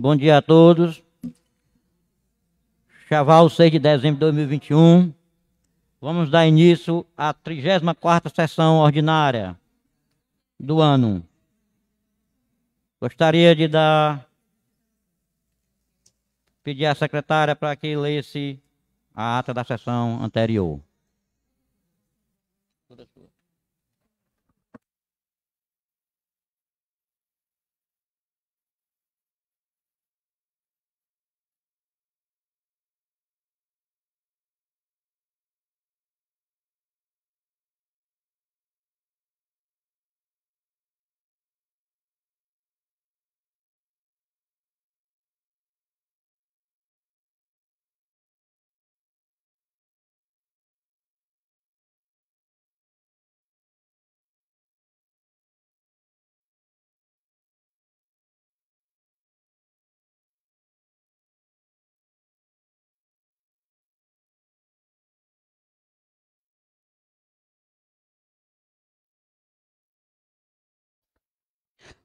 Bom dia a todos. Chaval, 6 de dezembro de 2021. Vamos dar início à 34ª sessão ordinária do ano. Gostaria de dar pedir à secretária para que lesse a ata da sessão anterior.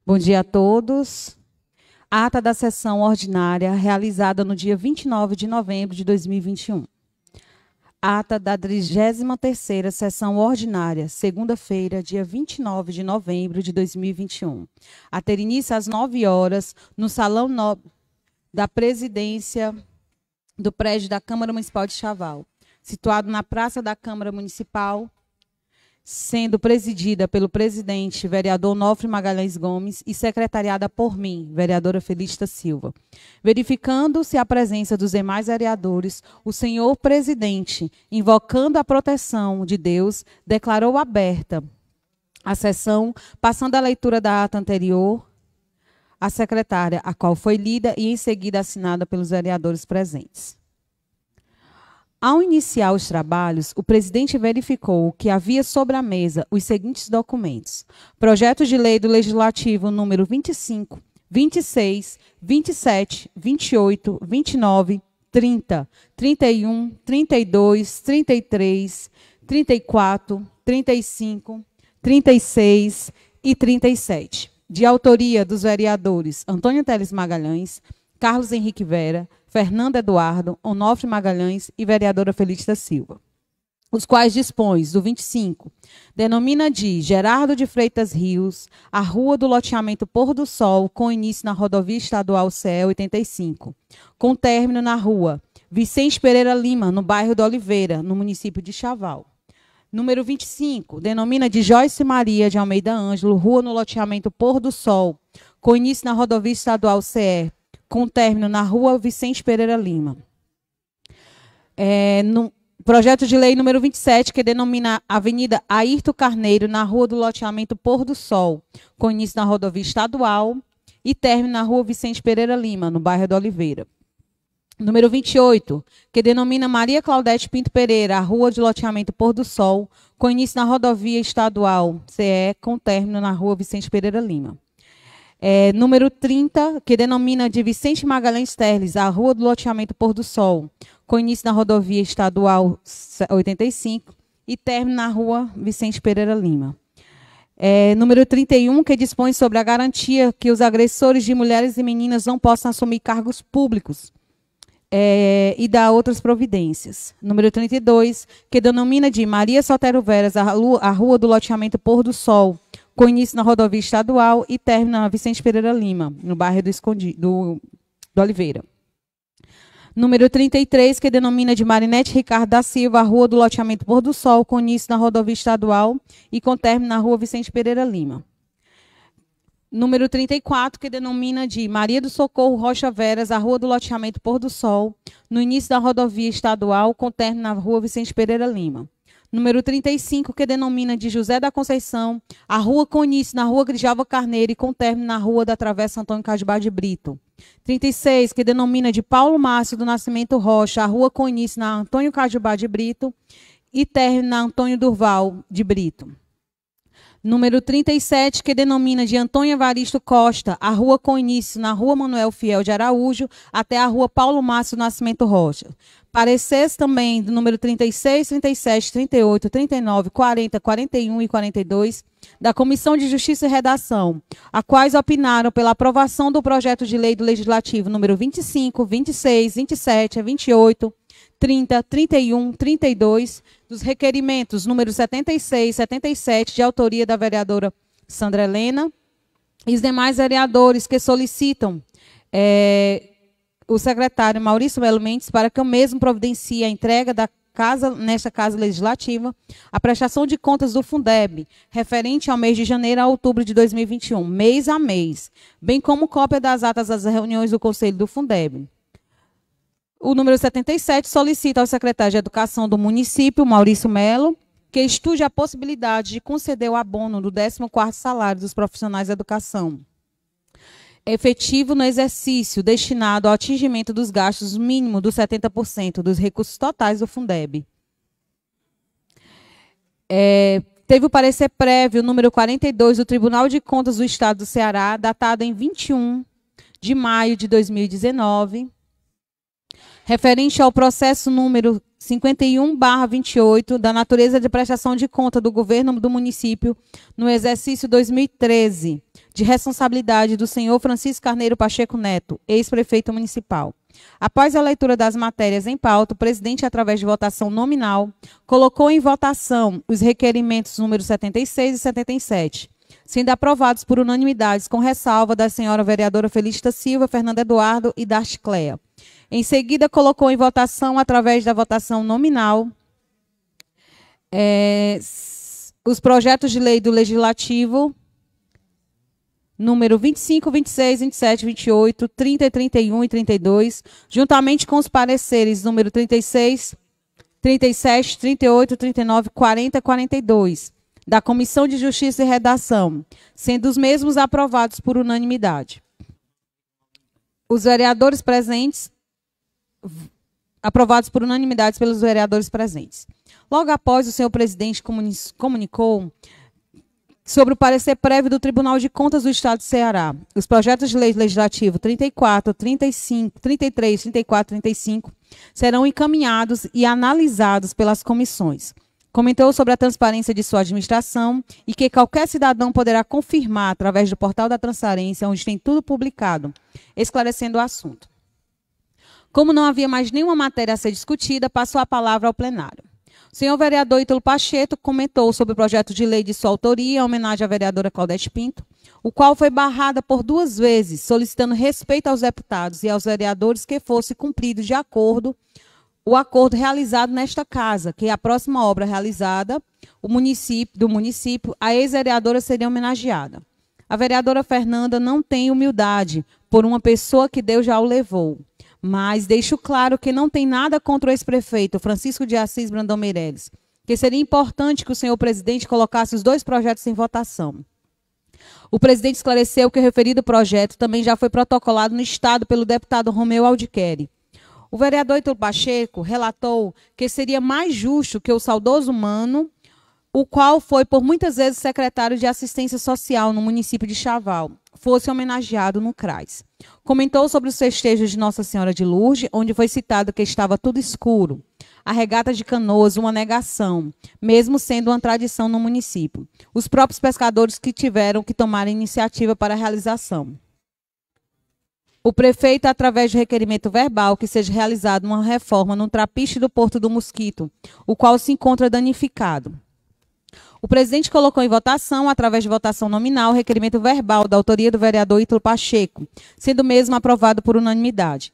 Bom dia a todos. Ata da sessão ordinária realizada no dia 29 de novembro de 2021. Ata da 33ª sessão ordinária, segunda-feira, dia 29 de novembro de 2021. A ter início às 9 horas no salão no... da presidência do prédio da Câmara Municipal de Chaval, situado na Praça da Câmara Municipal, sendo presidida pelo presidente, vereador Nofre Magalhães Gomes, e secretariada por mim, vereadora Felista Silva. Verificando-se a presença dos demais vereadores, o senhor presidente, invocando a proteção de Deus, declarou aberta a sessão, passando a leitura da ata anterior à secretária, a qual foi lida e em seguida assinada pelos vereadores presentes. Ao iniciar os trabalhos, o presidente verificou que havia sobre a mesa os seguintes documentos: Projetos de Lei do Legislativo número 25, 26, 27, 28, 29, 30, 31, 32, 33, 34, 35, 36 e 37, de autoria dos vereadores Antônio Teles Magalhães, Carlos Henrique Vera, Fernando Eduardo, Onofre Magalhães e vereadora Feliz da Silva. Os quais dispões do 25, denomina de Gerardo de Freitas Rios, a rua do loteamento Pôr do Sol, com início na rodovia estadual CE 85, com término na rua Vicente Pereira Lima, no bairro do Oliveira, no município de Chaval. Número 25, denomina de Joyce Maria de Almeida Ângelo, rua no loteamento Pôr do Sol, com início na rodovia estadual CE com término na rua Vicente Pereira Lima. É, no projeto de lei número 27, que denomina Avenida Ayrton Carneiro, na rua do loteamento Pôr do Sol, com início na rodovia estadual e término na rua Vicente Pereira Lima, no bairro do Oliveira. Número 28, que denomina Maria Claudete Pinto Pereira, a rua de loteamento Pôr do Sol, com início na rodovia estadual CE, com término na rua Vicente Pereira Lima é, número 30, que denomina de Vicente Magalhães Terles, a Rua do Loteamento Pôr do Sol, com início na rodovia estadual 85 e término na Rua Vicente Pereira Lima. É, número 31, que dispõe sobre a garantia que os agressores de mulheres e meninas não possam assumir cargos públicos. É, e dá outras providências. Número 32, que denomina de Maria Sotero Veras, a, a Rua do Loteamento Pôr do Sol, com início na rodovia estadual e término na Vicente Pereira Lima, no bairro do, Escondi, do, do Oliveira. Número 33, que denomina de Marinete Ricardo da Silva, a rua do loteamento Pôr do Sol, com início na rodovia estadual e com término na rua Vicente Pereira Lima. Número 34, que denomina de Maria do Socorro Rocha Veras, a rua do loteamento Pôr do Sol, no início da rodovia estadual, com término na rua Vicente Pereira Lima número 35, que denomina de José da Conceição, a Rua Conice, na Rua Grijalva Carneiro e com término na Rua da Travessa Antônio Cajibá de Brito. 36, que denomina de Paulo Márcio do Nascimento Rocha, a Rua Conice, na Antônio Cajibá de Brito e término na Antônio Durval de Brito. Número 37, que denomina de Antônio Evaristo Costa, a rua com início na Rua Manuel Fiel de Araújo, até a Rua Paulo Márcio Nascimento Rocha. Pareceres também do número 36, 37, 38, 39, 40, 41 e 42 da Comissão de Justiça e Redação, a quais opinaram pela aprovação do projeto de lei do Legislativo número 25, 26, 27, 28, 30, 31, 32, dos requerimentos número 76, 77, de autoria da vereadora Sandra Helena, e os demais vereadores que solicitam é, o secretário Maurício Melo Mendes para que o mesmo providencie a entrega da casa, nesta Casa Legislativa, a prestação de contas do Fundeb, referente ao mês de janeiro a outubro de 2021, mês a mês, bem como cópia das atas das reuniões do Conselho do Fundeb. O número 77 solicita ao secretário de Educação do município, Maurício Melo, que estude a possibilidade de conceder o abono do 14º salário dos profissionais da educação efetivo no exercício destinado ao atingimento dos gastos mínimo dos 70% dos recursos totais do Fundeb. É, teve o parecer prévio número 42 do Tribunal de Contas do Estado do Ceará, datado em 21 de maio de 2019 referente ao processo número 51/28 da natureza de prestação de conta do governo do município no exercício 2013, de responsabilidade do senhor Francisco Carneiro Pacheco Neto, ex-prefeito municipal. Após a leitura das matérias em pauta, o presidente, através de votação nominal, colocou em votação os requerimentos números 76 e 77, sendo aprovados por unanimidades com ressalva da senhora vereadora Felista Silva, Fernando Eduardo e da Cleia. Em seguida, colocou em votação, através da votação nominal, é, os projetos de lei do Legislativo número 25, 26, 27, 28, 30, 31 e 32, juntamente com os pareceres número 36, 37, 38, 39, 40 e 42 da Comissão de Justiça e Redação, sendo os mesmos aprovados por unanimidade. Os vereadores presentes aprovados por unanimidade pelos vereadores presentes. Logo após, o senhor presidente comunicou sobre o parecer prévio do Tribunal de Contas do Estado do Ceará. Os projetos de lei legislativo 34, 35, 33, 34, 35 serão encaminhados e analisados pelas comissões. Comentou sobre a transparência de sua administração e que qualquer cidadão poderá confirmar através do portal da transparência, onde tem tudo publicado, esclarecendo o assunto. Como não havia mais nenhuma matéria a ser discutida, passou a palavra ao plenário. O senhor vereador Ítalo Pacheco comentou sobre o projeto de lei de sua autoria, em homenagem à vereadora Claudete Pinto, o qual foi barrada por duas vezes, solicitando respeito aos deputados e aos vereadores que fosse cumprido de acordo o acordo realizado nesta casa, que é a próxima obra realizada município, do município, a ex-vereadora seria homenageada. A vereadora Fernanda não tem humildade por uma pessoa que Deus já o levou. Mas deixo claro que não tem nada contra o ex-prefeito Francisco de Assis Brandão Meireles, que seria importante que o senhor presidente colocasse os dois projetos em votação. O presidente esclareceu que o referido projeto também já foi protocolado no Estado pelo deputado Romeu Aldiqueri. O vereador Itur Pacheco relatou que seria mais justo que o saudoso Mano o qual foi por muitas vezes secretário de assistência social no município de Chaval, fosse homenageado no CRAS. Comentou sobre os festejos de Nossa Senhora de Lourdes, onde foi citado que estava tudo escuro. A regata de canoas, uma negação, mesmo sendo uma tradição no município. Os próprios pescadores que tiveram que tomar a iniciativa para a realização. O prefeito, através de requerimento verbal, que seja realizada uma reforma no trapiche do Porto do Mosquito, o qual se encontra danificado. O presidente colocou em votação, através de votação nominal, o requerimento verbal da autoria do vereador Ítalo Pacheco, sendo mesmo aprovado por unanimidade.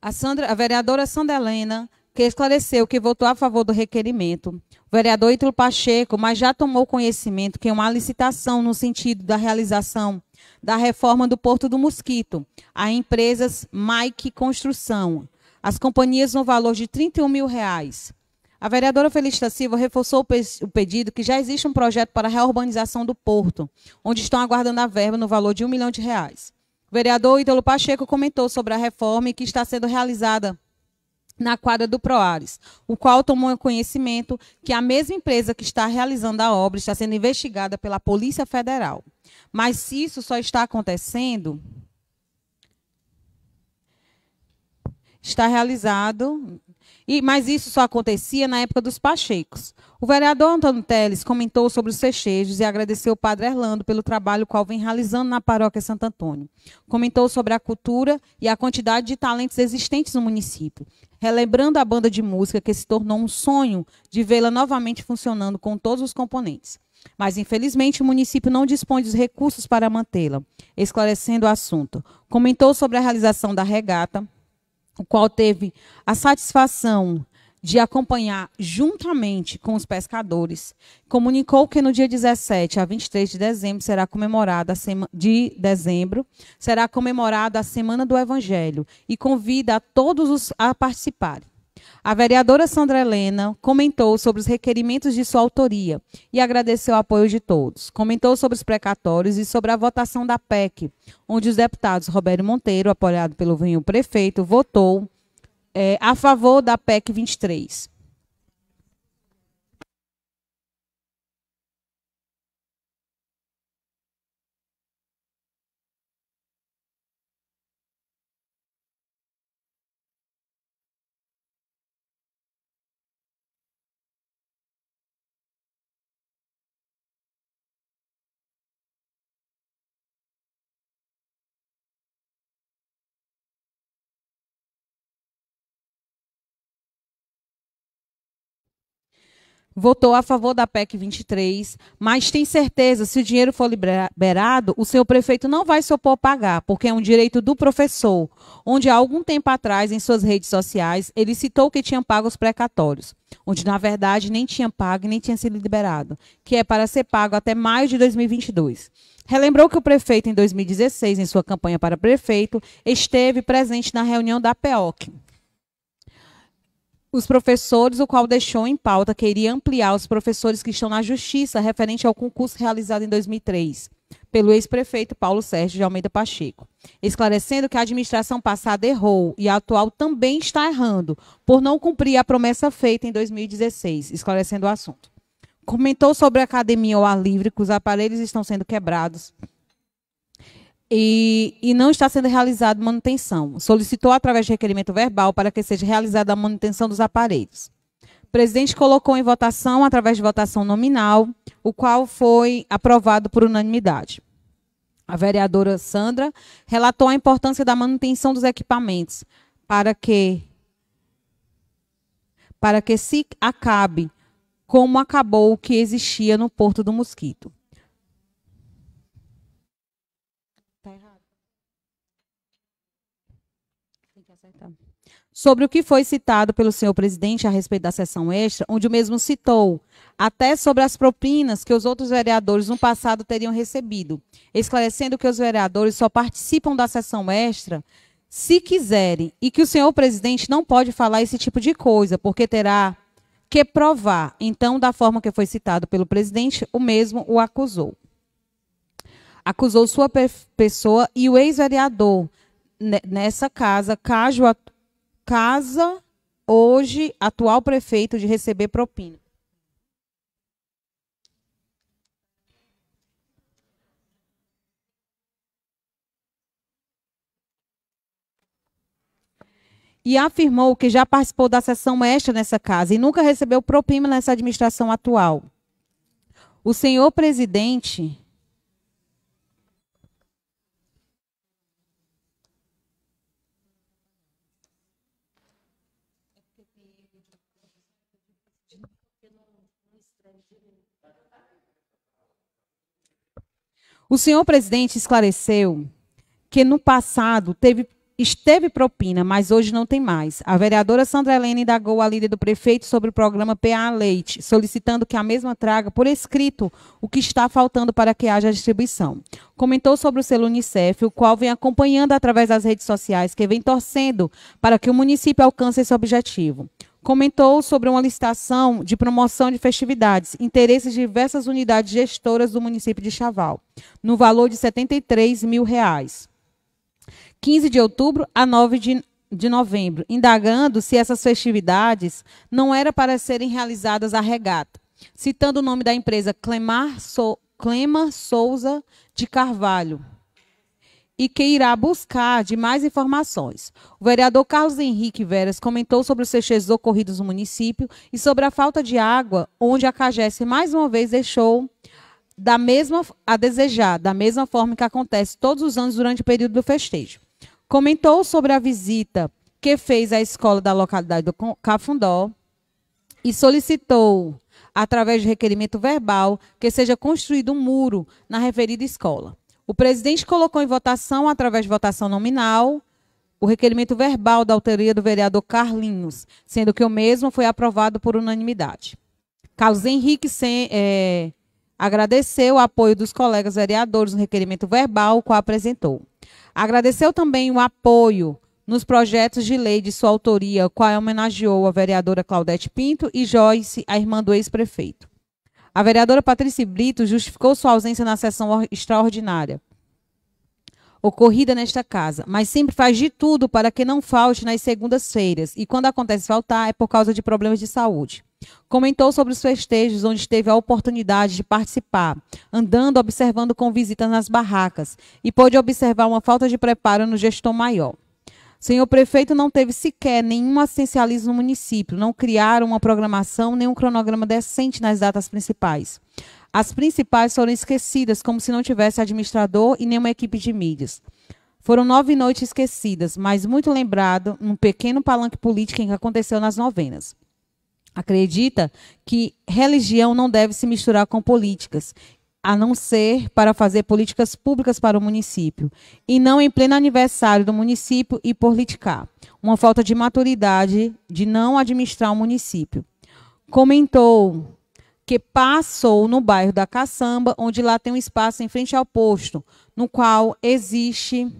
A, Sandra, a vereadora Sandra Helena, que esclareceu que votou a favor do requerimento. O vereador Ítalo Pacheco, mas já tomou conhecimento que é uma licitação no sentido da realização da reforma do Porto do Mosquito, a empresas Mike Construção, as companhias no valor de R$ 31 mil. Reais, a vereadora Felista Silva reforçou o pedido que já existe um projeto para a reurbanização do porto, onde estão aguardando a verba no valor de um milhão de reais. O vereador Ítalo Pacheco comentou sobre a reforma que está sendo realizada na quadra do Proares, o qual tomou conhecimento que a mesma empresa que está realizando a obra está sendo investigada pela Polícia Federal. Mas se isso só está acontecendo, está realizado e, mas isso só acontecia na época dos pachecos. O vereador Antônio Teles comentou sobre os festejos e agradeceu o padre Erlando pelo trabalho qual vem realizando na paróquia Santo Antônio. Comentou sobre a cultura e a quantidade de talentos existentes no município, relembrando a banda de música que se tornou um sonho de vê-la novamente funcionando com todos os componentes. Mas, infelizmente, o município não dispõe dos recursos para mantê-la. Esclarecendo o assunto, comentou sobre a realização da regata, o qual teve a satisfação de acompanhar juntamente com os pescadores, comunicou que no dia 17 a 23 de dezembro será comemorada a sema, de dezembro será comemorada a semana do evangelho e convida a todos os, a participarem. A vereadora Sandra Helena comentou sobre os requerimentos de sua autoria e agradeceu o apoio de todos. Comentou sobre os precatórios e sobre a votação da PEC, onde os deputados Roberto Monteiro, apoiado pelo vinho prefeito, votou é, a favor da PEC 23. votou a favor da PEC 23, mas tem certeza, se o dinheiro for liberado, o seu prefeito não vai se opor a pagar, porque é um direito do professor, onde há algum tempo atrás, em suas redes sociais, ele citou que tinha pago os precatórios, onde, na verdade, nem tinha pago e nem tinha sido liberado, que é para ser pago até maio de 2022. Relembrou que o prefeito, em 2016, em sua campanha para prefeito, esteve presente na reunião da PEOC, os professores, o qual deixou em pauta, queria ampliar os professores que estão na justiça referente ao concurso realizado em 2003 pelo ex-prefeito Paulo Sérgio de Almeida Pacheco, esclarecendo que a administração passada errou e a atual também está errando por não cumprir a promessa feita em 2016, esclarecendo o assunto. Comentou sobre a academia ao ar livre, que os aparelhos estão sendo quebrados, e, e, não está sendo realizada manutenção. Solicitou através de requerimento verbal para que seja realizada a manutenção dos aparelhos. O presidente colocou em votação através de votação nominal, o qual foi aprovado por unanimidade. A vereadora Sandra relatou a importância da manutenção dos equipamentos para que para que se acabe como acabou o que existia no Porto do Mosquito. sobre o que foi citado pelo senhor presidente a respeito da sessão extra, onde o mesmo citou até sobre as propinas que os outros vereadores no passado teriam recebido, esclarecendo que os vereadores só participam da sessão extra se quiserem e que o senhor presidente não pode falar esse tipo de coisa, porque terá que provar. Então, da forma que foi citado pelo presidente, o mesmo o acusou. Acusou sua pessoa e o ex-vereador nessa casa, caso casa hoje atual prefeito de receber propina? E afirmou que já participou da sessão extra nessa casa e nunca recebeu propina nessa administração atual. O senhor presidente O senhor presidente esclareceu que no passado teve, esteve propina, mas hoje não tem mais. A vereadora Sandra Helena indagou a líder do prefeito sobre o programa PA Leite, solicitando que a mesma traga por escrito o que está faltando para que haja distribuição. Comentou sobre o selo Unicef, o qual vem acompanhando através das redes sociais, que vem torcendo para que o município alcance esse objetivo comentou sobre uma licitação de promoção de festividades, interesses de diversas unidades gestoras do município de Chaval, no valor de R$ 73 mil. Reais. 15 de outubro a 9 de, de novembro, indagando se essas festividades não eram para serem realizadas à regata, citando o nome da empresa Clemar, so, Clema Souza de Carvalho, e que irá buscar de mais informações. O vereador Carlos Henrique Veras comentou sobre os sechês ocorridos no município e sobre a falta de água, onde a CAGES mais uma vez deixou da mesma a desejar, da mesma forma que acontece todos os anos durante o período do festejo. Comentou sobre a visita que fez à escola da localidade do Cafundó e solicitou, através de requerimento verbal, que seja construído um muro na referida escola. O presidente colocou em votação, através de votação nominal, o requerimento verbal da autoria do vereador Carlinhos, sendo que o mesmo foi aprovado por unanimidade. Carlos Henrique sem, é, agradeceu o apoio dos colegas vereadores no requerimento verbal, o qual apresentou. Agradeceu também o apoio nos projetos de lei de sua autoria, qual homenageou a vereadora Claudete Pinto e Joyce, a irmã do ex-prefeito. A vereadora Patrícia Brito justificou sua ausência na sessão extraordinária ocorrida nesta casa, mas sempre faz de tudo para que não falte nas segundas-feiras, e quando acontece faltar é por causa de problemas de saúde. Comentou sobre os festejos onde teve a oportunidade de participar, andando observando com visitas nas barracas, e pôde observar uma falta de preparo no gestor maior. Senhor prefeito não teve sequer nenhum assistencialismo no município, não criaram uma programação nem um cronograma decente nas datas principais. As principais foram esquecidas, como se não tivesse administrador e nenhuma equipe de mídias. Foram nove noites esquecidas, mas muito lembrado um pequeno palanque político que aconteceu nas novenas. Acredita que religião não deve se misturar com políticas a não ser para fazer políticas públicas para o município, e não em pleno aniversário do município e por litigar. Uma falta de maturidade de não administrar o município. Comentou que passou no bairro da Caçamba, onde lá tem um espaço em frente ao posto, no qual existe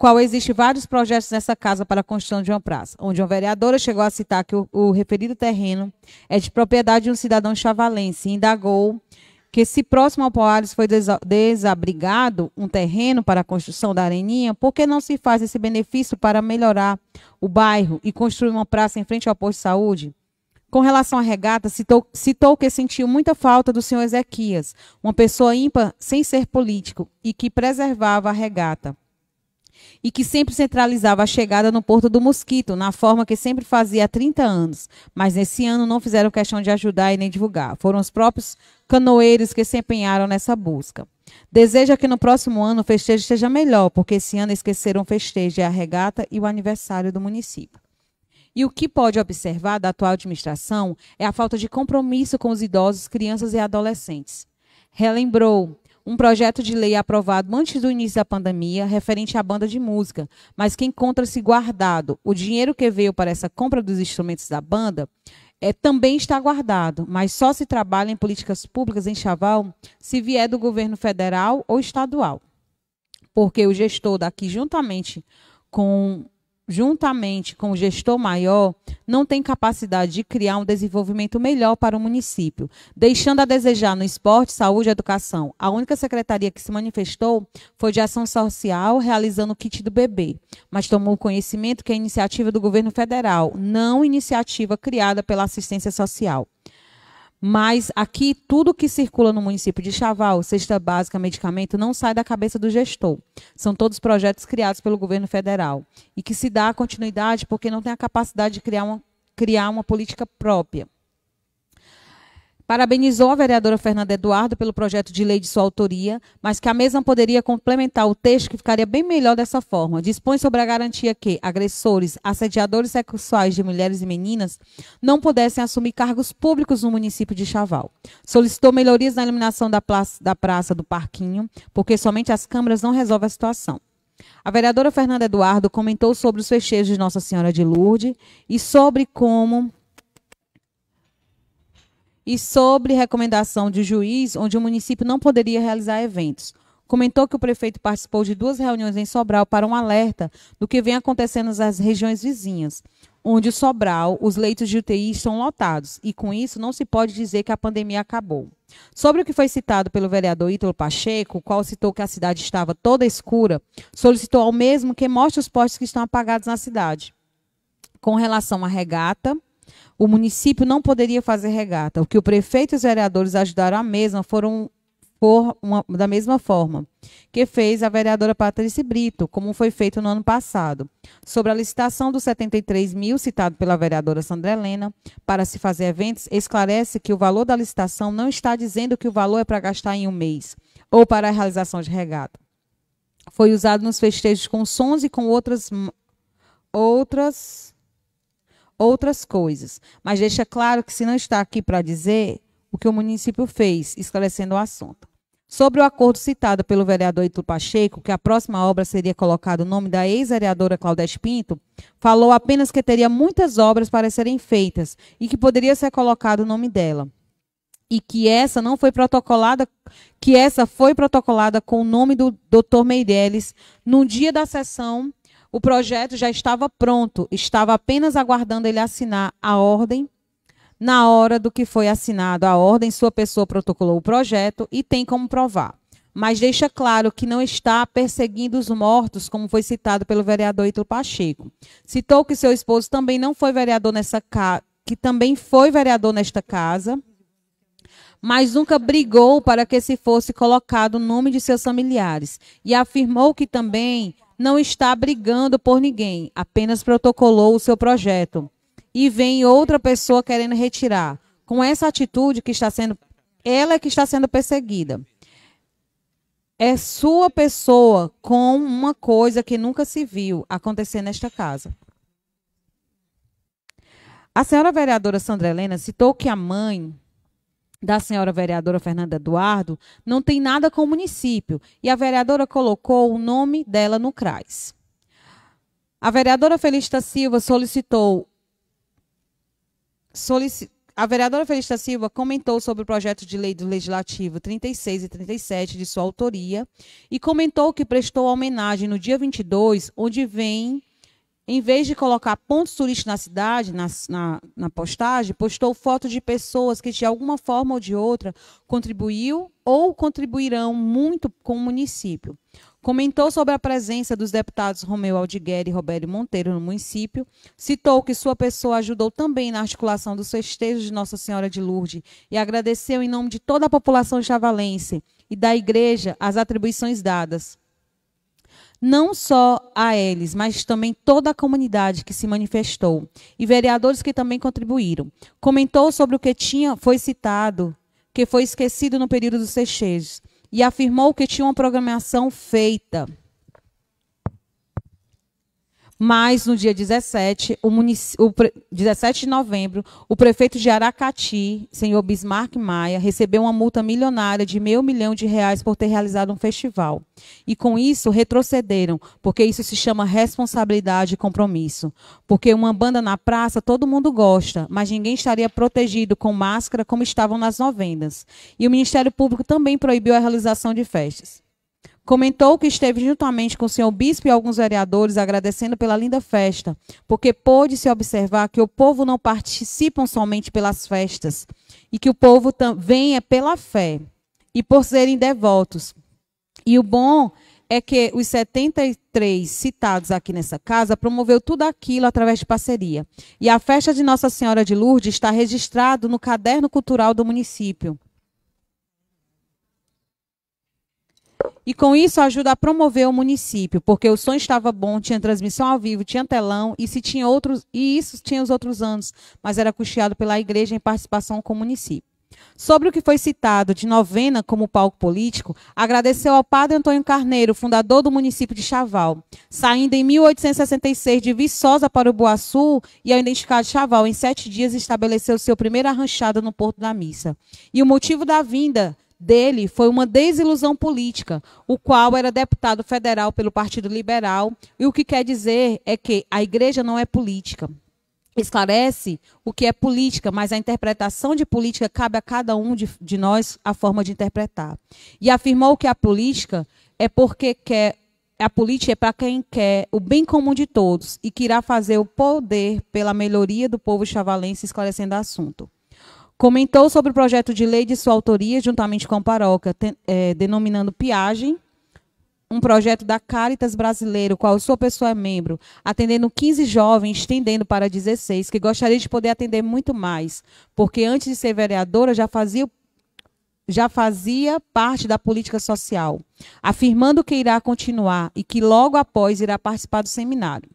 qual existe vários projetos nessa casa para a construção de uma praça, onde uma vereadora chegou a citar que o, o referido terreno é de propriedade de um cidadão chavalense e indagou que se próximo ao Poares foi desabrigado um terreno para a construção da areninha, por que não se faz esse benefício para melhorar o bairro e construir uma praça em frente ao posto de saúde? Com relação à regata, citou, citou que sentiu muita falta do senhor Ezequias, uma pessoa ímpar sem ser político e que preservava a regata e que sempre centralizava a chegada no Porto do Mosquito, na forma que sempre fazia há 30 anos. Mas nesse ano não fizeram questão de ajudar e nem divulgar. Foram os próprios canoeiros que se empenharam nessa busca. Deseja que no próximo ano o festejo seja melhor, porque esse ano esqueceram o festejo, a regata e o aniversário do município. E o que pode observar da atual administração é a falta de compromisso com os idosos, crianças e adolescentes. Relembrou um projeto de lei aprovado antes do início da pandemia referente à banda de música, mas que encontra-se guardado. O dinheiro que veio para essa compra dos instrumentos da banda é, também está guardado, mas só se trabalha em políticas públicas em Chaval se vier do governo federal ou estadual. Porque o gestor daqui, juntamente com juntamente com o gestor maior, não tem capacidade de criar um desenvolvimento melhor para o município, deixando a desejar no esporte, saúde e educação. A única secretaria que se manifestou foi de ação social, realizando o kit do bebê, mas tomou conhecimento que é iniciativa do governo federal, não iniciativa criada pela assistência social. Mas aqui, tudo que circula no município de Chaval, cesta básica, medicamento, não sai da cabeça do gestor. São todos projetos criados pelo governo federal e que se dá continuidade porque não tem a capacidade de criar uma, criar uma política própria. Parabenizou a vereadora Fernanda Eduardo pelo projeto de lei de sua autoria, mas que a mesma poderia complementar o texto que ficaria bem melhor dessa forma. Dispõe sobre a garantia que agressores, assediadores sexuais de mulheres e meninas não pudessem assumir cargos públicos no município de Chaval. Solicitou melhorias na iluminação da praça, da praça do Parquinho, porque somente as câmaras não resolvem a situação. A vereadora Fernanda Eduardo comentou sobre os fecheiros de Nossa Senhora de Lourdes e sobre como e sobre recomendação de juiz, onde o município não poderia realizar eventos. Comentou que o prefeito participou de duas reuniões em Sobral para um alerta do que vem acontecendo nas regiões vizinhas, onde o Sobral, os leitos de UTI estão lotados, e com isso não se pode dizer que a pandemia acabou. Sobre o que foi citado pelo vereador Ítalo Pacheco, o qual citou que a cidade estava toda escura, solicitou ao mesmo que mostre os postes que estão apagados na cidade. Com relação à regata, o município não poderia fazer regata. O que o prefeito e os vereadores ajudaram a mesma foram por uma, da mesma forma que fez a vereadora Patrícia Brito, como foi feito no ano passado, sobre a licitação dos 73 mil citado pela vereadora Sandra Helena para se fazer eventos, esclarece que o valor da licitação não está dizendo que o valor é para gastar em um mês ou para a realização de regata. Foi usado nos festejos com sons e com outras outras outras coisas, mas deixa claro que se não está aqui para dizer o que o município fez, esclarecendo o assunto. Sobre o acordo citado pelo vereador Ito Pacheco, que a próxima obra seria colocada o nome da ex-vereadora Claudete Pinto, falou apenas que teria muitas obras para serem feitas e que poderia ser colocado o nome dela. E que essa não foi protocolada, que essa foi protocolada com o nome do Dr. Meirelles no dia da sessão o projeto já estava pronto, estava apenas aguardando ele assinar a ordem. Na hora do que foi assinado a ordem, sua pessoa protocolou o projeto e tem como provar. Mas deixa claro que não está perseguindo os mortos, como foi citado pelo vereador Ítalo Pacheco. Citou que seu esposo também não foi vereador nessa que também foi vereador nesta casa, mas nunca brigou para que se fosse colocado o nome de seus familiares e afirmou que também não está brigando por ninguém, apenas protocolou o seu projeto. E vem outra pessoa querendo retirar. Com essa atitude que está sendo ela é que está sendo perseguida. É sua pessoa com uma coisa que nunca se viu acontecer nesta casa. A senhora vereadora Sandra Helena citou que a mãe da senhora vereadora Fernanda Eduardo não tem nada com o município e a vereadora colocou o nome dela no CRAS. A vereadora Felista Silva solicitou. solicit a vereadora Felista Silva comentou sobre o projeto de lei do Legislativo 36 e 37 de sua autoria e comentou que prestou homenagem no dia 22, onde vem em vez de colocar pontos turísticos na cidade, na, na, na postagem, postou fotos de pessoas que, de alguma forma ou de outra, contribuiu ou contribuirão muito com o município. Comentou sobre a presença dos deputados Romeu Aldiguer e Roberto Monteiro no município. Citou que sua pessoa ajudou também na articulação dos festejos de Nossa Senhora de Lourdes e agradeceu em nome de toda a população chavalense e da igreja as atribuições dadas não só a eles, mas também toda a comunidade que se manifestou e vereadores que também contribuíram. Comentou sobre o que tinha foi citado, que foi esquecido no período dos sechejos e afirmou que tinha uma programação feita mas no dia 17, o o 17 de novembro, o prefeito de Aracati, senhor Bismarck Maia, recebeu uma multa milionária de meio milhão de reais por ter realizado um festival. E com isso retrocederam, porque isso se chama responsabilidade e compromisso. Porque uma banda na praça todo mundo gosta, mas ninguém estaria protegido com máscara como estavam nas novendas. E o Ministério Público também proibiu a realização de festas. Comentou que esteve juntamente com o senhor bispo e alguns vereadores agradecendo pela linda festa, porque pôde-se observar que o povo não participa somente pelas festas, e que o povo vem é pela fé, e por serem devotos. E o bom é que os 73 citados aqui nessa casa promoveu tudo aquilo através de parceria. E a festa de Nossa Senhora de Lourdes está registrado no caderno cultural do município. E com isso ajuda a promover o município, porque o som estava bom, tinha transmissão ao vivo, tinha telão e se tinha outros e isso tinha os outros anos, mas era custeado pela igreja em participação com o município. Sobre o que foi citado de novena como palco político, agradeceu ao padre Antônio Carneiro, fundador do município de Chaval, saindo em 1866 de Viçosa para o Boaçu e ao identificar Chaval em sete dias estabeleceu seu primeiro arranchado no Porto da Missa. E o motivo da vinda dele foi uma desilusão política, o qual era deputado federal pelo Partido Liberal, e o que quer dizer é que a igreja não é política. Esclarece o que é política, mas a interpretação de política cabe a cada um de, de nós a forma de interpretar. E afirmou que a política é porque quer a política é para quem quer o bem comum de todos e que irá fazer o poder pela melhoria do povo chavalense esclarecendo o assunto. Comentou sobre o projeto de lei de sua autoria, juntamente com a Paroca, ten, é, denominando Piagem, um projeto da Caritas Brasileiro, qual sua pessoa é membro, atendendo 15 jovens, estendendo para 16, que gostaria de poder atender muito mais, porque antes de ser vereadora já fazia, já fazia parte da política social, afirmando que irá continuar e que logo após irá participar do seminário.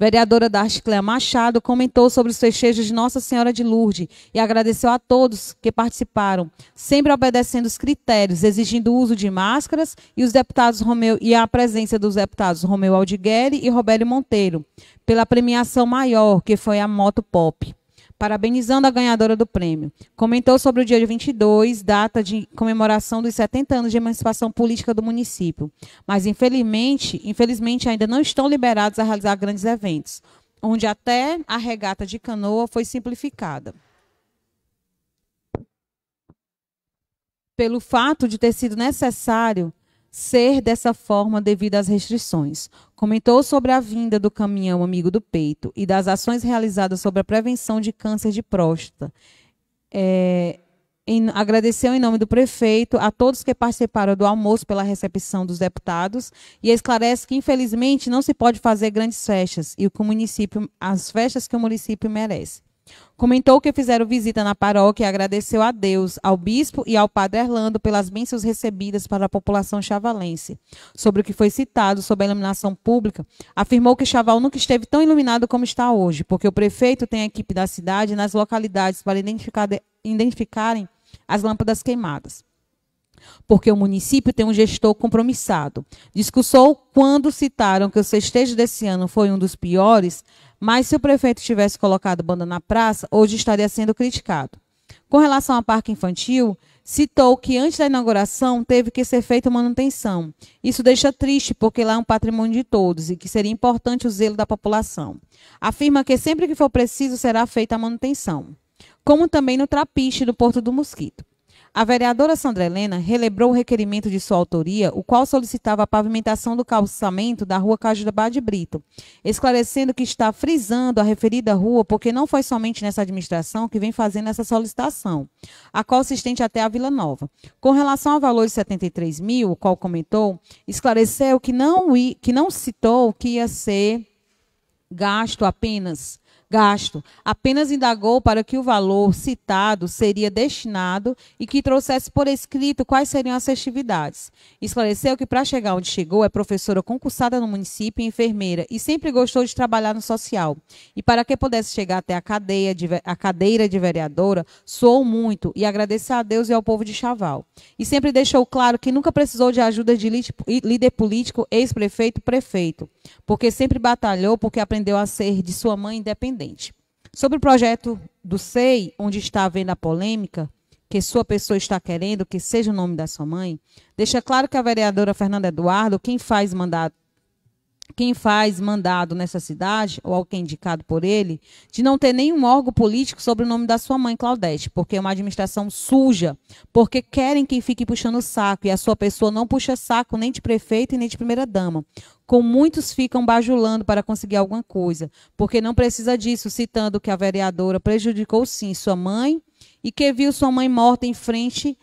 Vereadora Clea Machado comentou sobre os festejos de Nossa Senhora de Lourdes e agradeceu a todos que participaram, sempre obedecendo os critérios, exigindo o uso de máscaras e os deputados Romeu e a presença dos deputados Romeu Aldigueri e Robério Monteiro, pela premiação maior, que foi a Moto Pop parabenizando a ganhadora do prêmio. Comentou sobre o dia 22, data de comemoração dos 70 anos de emancipação política do município. Mas, infelizmente, infelizmente ainda não estão liberados a realizar grandes eventos, onde até a regata de canoa foi simplificada. Pelo fato de ter sido necessário ser dessa forma devido às restrições. Comentou sobre a vinda do caminhão Amigo do Peito e das ações realizadas sobre a prevenção de câncer de próstata. É, em, agradeceu em nome do prefeito a todos que participaram do almoço pela recepção dos deputados e esclarece que, infelizmente, não se pode fazer grandes festas e o que o município, as festas que o município merece. Comentou que fizeram visita na paróquia e agradeceu a Deus, ao bispo e ao padre Erlando pelas bênçãos recebidas para a população chavalense. Sobre o que foi citado sobre a iluminação pública, afirmou que Chaval nunca esteve tão iluminado como está hoje, porque o prefeito tem a equipe da cidade nas localidades para identificar identificarem as lâmpadas queimadas porque o município tem um gestor compromissado. Discussou quando citaram que o sextejo desse ano foi um dos piores, mas se o prefeito tivesse colocado banda na praça, hoje estaria sendo criticado. Com relação ao parque infantil, citou que antes da inauguração teve que ser feita manutenção. Isso deixa triste, porque lá é um patrimônio de todos e que seria importante o zelo da população. Afirma que sempre que for preciso será feita a manutenção. Como também no trapiche do Porto do Mosquito. A vereadora Sandra Helena relembrou o requerimento de sua autoria, o qual solicitava a pavimentação do calçamento da rua Cajubá de Brito, esclarecendo que está frisando a referida rua porque não foi somente nessa administração que vem fazendo essa solicitação, a qual se estende até a Vila Nova. Com relação ao valor de 73 mil, o qual comentou, esclareceu que não, que não citou que ia ser gasto apenas gasto. Apenas indagou para que o valor citado seria destinado e que trouxesse por escrito quais seriam as festividades. Esclareceu que, para chegar onde chegou, é professora concursada no município e enfermeira e sempre gostou de trabalhar no social. E para que pudesse chegar até a, cadeia de, a cadeira de vereadora, soou muito e agradeceu a Deus e ao povo de Chaval. E sempre deixou claro que nunca precisou de ajuda de líder político, ex-prefeito, prefeito. prefeito porque sempre batalhou, porque aprendeu a ser de sua mãe independente. Sobre o projeto do SEI, onde está havendo a polêmica, que sua pessoa está querendo que seja o nome da sua mãe, deixa claro que a vereadora Fernanda Eduardo, quem faz mandato quem faz mandado nessa cidade, ou alguém indicado por ele, de não ter nenhum órgão político sobre o nome da sua mãe, Claudete, porque é uma administração suja, porque querem que fique puxando o saco, e a sua pessoa não puxa saco nem de prefeito e nem de primeira-dama. Com muitos ficam bajulando para conseguir alguma coisa, porque não precisa disso, citando que a vereadora prejudicou sim sua mãe e que viu sua mãe morta em frente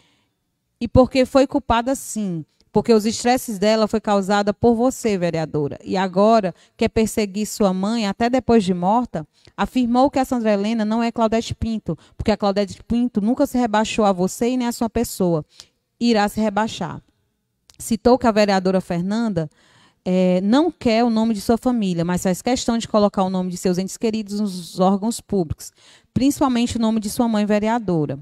e porque foi culpada sim porque os estresses dela foi causada por você, vereadora. E agora quer perseguir sua mãe até depois de morta? Afirmou que a Sandra Helena não é Claudete Pinto, porque a Claudete Pinto nunca se rebaixou a você e nem a sua pessoa. Irá se rebaixar. Citou que a vereadora Fernanda é, não quer o nome de sua família, mas faz questão de colocar o nome de seus entes queridos nos órgãos públicos, principalmente o nome de sua mãe vereadora.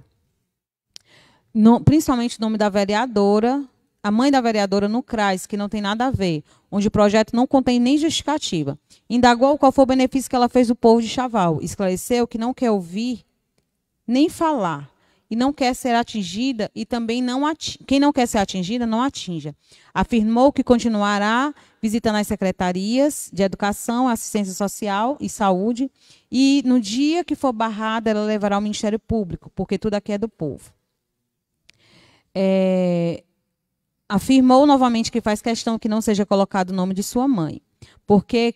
No, principalmente o nome da vereadora a mãe da vereadora no CRAS, que não tem nada a ver, onde o projeto não contém nem justificativa. Indagou qual foi o benefício que ela fez do povo de Chaval. Esclareceu que não quer ouvir nem falar e não quer ser atingida e também não ating... quem não quer ser atingida não atinja. Afirmou que continuará visitando as secretarias de Educação, Assistência Social e Saúde e no dia que for barrada ela levará ao Ministério Público, porque tudo aqui é do povo. É, afirmou novamente que faz questão que não seja colocado o nome de sua mãe, porque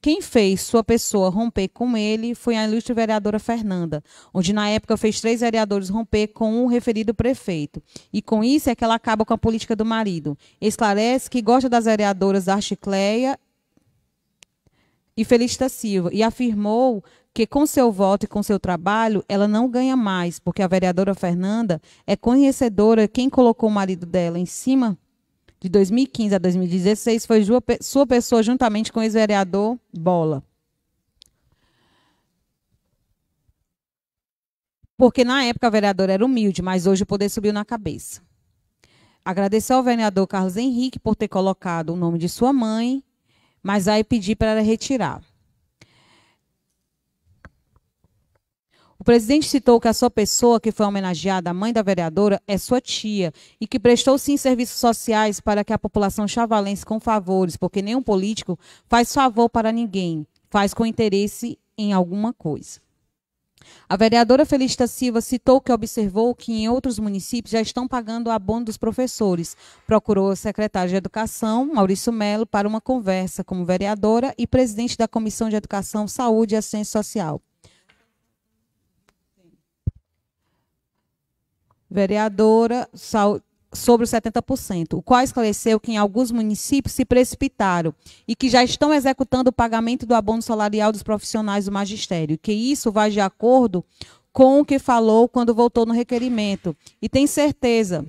quem fez sua pessoa romper com ele foi a ilustre vereadora Fernanda, onde na época fez três vereadores romper com o referido prefeito. E com isso é que ela acaba com a política do marido. Esclarece que gosta das vereadoras Archicleia e Felista Silva e afirmou que com seu voto e com seu trabalho ela não ganha mais, porque a vereadora Fernanda é conhecedora, quem colocou o marido dela em cima de 2015 a 2016 foi sua pessoa juntamente com o ex-vereador Bola. Porque na época a vereadora era humilde, mas hoje o poder subiu na cabeça. Agradecer ao vereador Carlos Henrique por ter colocado o nome de sua mãe, mas aí pedi para ela retirar. O presidente citou que a sua pessoa que foi homenageada, a mãe da vereadora, é sua tia e que prestou sim serviços sociais para que a população chavalense com favores, porque nenhum político faz favor para ninguém, faz com interesse em alguma coisa. A vereadora Felista Silva citou que observou que em outros municípios já estão pagando o abono dos professores. Procurou o secretário de Educação, Maurício Melo, para uma conversa como vereadora e presidente da Comissão de Educação, Saúde e Assistência Social. vereadora, sobre os 70%, o qual esclareceu que em alguns municípios se precipitaram e que já estão executando o pagamento do abono salarial dos profissionais do magistério, que isso vai de acordo com o que falou quando voltou no requerimento. E tem certeza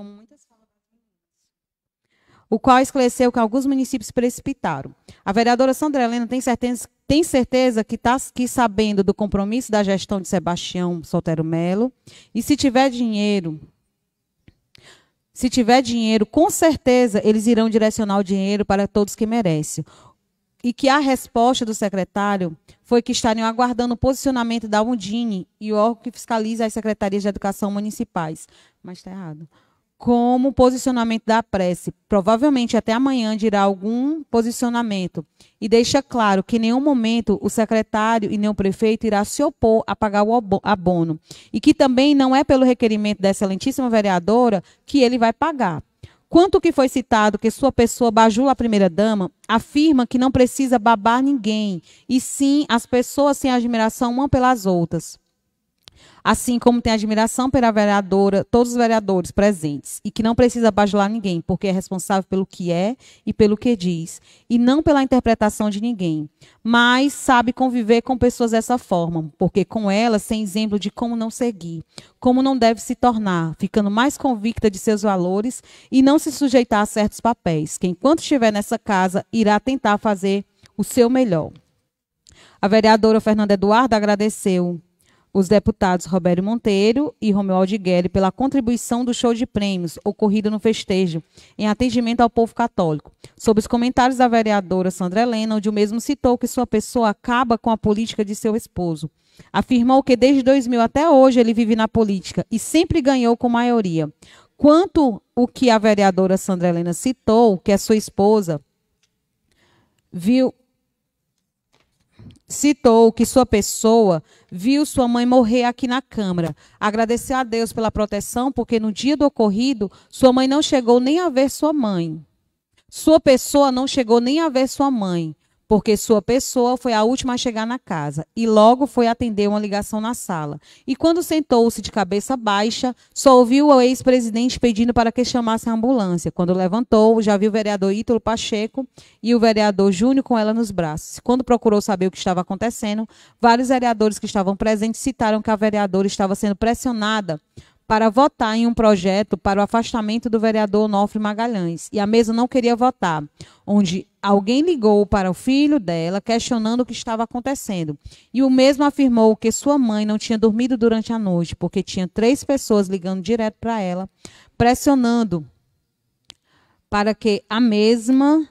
como muitas falam o qual esclareceu que alguns municípios precipitaram. A vereadora Sandra Helena tem certeza, tem certeza que está aqui sabendo do compromisso da gestão de Sebastião Soltero Melo. E se tiver dinheiro, se tiver dinheiro, com certeza eles irão direcionar o dinheiro para todos que merecem. E que a resposta do secretário foi que estariam aguardando o posicionamento da Undine e o órgão que fiscaliza as secretarias de educação municipais. Mas está errado como posicionamento da prece. Provavelmente até amanhã dirá algum posicionamento. E deixa claro que em nenhum momento o secretário e nem o prefeito irá se opor a pagar o abono. E que também não é pelo requerimento da excelentíssima vereadora que ele vai pagar. Quanto que foi citado que sua pessoa bajula a primeira-dama, afirma que não precisa babar ninguém, e sim as pessoas sem admiração uma pelas outras assim como tem admiração pela vereadora, todos os vereadores presentes, e que não precisa bajular ninguém, porque é responsável pelo que é e pelo que diz, e não pela interpretação de ninguém, mas sabe conviver com pessoas dessa forma, porque com elas tem exemplo de como não seguir, como não deve se tornar, ficando mais convicta de seus valores e não se sujeitar a certos papéis, que enquanto estiver nessa casa, irá tentar fazer o seu melhor. A vereadora Fernanda Eduarda agradeceu os deputados Roberto Monteiro e Romeu Aldigueri pela contribuição do show de prêmios ocorrido no festejo em atendimento ao povo católico. Sob os comentários da vereadora Sandra Helena, onde o mesmo citou que sua pessoa acaba com a política de seu esposo. Afirmou que desde 2000 até hoje ele vive na política e sempre ganhou com maioria. Quanto o que a vereadora Sandra Helena citou, que é sua esposa, viu citou que sua pessoa viu sua mãe morrer aqui na Câmara. Agradeceu a Deus pela proteção, porque no dia do ocorrido, sua mãe não chegou nem a ver sua mãe. Sua pessoa não chegou nem a ver sua mãe porque sua pessoa foi a última a chegar na casa e logo foi atender uma ligação na sala. E quando sentou-se de cabeça baixa, só ouviu o ex-presidente pedindo para que chamasse a ambulância. Quando levantou, já viu o vereador Ítalo Pacheco e o vereador Júnior com ela nos braços. Quando procurou saber o que estava acontecendo, vários vereadores que estavam presentes citaram que a vereadora estava sendo pressionada para votar em um projeto para o afastamento do vereador Onofre Magalhães. E a mesa não queria votar, onde alguém ligou para o filho dela questionando o que estava acontecendo. E o mesmo afirmou que sua mãe não tinha dormido durante a noite, porque tinha três pessoas ligando direto para ela, pressionando para que a mesma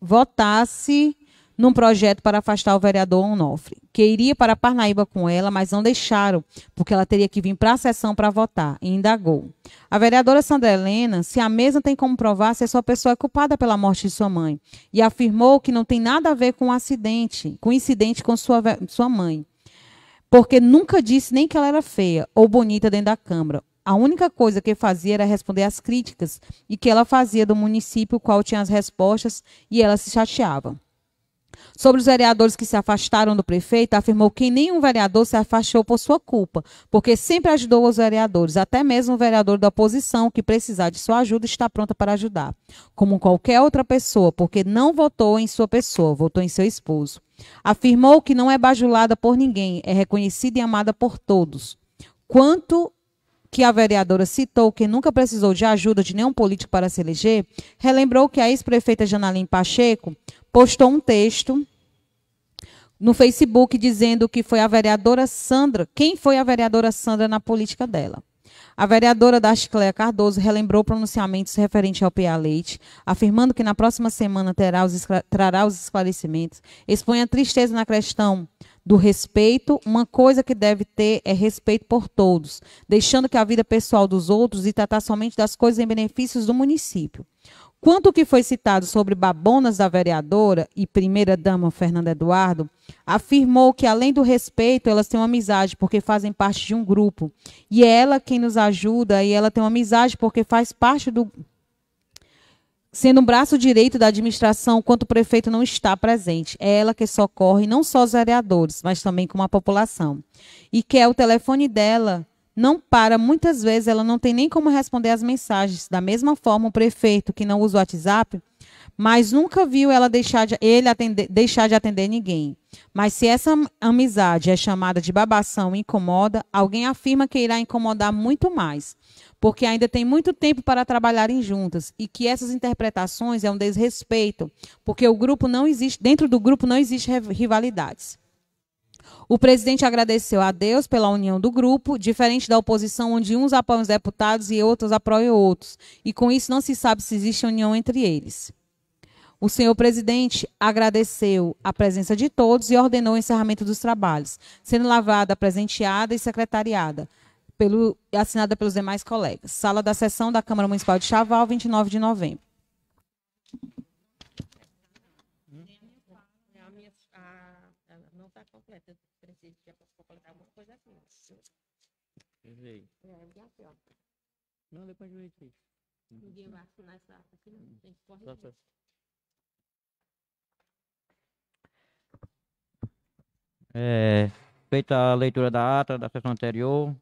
votasse num projeto para afastar o vereador Onofre, que iria para Parnaíba com ela, mas não deixaram, porque ela teria que vir para a sessão para votar, e indagou. A vereadora Sandra Helena, se a mesa tem como provar se a sua pessoa é culpada pela morte de sua mãe, e afirmou que não tem nada a ver com o um acidente, com o um incidente com sua, sua mãe, porque nunca disse nem que ela era feia ou bonita dentro da Câmara, a única coisa que fazia era responder às críticas e que ela fazia do município qual tinha as respostas e ela se chateava. Sobre os vereadores que se afastaram do prefeito, afirmou que nenhum vereador se afastou por sua culpa, porque sempre ajudou os vereadores, até mesmo o vereador da oposição que precisar de sua ajuda está pronta para ajudar, como qualquer outra pessoa, porque não votou em sua pessoa, votou em seu esposo. Afirmou que não é bajulada por ninguém, é reconhecida e amada por todos. Quanto que a vereadora citou que nunca precisou de ajuda de nenhum político para se eleger, relembrou que a ex-prefeita Janalim Pacheco postou um texto no Facebook dizendo que foi a vereadora Sandra, quem foi a vereadora Sandra na política dela. A vereadora da Chicleia Cardoso relembrou pronunciamentos referentes ao PA Leite, afirmando que na próxima semana terá os, trará os esclarecimentos, expõe a tristeza na questão do respeito, uma coisa que deve ter é respeito por todos, deixando que a vida pessoal dos outros e tratar somente das coisas em benefícios do município. Quanto ao que foi citado sobre babonas da vereadora e primeira-dama Fernanda Eduardo, afirmou que, além do respeito, elas têm uma amizade porque fazem parte de um grupo. E é ela quem nos ajuda e ela tem uma amizade porque faz parte do, sendo um braço direito da administração quando o prefeito não está presente. É ela que socorre não só os vereadores, mas também com a população. E que é o telefone dela não para, muitas vezes ela não tem nem como responder as mensagens. Da mesma forma, o prefeito que não usa o WhatsApp, mas nunca viu ela deixar de, ele atender, deixar de atender ninguém. Mas se essa amizade é chamada de babação e incomoda, alguém afirma que irá incomodar muito mais porque ainda tem muito tempo para trabalharem juntas e que essas interpretações é um desrespeito, porque o grupo não existe, dentro do grupo não existe rivalidades. O presidente agradeceu a Deus pela união do grupo, diferente da oposição onde uns apoiam os deputados e outros apoiam outros, e com isso não se sabe se existe união entre eles. O senhor presidente agradeceu a presença de todos e ordenou o encerramento dos trabalhos, sendo lavada, presenteada e secretariada pelo, assinada pelos demais colegas. Sala da sessão da Câmara Municipal de Chaval, 29 de novembro. Não, depois Ninguém vai assinar essa ata aqui, não. Tem que tá É, feita a leitura da ata da sessão anterior,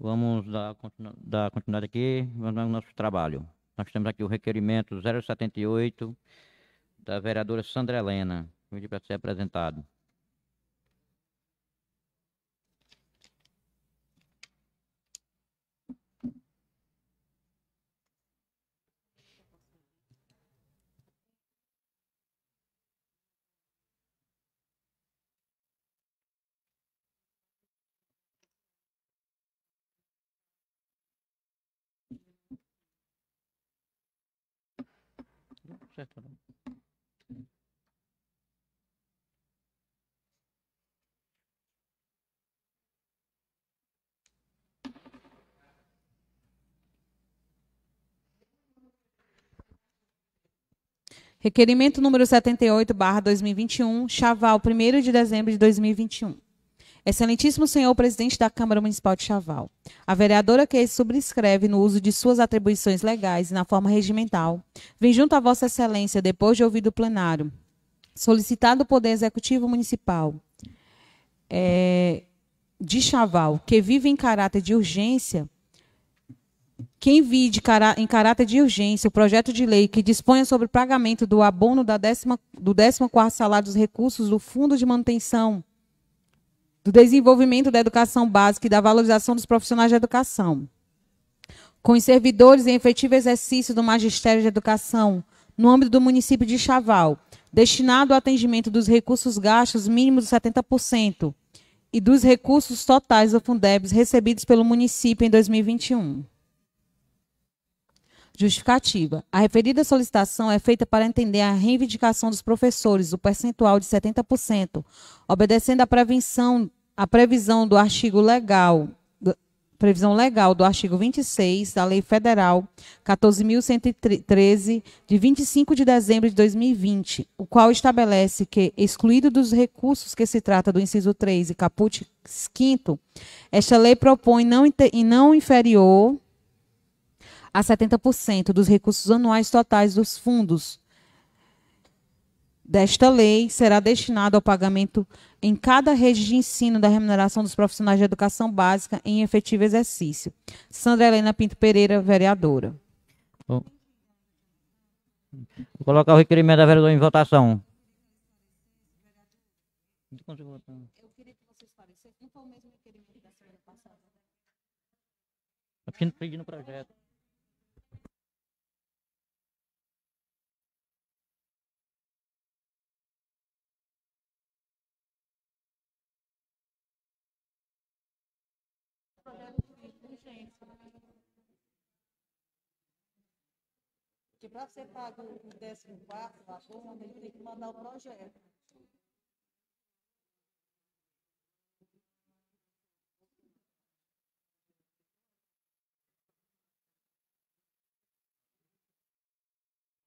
Vamos dar, continu, dar continuidade aqui, vamos ao nosso trabalho. Nós temos aqui o requerimento 078 da vereadora Sandra Helena. Vou pedir para ser apresentado. Requerimento número 78, barra 2021, Chaval, 1 de dezembro de 2021. Excelentíssimo senhor presidente da Câmara Municipal de Chaval, a vereadora que subscreve no uso de suas atribuições legais e na forma regimental, vem junto a vossa excelência, depois de ouvido o plenário, solicitado o Poder Executivo Municipal é, de Chaval, que vive em caráter de urgência, quem envie cará em caráter de urgência o projeto de lei que disponha sobre o pagamento do abono da décima, do 14 salário dos recursos do Fundo de Manutenção do Desenvolvimento da Educação Básica e da Valorização dos Profissionais da Educação, com os servidores em efetivo exercício do Magistério de Educação no âmbito do município de Chaval, destinado ao atendimento dos recursos gastos mínimos de 70% e dos recursos totais do Fundebs recebidos pelo município em 2021. Justificativa. A referida solicitação é feita para entender a reivindicação dos professores, o percentual de 70%, obedecendo à prevenção, à previsão do artigo legal, previsão legal do artigo 26 da Lei Federal 14.113, de 25 de dezembro de 2020, o qual estabelece que, excluído dos recursos que se trata do inciso 3 e caput 5, esta lei propõe não, e não inferior a 70% dos recursos anuais totais dos fundos desta lei será destinado ao pagamento em cada rede de ensino da remuneração dos profissionais de educação básica em efetivo exercício. Sandra Helena Pinto Pereira, vereadora. Vou colocar o requerimento da vereadora em votação. Eu queria que vocês parecessem, não foi o mesmo requerimento da semana passada. Tá pedindo projeto. para ser pago o 14 valor, ele tem que mandar o projeto.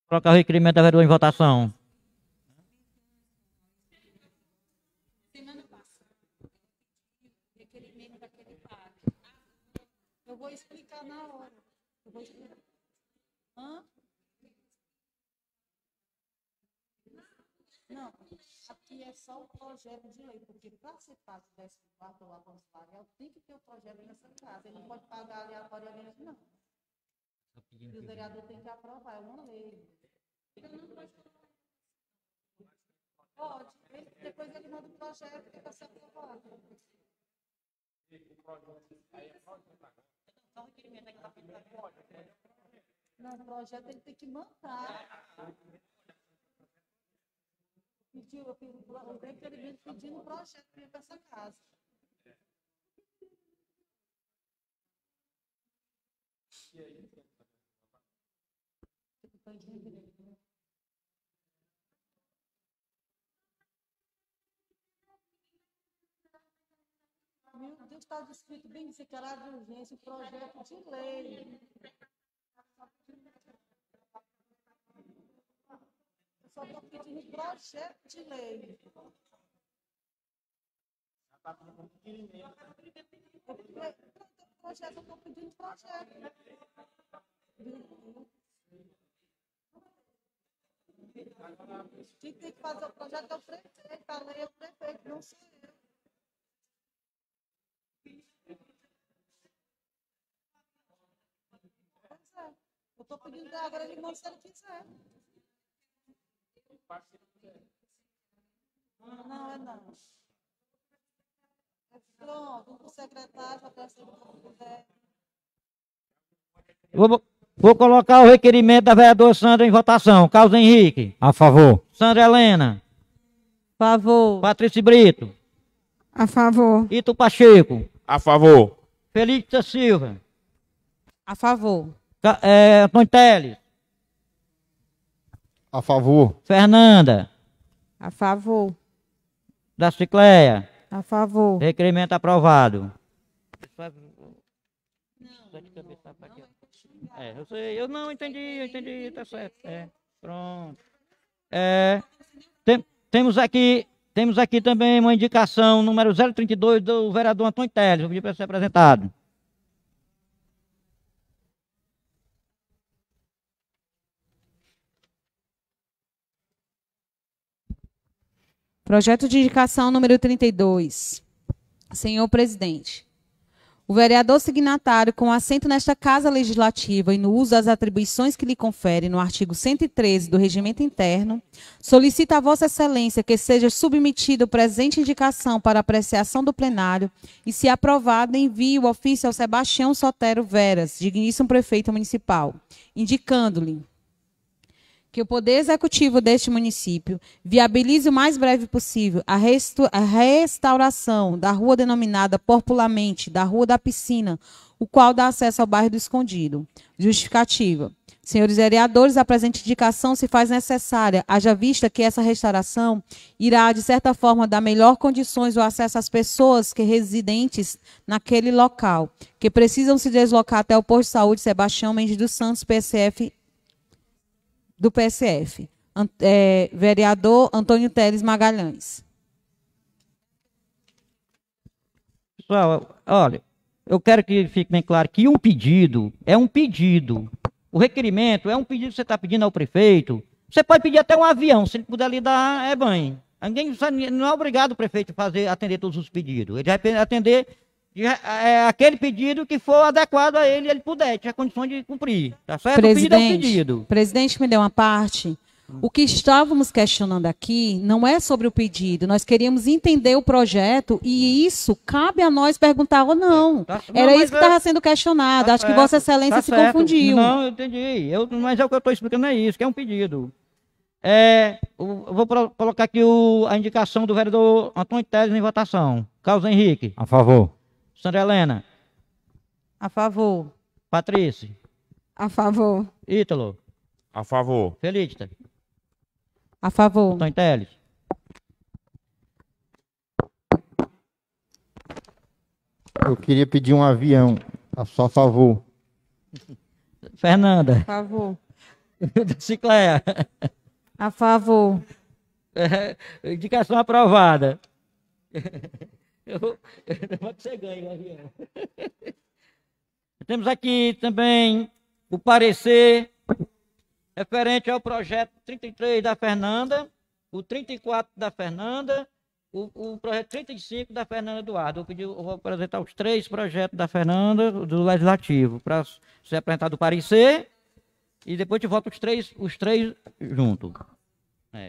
Colocar o requerimento da vereadora em votação. só o projeto de lei, porque para ser parte quarto ou avanço salarial, tem que ter o um projeto nessa casa. Ele não pode pagar aleatoriamente, não. E o vereador tem que aprovar, é uma lei. Ele não pode Pode, ele, depois ele manda o projeto que vai ser aprovado. O projeto aí é projeto Só o requerimento é que está Não, o projeto ele tem que mandar. É pediu, eu fiz um grande peregrino pedindo um projeto para essa casa. E aí? Então? Tá né? Meu Deus, está descrito bem, se de urgência, o projeto de lei. Só Só estou pedindo projeto de lei. Já pedindo requerimento. Projeto, eu estou pedindo projeto. Quem tem que fazer o projeto é o prefeito, a lei é o prefeito, não sou eu. Pois é, Eu estou pedindo agora limão que ele quiser. Não, é não. Pronto, o secretário puder. Vou, vou colocar o requerimento da vereadora Sandra em votação. Carlos Henrique. A favor. Sandra Helena. A favor. Patrícia Brito. A favor. Ito Pacheco. A favor. Felícia Silva. A favor. é, Antônio Teles. A favor. Fernanda. A favor. Da Cicleia. A favor. Requerimento aprovado. É, eu, sei, eu não entendi, eu entendi, tá certo. É, pronto. É, tem, temos aqui temos aqui também uma indicação número 032 do vereador Antônio Teles. Vou pedir para ser apresentado. Projeto de indicação número 32. Senhor presidente, o vereador signatário, com assento nesta Casa Legislativa e no uso das atribuições que lhe confere no artigo 113 do Regimento Interno, solicita a Vossa Excelência que seja submetido presente indicação para apreciação do plenário e, se aprovada, envie o ofício ao Sebastião Sotero Veras, digníssimo prefeito municipal, indicando-lhe que o Poder Executivo deste município viabilize o mais breve possível a, a, restauração da rua denominada popularmente da Rua da Piscina, o qual dá acesso ao bairro do Escondido. Justificativa. Senhores vereadores, a presente indicação se faz necessária, haja vista que essa restauração irá, de certa forma, dar melhor condições o acesso às pessoas que residentes naquele local, que precisam se deslocar até o posto de saúde Sebastião Mendes dos Santos, PSF do PSF. Ant é, vereador Antônio Teles Magalhães. Pessoal, olha, eu quero que fique bem claro que um pedido é um pedido. O requerimento é um pedido que você está pedindo ao prefeito. Você pode pedir até um avião, se ele puder lhe dar, é bem. Ninguém não é obrigado o prefeito a fazer, atender todos os pedidos. Ele vai atender de, é, é, aquele pedido que for adequado a ele, ele puder, tiver condições de cumprir. Tá certo? Presidente, o pedido é o pedido. Presidente, me deu uma parte. O que estávamos questionando aqui não é sobre o pedido, nós queríamos entender o projeto e isso cabe a nós perguntar ou não. Tá, não Era isso que estava é- sendo questionado. Tá Acho certo, que Vossa Excelência tá se certo. confundiu. Não, eu entendi. Eu, mas é o que eu estou explicando é isso, que é um pedido. É, vou colocar aqui o, a indicação do vereador Antônio Teles em votação. Carlos Henrique. A favor. Sandra Helena. A favor. Patrícia. A favor. Ítalo. A favor. Felícita. A favor. Antônio Teles. Eu queria pedir um avião. Tá só favor. Fernanda. A favor. Cicléia. A favor. indicação aprovada. Eu, eu você ganhe Temos aqui também o parecer referente ao projeto 33 da Fernanda, o 34 da Fernanda, o, o projeto 35 da Fernanda Eduardo. Eu, pedi, eu vou apresentar os três projetos da Fernanda do Legislativo para ser apresentado o parecer e depois de volta os três, os três juntos. É.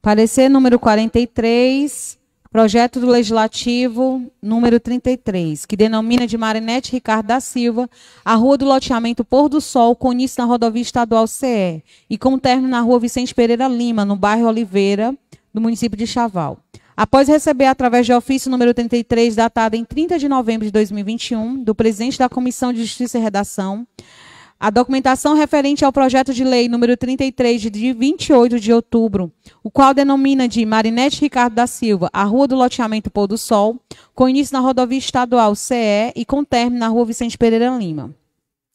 Parecer número 43 projeto do legislativo número 33, que denomina de Marinete Ricardo da Silva a rua do loteamento Pôr do Sol, com início na rodovia estadual CE, e com término na rua Vicente Pereira Lima, no bairro Oliveira, do município de Chaval. Após receber, através de ofício número 33, datado em 30 de novembro de 2021, do presidente da Comissão de Justiça e Redação, a documentação referente ao projeto de lei número 33 de 28 de outubro, o qual denomina de Marinete Ricardo da Silva a Rua do Loteamento Pôr do Sol, com início na rodovia estadual CE e com término na Rua Vicente Pereira Lima.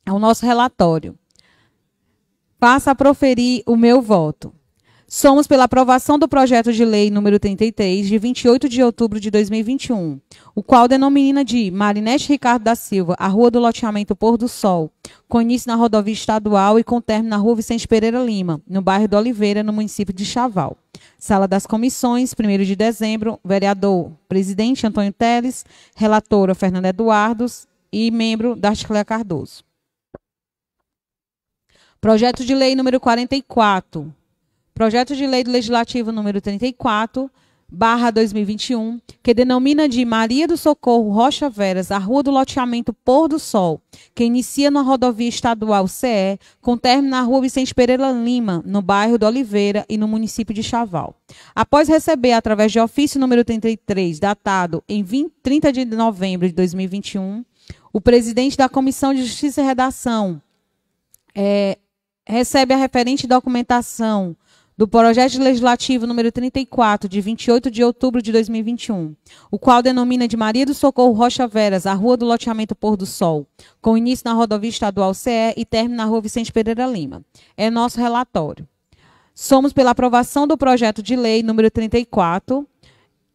É o nosso relatório. Passa a proferir o meu voto. Somos pela aprovação do projeto de lei número 33, de 28 de outubro de 2021, o qual denomina de Marinete Ricardo da Silva, a Rua do Loteamento Pôr do Sol, com início na rodovia estadual e com término na Rua Vicente Pereira Lima, no bairro do Oliveira, no município de Chaval. Sala das Comissões, 1 de dezembro, vereador presidente Antônio Teles, relatora Fernanda Eduardos e membro Darticléa Cardoso. Projeto de lei número 44, Projeto de Lei do Legislativo número 34, barra 2021, que denomina de Maria do Socorro Rocha Veras, a Rua do Loteamento Pôr do Sol, que inicia na rodovia estadual CE, com término na Rua Vicente Pereira Lima, no bairro do Oliveira e no município de Chaval. Após receber, através de ofício número 33, datado em 20, 30 de novembro de 2021, o presidente da Comissão de Justiça e Redação é, recebe a referente documentação do Projeto Legislativo número 34, de 28 de outubro de 2021, o qual denomina de Maria do Socorro Rocha Veras a Rua do Loteamento Pôr do Sol, com início na rodovia estadual CE e término na Rua Vicente Pereira Lima. É nosso relatório. Somos pela aprovação do projeto de lei número 34,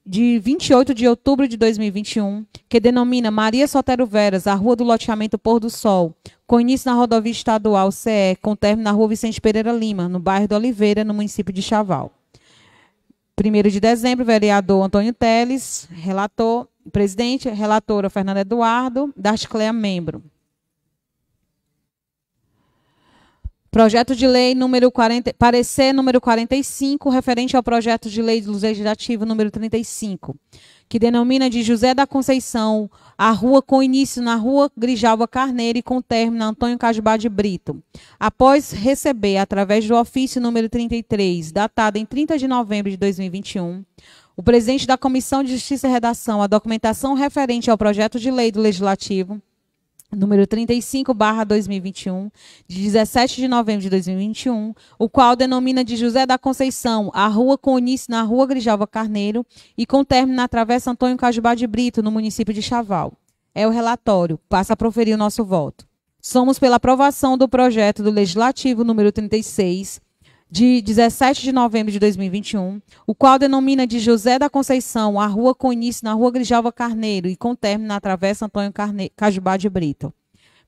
de 28 de outubro de 2021, que denomina Maria Sotero Veras, a Rua do Loteamento Pôr do Sol, com início na rodovia estadual CE, com término na Rua Vicente Pereira Lima, no bairro do Oliveira, no município de Chaval. 1 de dezembro, vereador Antônio Teles, relator, presidente, relatora Fernanda Eduardo, Darticleia, membro. Projeto de lei número 40, parecer número 45, referente ao projeto de lei do legislativo número 35, que denomina de José da Conceição a rua com início na Rua Grijalva Carneiro e com término Antônio Cajubá de Brito. Após receber, através do ofício número 33, datado em 30 de novembro de 2021, o presidente da Comissão de Justiça e Redação, a documentação referente ao projeto de lei do Legislativo, número 35/2021, de 17 de novembro de 2021, o qual denomina de José da Conceição a rua com início na Rua Grijalva Carneiro e com término na Travessa Antônio Cajubá de Brito, no município de Chaval. É o relatório. Passa a proferir o nosso voto. Somos pela aprovação do projeto do Legislativo número 36, de 17 de novembro de 2021, o qual denomina de José da Conceição a rua com início na Rua Grijalva Carneiro e com término na Travessa Antônio Carne... Cajubá de Brito.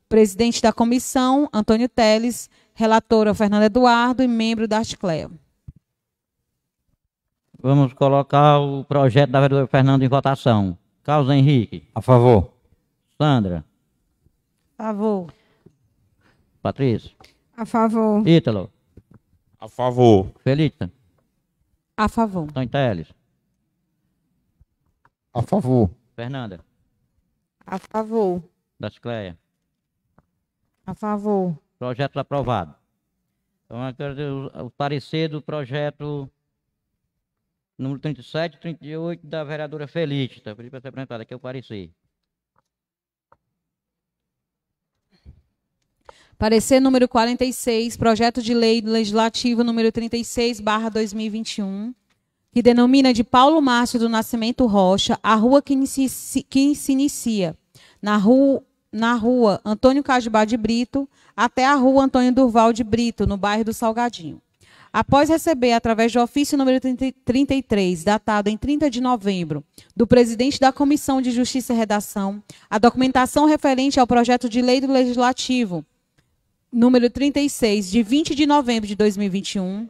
Presidente da comissão, Antônio Teles, relatora Fernanda Eduardo e membro da Articleo. Vamos colocar o projeto da vereadora Fernanda em votação. Carlos Henrique. A favor. Sandra. A favor. Patrícia. A favor. Ítalo. A favor. Felita. A favor. Antônio Teles. Então, A favor. Fernanda. A favor. Dascleia. A favor. Projeto aprovado. Então, eu quero dizer, o parecer do projeto número 37 e 38 da vereadora Felita. Pedi para ser apresentada, aqui é o parecer. Parecer número 46, projeto de lei legislativo número 36, barra 2021, que denomina de Paulo Márcio do Nascimento Rocha a rua que, inici que se inicia na rua, na rua Antônio Cajibá de Brito até a rua Antônio Durval de Brito, no bairro do Salgadinho. Após receber, através do ofício número 33, datado em 30 de novembro, do presidente da Comissão de Justiça e Redação, a documentação referente ao projeto de lei do Legislativo número 36, de 20 de novembro de 2021,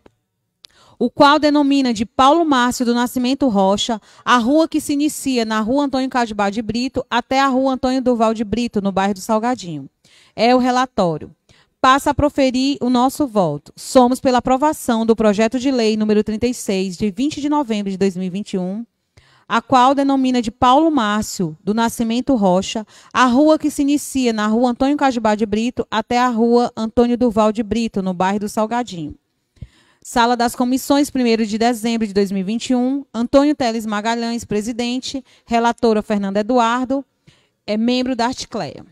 o qual denomina de Paulo Márcio do Nascimento Rocha a rua que se inicia na Rua Antônio Cadibá de Brito até a Rua Antônio Duval de Brito, no bairro do Salgadinho. É o relatório. Passa a proferir o nosso voto. Somos pela aprovação do projeto de lei número 36, de 20 de novembro de 2021 a qual denomina de Paulo Márcio, do Nascimento Rocha, a rua que se inicia na rua Antônio Cajibá de Brito até a rua Antônio Duval de Brito, no bairro do Salgadinho. Sala das Comissões, 1 de dezembro de 2021, Antônio Teles Magalhães, presidente, relatora Fernanda Eduardo, é membro da Articleia.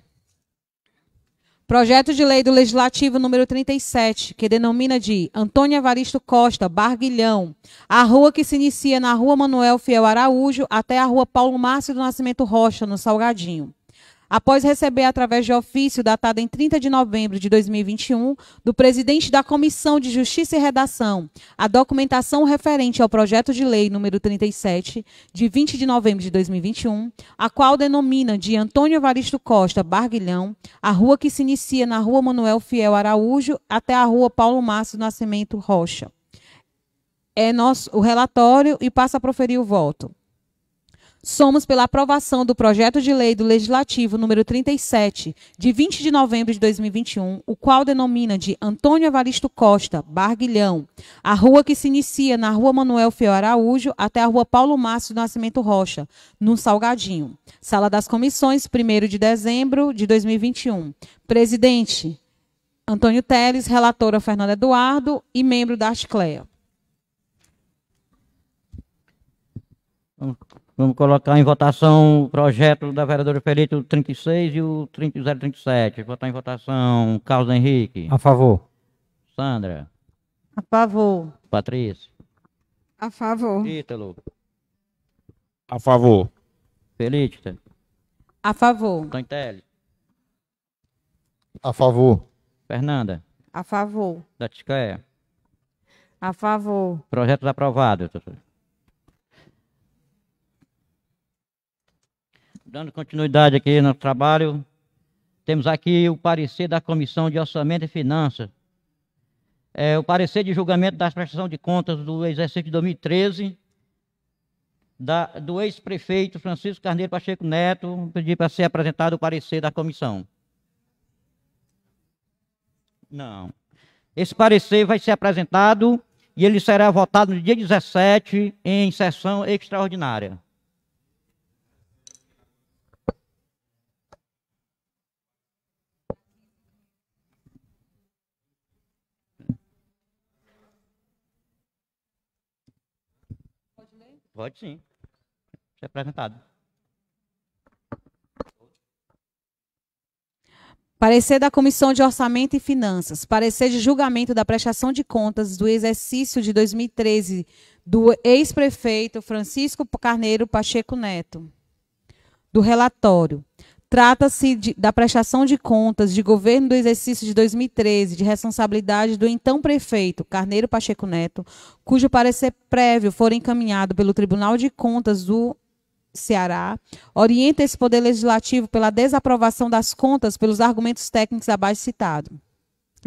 Projeto de lei do Legislativo número 37, que denomina de Antônio Evaristo Costa, Barguilhão, a rua que se inicia na Rua Manuel Fiel Araújo até a Rua Paulo Márcio do Nascimento Rocha, no Salgadinho após receber através de ofício datado em 30 de novembro de 2021 do presidente da Comissão de Justiça e Redação, a documentação referente ao projeto de lei número 37 de 20 de novembro de 2021, a qual denomina de Antônio Evaristo Costa Barguilhão a rua que se inicia na Rua Manuel Fiel Araújo até a Rua Paulo Márcio Nascimento Rocha. É nosso o relatório e passa a proferir o voto somos pela aprovação do projeto de lei do Legislativo número 37, de 20 de novembro de 2021, o qual denomina de Antônio Evaristo Costa, Barguilhão, a rua que se inicia na Rua Manuel Fio Araújo até a Rua Paulo Márcio do Nascimento Rocha, no Salgadinho. Sala das Comissões, 1 de dezembro de 2021. Presidente Antônio Teles, relatora Fernanda Eduardo e membro da Articleia. Vamos colocar em votação o projeto da vereadora Perito 36 e o 3037. Votar em votação. Carlos Henrique. A favor. Sandra. A favor. Patrícia. A favor. Ítalo. A favor. Felícia. A favor. Tantelli. A favor. Fernanda. A favor. Datiscaia. A favor. Projetos aprovados, doutor. dando continuidade aqui no trabalho, temos aqui o parecer da Comissão de Orçamento e Finanças. É, o parecer de julgamento da prestação de contas do exercício de 2013, da, do ex-prefeito Francisco Carneiro Pacheco Neto, pedir para ser apresentado o parecer da comissão. Não. Esse parecer vai ser apresentado e ele será votado no dia 17 em sessão extraordinária. Pode sim. Ser apresentado. Parecer da Comissão de Orçamento e Finanças. Parecer de julgamento da prestação de contas do exercício de 2013 do ex-prefeito Francisco Carneiro Pacheco Neto. Do relatório. Trata-se da prestação de contas de governo do exercício de 2013, de responsabilidade do então prefeito Carneiro Pacheco Neto, cujo parecer prévio for encaminhado pelo Tribunal de Contas do Ceará, orienta esse Poder Legislativo pela desaprovação das contas pelos argumentos técnicos abaixo citados.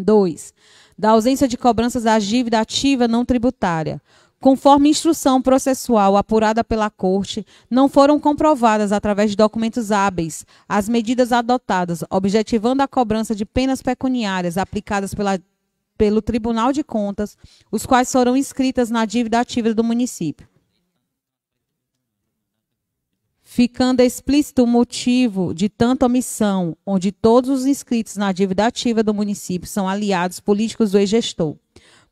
2. Da ausência de cobranças da dívida ativa não tributária conforme instrução processual apurada pela Corte, não foram comprovadas através de documentos hábeis as medidas adotadas, objetivando a cobrança de penas pecuniárias aplicadas pela, pelo Tribunal de Contas, os quais foram inscritas na dívida ativa do município. Ficando explícito o motivo de tanta omissão, onde todos os inscritos na dívida ativa do município são aliados políticos do ex-gestor.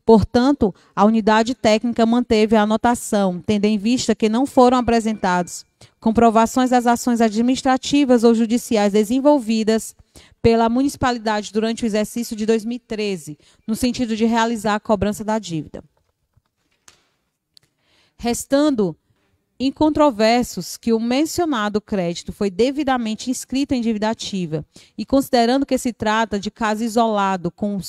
Portanto, a unidade técnica manteve a anotação, tendo em vista que não foram apresentados comprovações das ações administrativas ou judiciais desenvolvidas pela municipalidade durante o exercício de 2013, no sentido de realizar a cobrança da dívida. Restando incontroversos que o mencionado crédito foi devidamente inscrito em dívida ativa e considerando que se trata de caso isolado com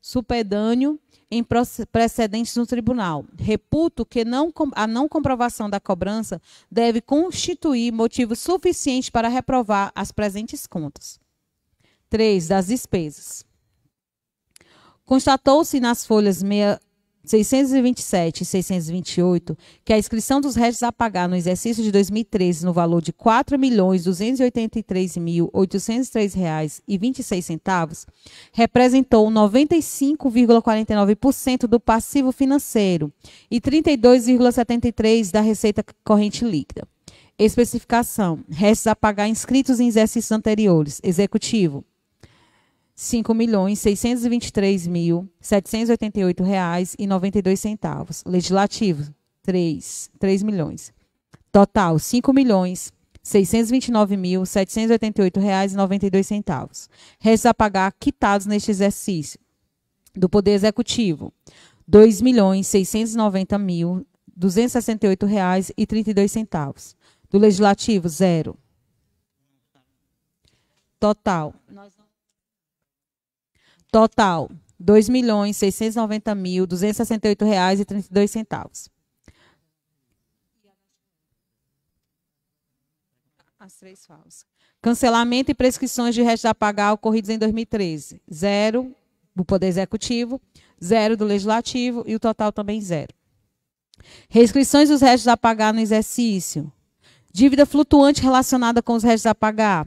supedâneo em precedentes no tribunal. Reputo que não, a não comprovação da cobrança deve constituir motivo suficiente para reprovar as presentes contas. 3. Das despesas. Constatou-se nas folhas 6, 627 e 628 que a inscrição dos restos a pagar no exercício de 2013 no valor de R$ 4.283.803,26 representou 95,49% do passivo financeiro e 32,73% da receita corrente líquida. Especificação: restos a pagar inscritos em exercícios anteriores. Executivo: 5 milhões mil reais e 92 centavos. Legislativo 3, 3 milhões. Total 5 milhões mil reais e 92 centavos. Restos a pagar quitados neste exercício. Do Poder Executivo 2 milhões mil reais e 32 centavos. Do Legislativo zero. Total. Nós Total, R$ 2.690.268,32. três falas. Cancelamento e prescrições de resto a pagar ocorridos em 2013. Zero do Poder Executivo, zero do Legislativo e o total também zero. Restrições dos restos a pagar no exercício. Dívida flutuante relacionada com os restos a pagar.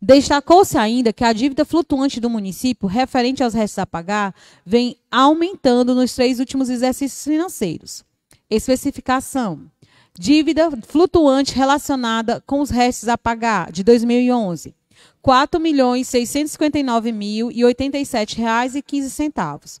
Destacou-se ainda que a dívida flutuante do município, referente aos restos a pagar, vem aumentando nos três últimos exercícios financeiros. Especificação: dívida flutuante relacionada com os restos a pagar de 2011, R$ 4.659.087,15.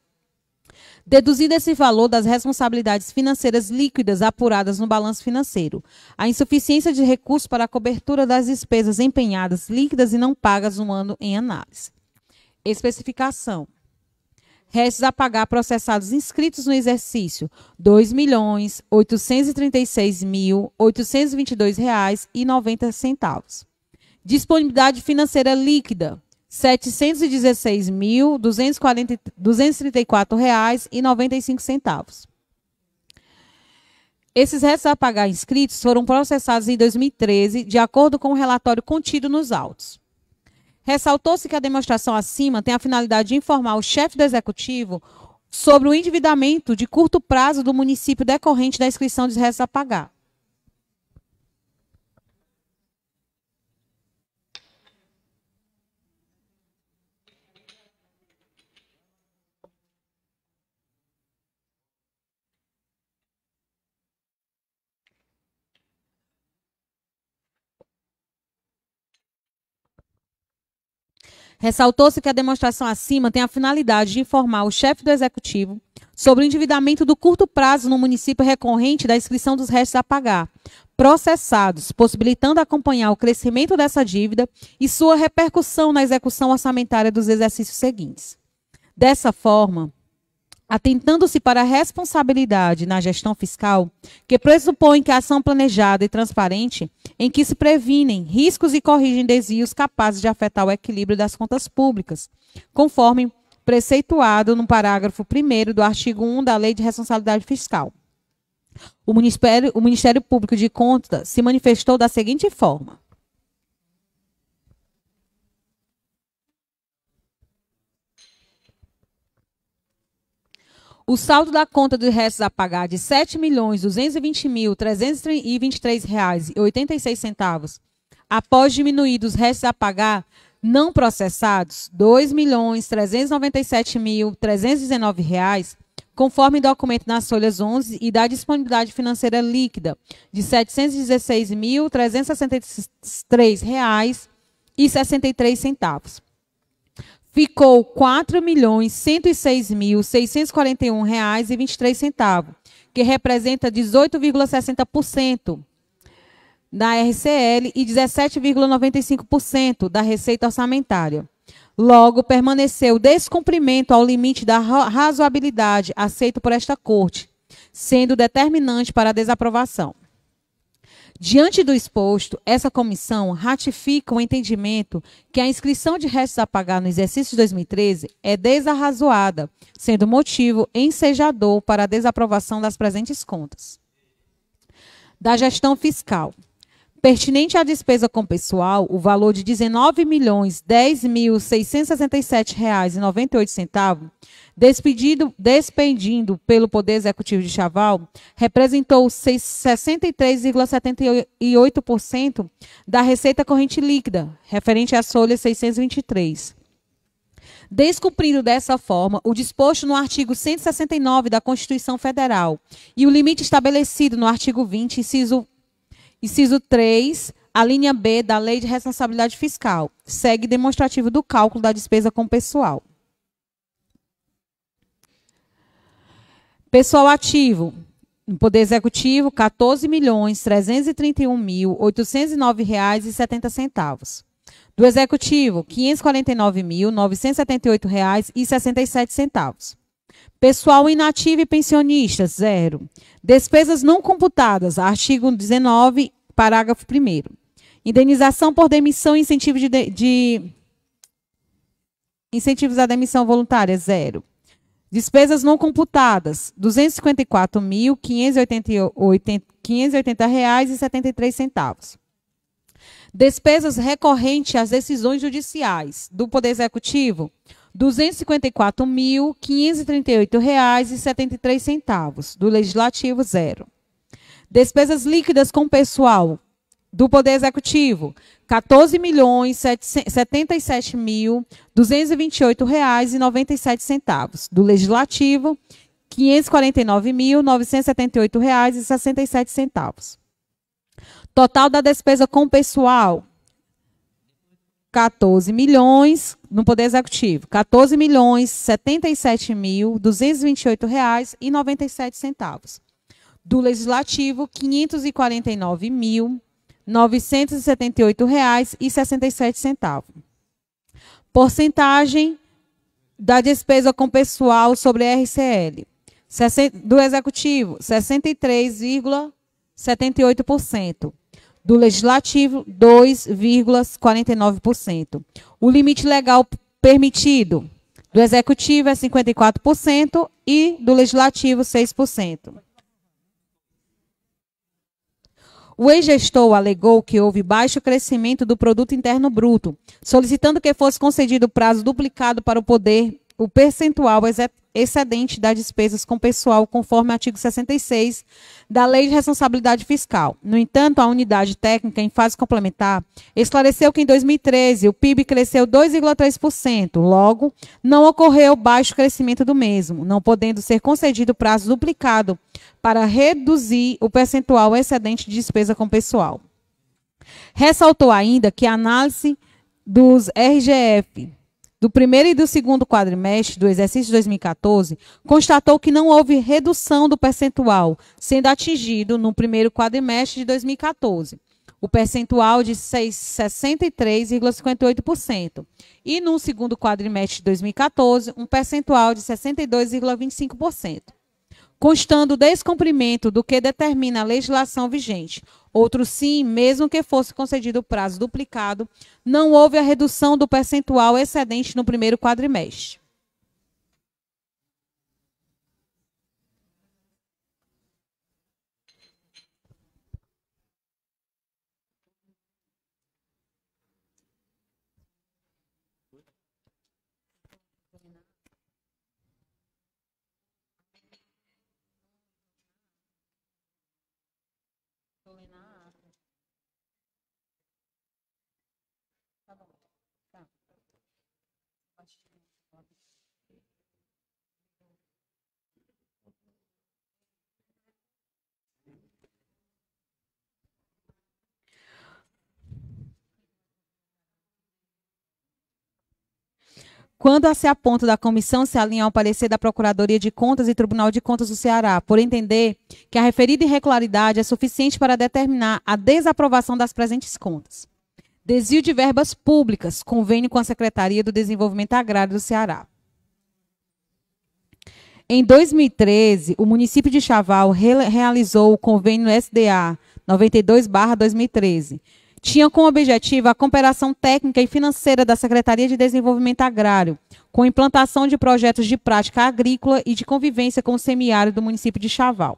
Deduzido esse valor das responsabilidades financeiras líquidas apuradas no balanço financeiro, a insuficiência de recursos para a cobertura das despesas empenhadas líquidas e não pagas no ano em análise. Especificação restos a pagar processados inscritos no exercício R$ 2.836.822,90. Disponibilidade financeira líquida R$ reais e centavos. Esses restos a pagar inscritos foram processados em 2013, de acordo com o relatório contido nos autos. Ressaltou-se que a demonstração acima tem a finalidade de informar o chefe do executivo sobre o endividamento de curto prazo do município decorrente da inscrição dos restos a pagar. Ressaltou-se que a demonstração acima tem a finalidade de informar o chefe do executivo sobre o endividamento do curto prazo no município recorrente da inscrição dos restos a pagar, processados, possibilitando acompanhar o crescimento dessa dívida e sua repercussão na execução orçamentária dos exercícios seguintes. Dessa forma, atentando-se para a responsabilidade na gestão fiscal, que pressupõe que a ação planejada e transparente, em que se previnem riscos e corrigem desvios capazes de afetar o equilíbrio das contas públicas, conforme preceituado no parágrafo 1 do artigo 1 da Lei de Responsabilidade Fiscal. O Ministério, o Ministério Público de Contas se manifestou da seguinte forma: O saldo da conta de restos a pagar de R$ 7.220.323,86, após diminuído os restos a pagar não processados, R$ 2.397.319, conforme documento nas folhas 11 e da disponibilidade financeira líquida de R$ 716.363,63 ficou R$ 4.106.641,23, que representa 18,60% da RCL e 17,95% da receita orçamentária. Logo, permaneceu descumprimento ao limite da razoabilidade aceito por esta Corte, sendo determinante para a desaprovação. Diante do exposto, essa comissão ratifica o entendimento que a inscrição de restos a pagar no exercício 2013 é desarrazoada, sendo motivo ensejador para a desaprovação das presentes contas. Da gestão fiscal. Pertinente à despesa com pessoal, o valor de R$ 19.010.667,98 despedido, pelo Poder Executivo de Chaval, representou 63,78% da receita corrente líquida, referente à solha 623. Descumprindo dessa forma o disposto no artigo 169 da Constituição Federal e o limite estabelecido no artigo 20, inciso, inciso 3, a linha B da Lei de Responsabilidade Fiscal, segue demonstrativo do cálculo da despesa com pessoal. Pessoal ativo, no Poder Executivo, R$ 14.331.809,70. Do Executivo, R$ 549.978,67. Pessoal inativo e pensionista, zero. Despesas não computadas, artigo 19, parágrafo 1 Indenização por demissão e incentivo de, de... Incentivos à demissão voluntária, zero. Despesas não computadas, R$ 254.580,73. Despesas recorrentes às decisões judiciais do Poder Executivo, R$ 254.538,73. Do Legislativo, zero. Despesas líquidas com pessoal, do Poder Executivo, R$ milhões mil reais e centavos. Do Legislativo, R$ mil reais e centavos. Total da despesa com pessoal, 14 milhões no Poder Executivo, 14 milhões 77 mil reais e centavos. Do Legislativo, R$ mil R$ 978,67. Porcentagem da despesa com pessoal sobre RCL do executivo, 63,78%. Do legislativo, 2,49%. O limite legal permitido do executivo é 54% e do legislativo, 6%. O ex-gestor alegou que houve baixo crescimento do produto interno bruto, solicitando que fosse concedido prazo duplicado para o poder o percentual excedente das despesas com pessoal, conforme o artigo 66 da Lei de Responsabilidade Fiscal. No entanto, a unidade técnica em fase complementar esclareceu que em 2013 o PIB cresceu 2,3%, logo, não ocorreu baixo crescimento do mesmo, não podendo ser concedido prazo duplicado para reduzir o percentual excedente de despesa com pessoal. Ressaltou ainda que a análise dos RGF do primeiro e do segundo quadrimestre do exercício 2014, constatou que não houve redução do percentual, sendo atingido no primeiro quadrimestre de 2014 o percentual de 63,58% e no segundo quadrimestre de 2014 um percentual de 62,25%, constando o descumprimento do que determina a legislação vigente, Outro sim, mesmo que fosse concedido o prazo duplicado, não houve a redução do percentual excedente no primeiro quadrimestre. Quando a se aponta da comissão se alinha ao parecer da Procuradoria de Contas e Tribunal de Contas do Ceará, por entender que a referida irregularidade é suficiente para determinar a desaprovação das presentes contas. Desvio de verbas públicas, convênio com a Secretaria do Desenvolvimento Agrário do Ceará. Em 2013, o município de Chaval re realizou o convênio SDA 92/2013 tinha como objetivo a cooperação técnica e financeira da Secretaria de Desenvolvimento Agrário, com implantação de projetos de prática agrícola e de convivência com o semiárido do município de Chaval.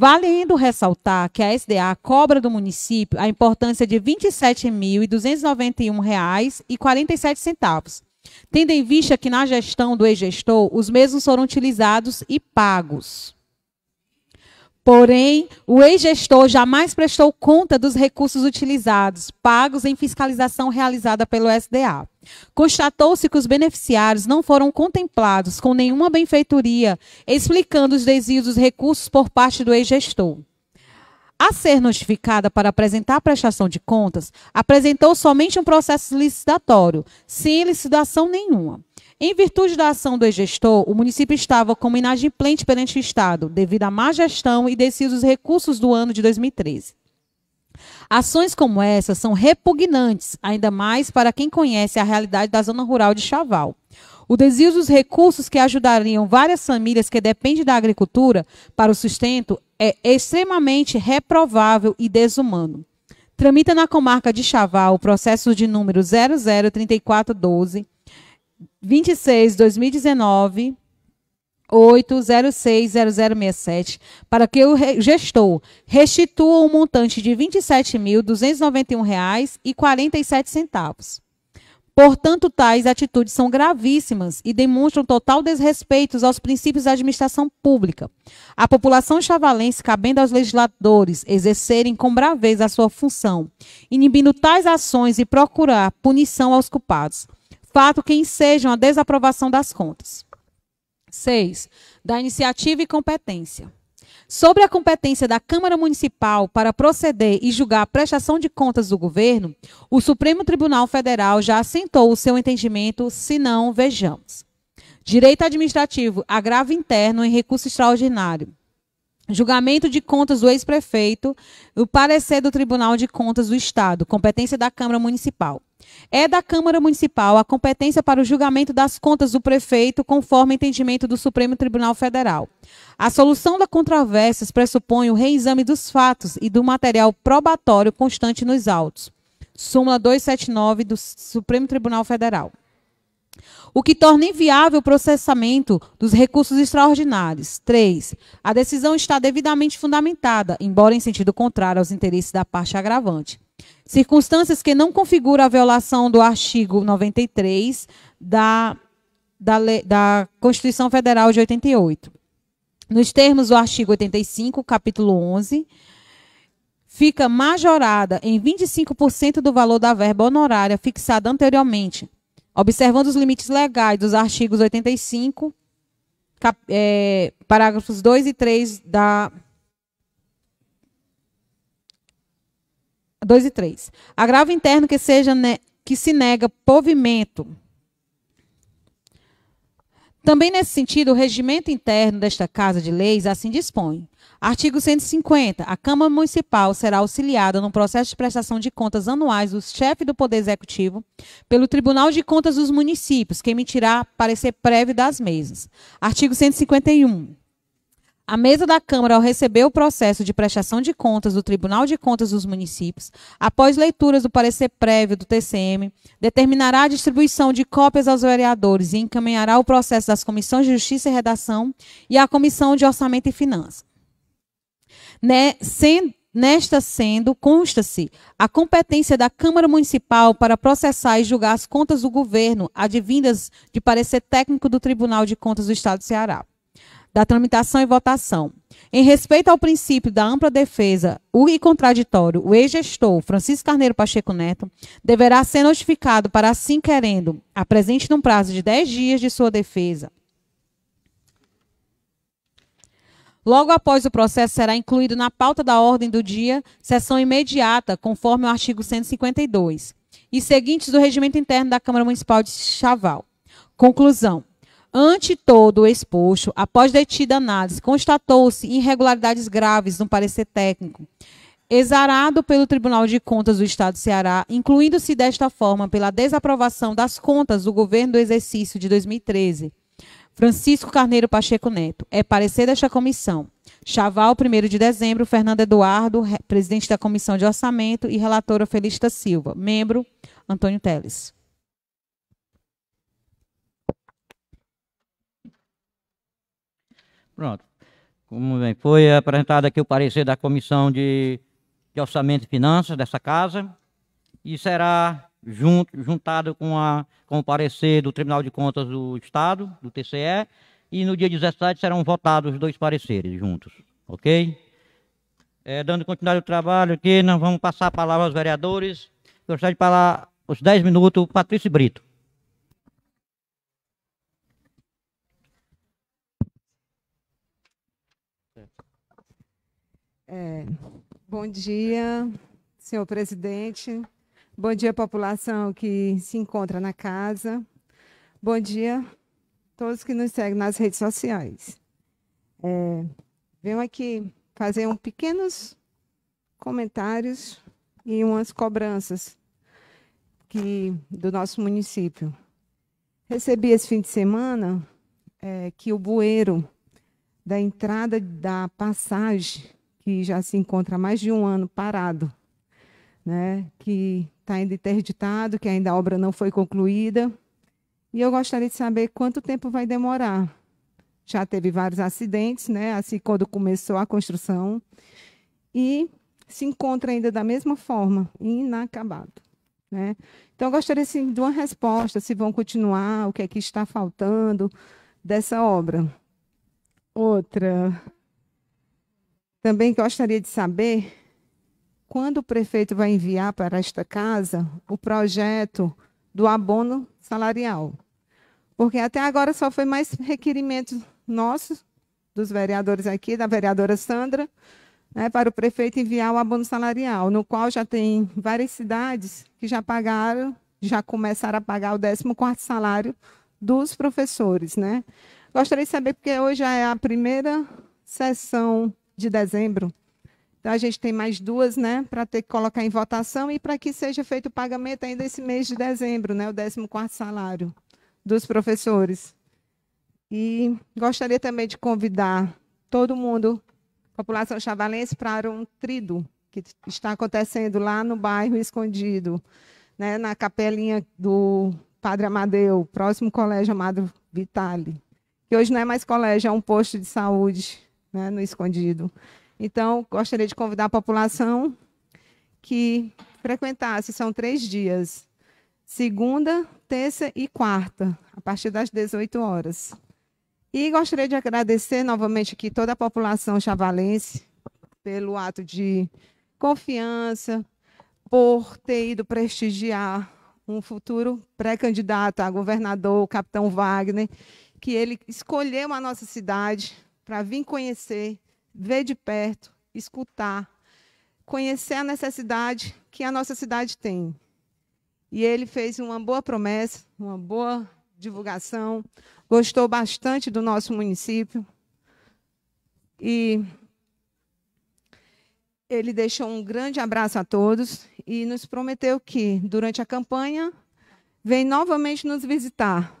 ainda ressaltar que a SDA cobra do município a importância de R$ 27.291,47, tendo em vista que na gestão do ex-gestor os mesmos foram utilizados e pagos. Porém, o ex-gestor jamais prestou conta dos recursos utilizados, pagos em fiscalização realizada pelo SDA. Constatou-se que os beneficiários não foram contemplados com nenhuma benfeitoria, explicando os desvios dos recursos por parte do ex-gestor. A ser notificada para apresentar a prestação de contas, apresentou somente um processo licitatório, sem licitação nenhuma. Em virtude da ação do gestor, o município estava como inadimplente perante o Estado, devido à má gestão e decisos recursos do ano de 2013. Ações como essa são repugnantes, ainda mais para quem conhece a realidade da zona rural de Chaval. O desvio dos recursos que ajudariam várias famílias que dependem da agricultura para o sustento é extremamente reprovável e desumano. Tramita na comarca de Chaval o processo de número 003412 26, 2019, 8060067, para que o gestor restitua o um montante de R$ 27.291,47. Portanto, tais atitudes são gravíssimas e demonstram total desrespeito aos princípios da administração pública. A população chavalense, cabendo aos legisladores exercerem com braveza a sua função, inibindo tais ações e procurar punição aos culpados fato que ensejam a desaprovação das contas. 6. Da iniciativa e competência. Sobre a competência da Câmara Municipal para proceder e julgar a prestação de contas do governo, o Supremo Tribunal Federal já assentou o seu entendimento, se não, vejamos. Direito administrativo, agravo interno em recurso extraordinário. Julgamento de contas do ex-prefeito, o parecer do Tribunal de Contas do Estado, competência da Câmara Municipal. É da Câmara Municipal a competência para o julgamento das contas do prefeito, conforme entendimento do Supremo Tribunal Federal. A solução das controvérsias pressupõe o reexame dos fatos e do material probatório constante nos autos. Súmula 279 do Supremo Tribunal Federal o que torna inviável o processamento dos recursos extraordinários. 3. A decisão está devidamente fundamentada, embora em sentido contrário aos interesses da parte agravante. Circunstâncias que não configuram a violação do artigo 93 da, da, da Constituição Federal de 88. Nos termos do artigo 85, capítulo 11, fica majorada em 25% do valor da verba honorária fixada anteriormente, Observando os limites legais dos artigos 85, cap, é, parágrafos 2 e 3 da 2 e 3. Agravo interno que seja ne, que se nega povimento. Também nesse sentido, o regimento interno desta Casa de Leis assim dispõe. Artigo 150. A Câmara Municipal será auxiliada no processo de prestação de contas anuais do chefe do Poder Executivo pelo Tribunal de Contas dos Municípios, que emitirá parecer prévio das mesas. Artigo 151. A mesa da Câmara, ao receber o processo de prestação de contas do Tribunal de Contas dos Municípios, após leituras do parecer prévio do TCM, determinará a distribuição de cópias aos vereadores e encaminhará o processo das Comissões de Justiça e Redação e à Comissão de Orçamento e Finanças né, sendo Nesta sendo, consta-se, a competência da Câmara Municipal para processar e julgar as contas do governo advindas de parecer técnico do Tribunal de Contas do Estado do Ceará. Da tramitação e votação. Em respeito ao princípio da ampla defesa o e contraditório, o ex-gestor Francisco Carneiro Pacheco Neto deverá ser notificado para, assim querendo, apresente num prazo de 10 dias de sua defesa Logo após o processo, será incluído na pauta da ordem do dia sessão imediata, conforme o artigo 152 e seguintes do regimento interno da Câmara Municipal de Chaval. Conclusão. Ante todo o exposto, após detida análise, constatou-se irregularidades graves no parecer técnico, exarado pelo Tribunal de Contas do Estado do Ceará, incluindo-se desta forma pela desaprovação das contas do governo do exercício de 2013 Francisco Carneiro Pacheco Neto. É parecer desta comissão. Chaval, 1 de dezembro, Fernando Eduardo, presidente da Comissão de Orçamento e relatora Felista Silva. Membro, Antônio Teles. Pronto. Como bem, foi apresentado aqui o parecer da Comissão de, de Orçamento e Finanças dessa casa e será junto, juntado com, a, com o parecer do Tribunal de Contas do Estado, do TCE, e no dia 17 serão votados os dois pareceres juntos, ok? É, dando continuidade ao trabalho aqui, nós vamos passar a palavra aos vereadores. Gostaria de falar os 10 minutos, Patrício Brito. É, bom dia, senhor presidente, Bom dia, população que se encontra na casa. Bom dia todos que nos seguem nas redes sociais. É, venho aqui fazer um pequenos comentários e umas cobranças que, do nosso município. Recebi esse fim de semana é, que o bueiro da entrada da passagem, que já se encontra há mais de um ano parado, né, que está interditado, que ainda a obra não foi concluída. E eu gostaria de saber quanto tempo vai demorar. Já teve vários acidentes, né? Assim, quando começou a construção. E se encontra ainda da mesma forma, inacabado. Né? Então, eu gostaria assim, de uma resposta: se vão continuar, o que é que está faltando dessa obra. Outra. Também gostaria de saber quando o prefeito vai enviar para esta casa o projeto do abono salarial. Porque até agora só foi mais requerimento nosso, dos vereadores aqui, da vereadora Sandra, né, para o prefeito enviar o abono salarial, no qual já tem várias cidades que já pagaram, já começaram a pagar o 14 salário dos professores. Né? Gostaria de saber, porque hoje é a primeira sessão de dezembro, então, a gente tem mais duas, né, para ter que colocar em votação e para que seja feito o pagamento ainda esse mês de dezembro, né, o 14 salário dos professores. E gostaria também de convidar todo mundo, população chavalense, para um trido que está acontecendo lá no bairro Escondido, né, na capelinha do Padre Amadeu, próximo colégio Amado Vitale, que hoje não é mais colégio, é um posto de saúde, né, no Escondido. Então, gostaria de convidar a população que frequentasse, são três dias, segunda, terça e quarta, a partir das 18 horas. E gostaria de agradecer novamente aqui toda a população chavalense pelo ato de confiança, por ter ido prestigiar um futuro pré-candidato a governador, o capitão Wagner, que ele escolheu a nossa cidade para vir conhecer ver de perto, escutar, conhecer a necessidade que a nossa cidade tem. E ele fez uma boa promessa, uma boa divulgação, gostou bastante do nosso município. E ele deixou um grande abraço a todos e nos prometeu que, durante a campanha, vem novamente nos visitar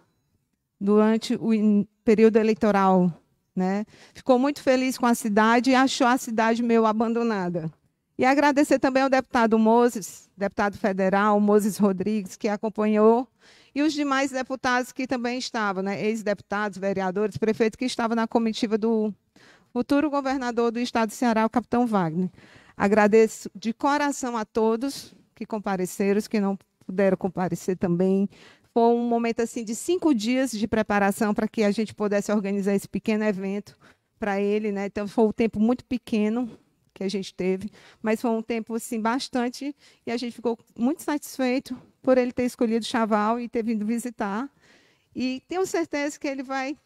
durante o período eleitoral né? Ficou muito feliz com a cidade e achou a cidade meio abandonada. E agradecer também ao deputado Moses, deputado federal, Moses Rodrigues, que acompanhou, e os demais deputados que também estavam, né? ex-deputados, vereadores, prefeitos que estavam na comitiva do futuro governador do estado de Ceará, o capitão Wagner. Agradeço de coração a todos que compareceram, os que não puderam comparecer também, foi um momento assim de cinco dias de preparação para que a gente pudesse organizar esse pequeno evento para ele, né? Então foi um tempo muito pequeno que a gente teve, mas foi um tempo assim bastante e a gente ficou muito satisfeito por ele ter escolhido Chaval e ter vindo visitar. E tenho certeza que ele vai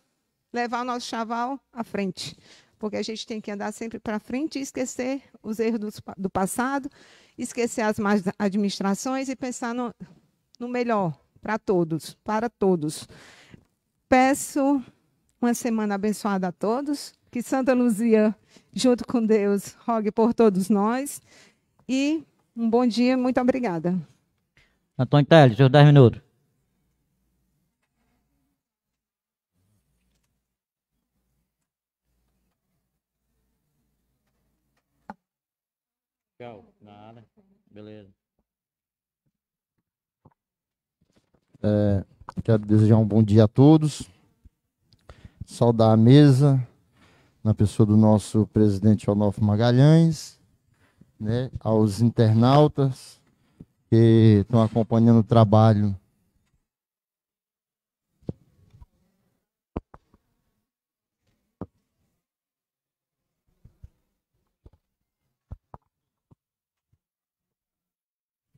levar o nosso Chaval à frente, porque a gente tem que andar sempre para frente e esquecer os erros do, do, passado, esquecer as más administrações e pensar no, no melhor, para todos, para todos. Peço uma semana abençoada a todos, que Santa Luzia, junto com Deus, rogue por todos nós e um bom dia, muito obrigada. Antônio Teles, seus 10 minutos. Tchau, nada, beleza. É, quero desejar um bom dia a todos. Saudar a mesa, na pessoa do nosso presidente Onofre Magalhães, né, aos internautas que estão acompanhando o trabalho.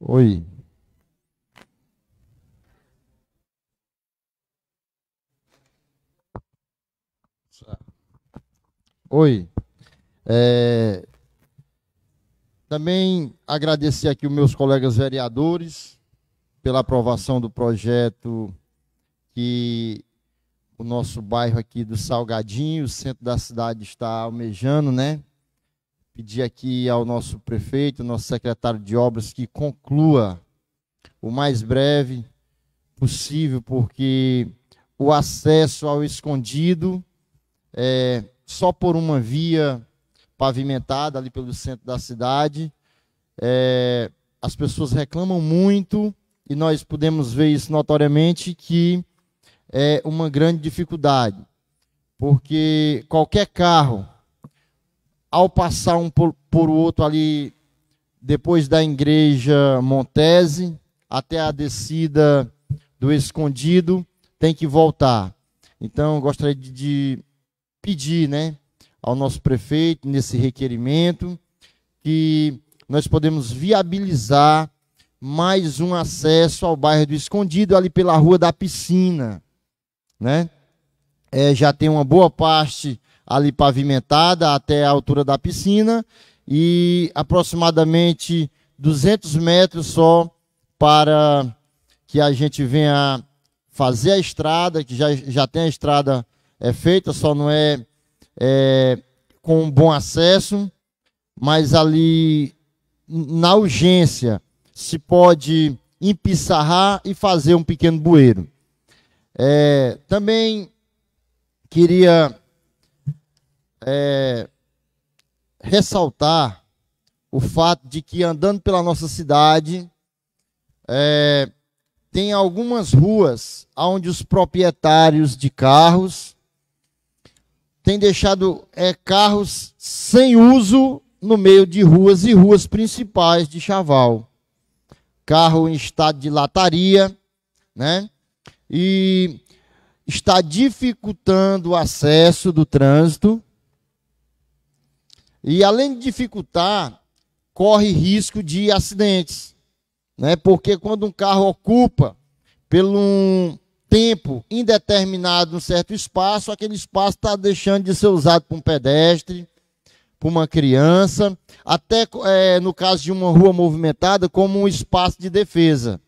Oi. Oi. É... Também agradecer aqui os meus colegas vereadores pela aprovação do projeto que o nosso bairro aqui do Salgadinho, o centro da cidade, está almejando, né? Pedir aqui ao nosso prefeito, nosso secretário de obras, que conclua o mais breve possível, porque o acesso ao escondido é, só por uma via pavimentada ali pelo centro da cidade. É, as pessoas reclamam muito e nós podemos ver isso notoriamente que é uma grande dificuldade, porque qualquer carro, ao passar um por, por outro ali, depois da igreja Montese até a descida do Escondido, tem que voltar. Então, gostaria de, de pedir, né, ao nosso prefeito nesse requerimento que nós podemos viabilizar mais um acesso ao bairro do Escondido ali pela Rua da Piscina, né? É, já tem uma boa parte ali pavimentada até a altura da piscina e aproximadamente 200 metros só para que a gente venha fazer a estrada, que já, já tem a estrada é feita, só não é, é com bom acesso, mas ali na urgência se pode empissarrar e fazer um pequeno bueiro. É, também queria é, ressaltar o fato de que andando pela nossa cidade é, tem algumas ruas onde os proprietários de carros tem deixado é, carros sem uso no meio de ruas e ruas principais de Chaval. Carro em estado de lataria, né? E está dificultando o acesso do trânsito. E além de dificultar, corre risco de acidentes, né? Porque quando um carro ocupa pelo um, tempo indeterminado, um certo espaço, aquele espaço está deixando de ser usado para um pedestre, para uma criança, até é, no caso de uma rua movimentada, como um espaço de defesa.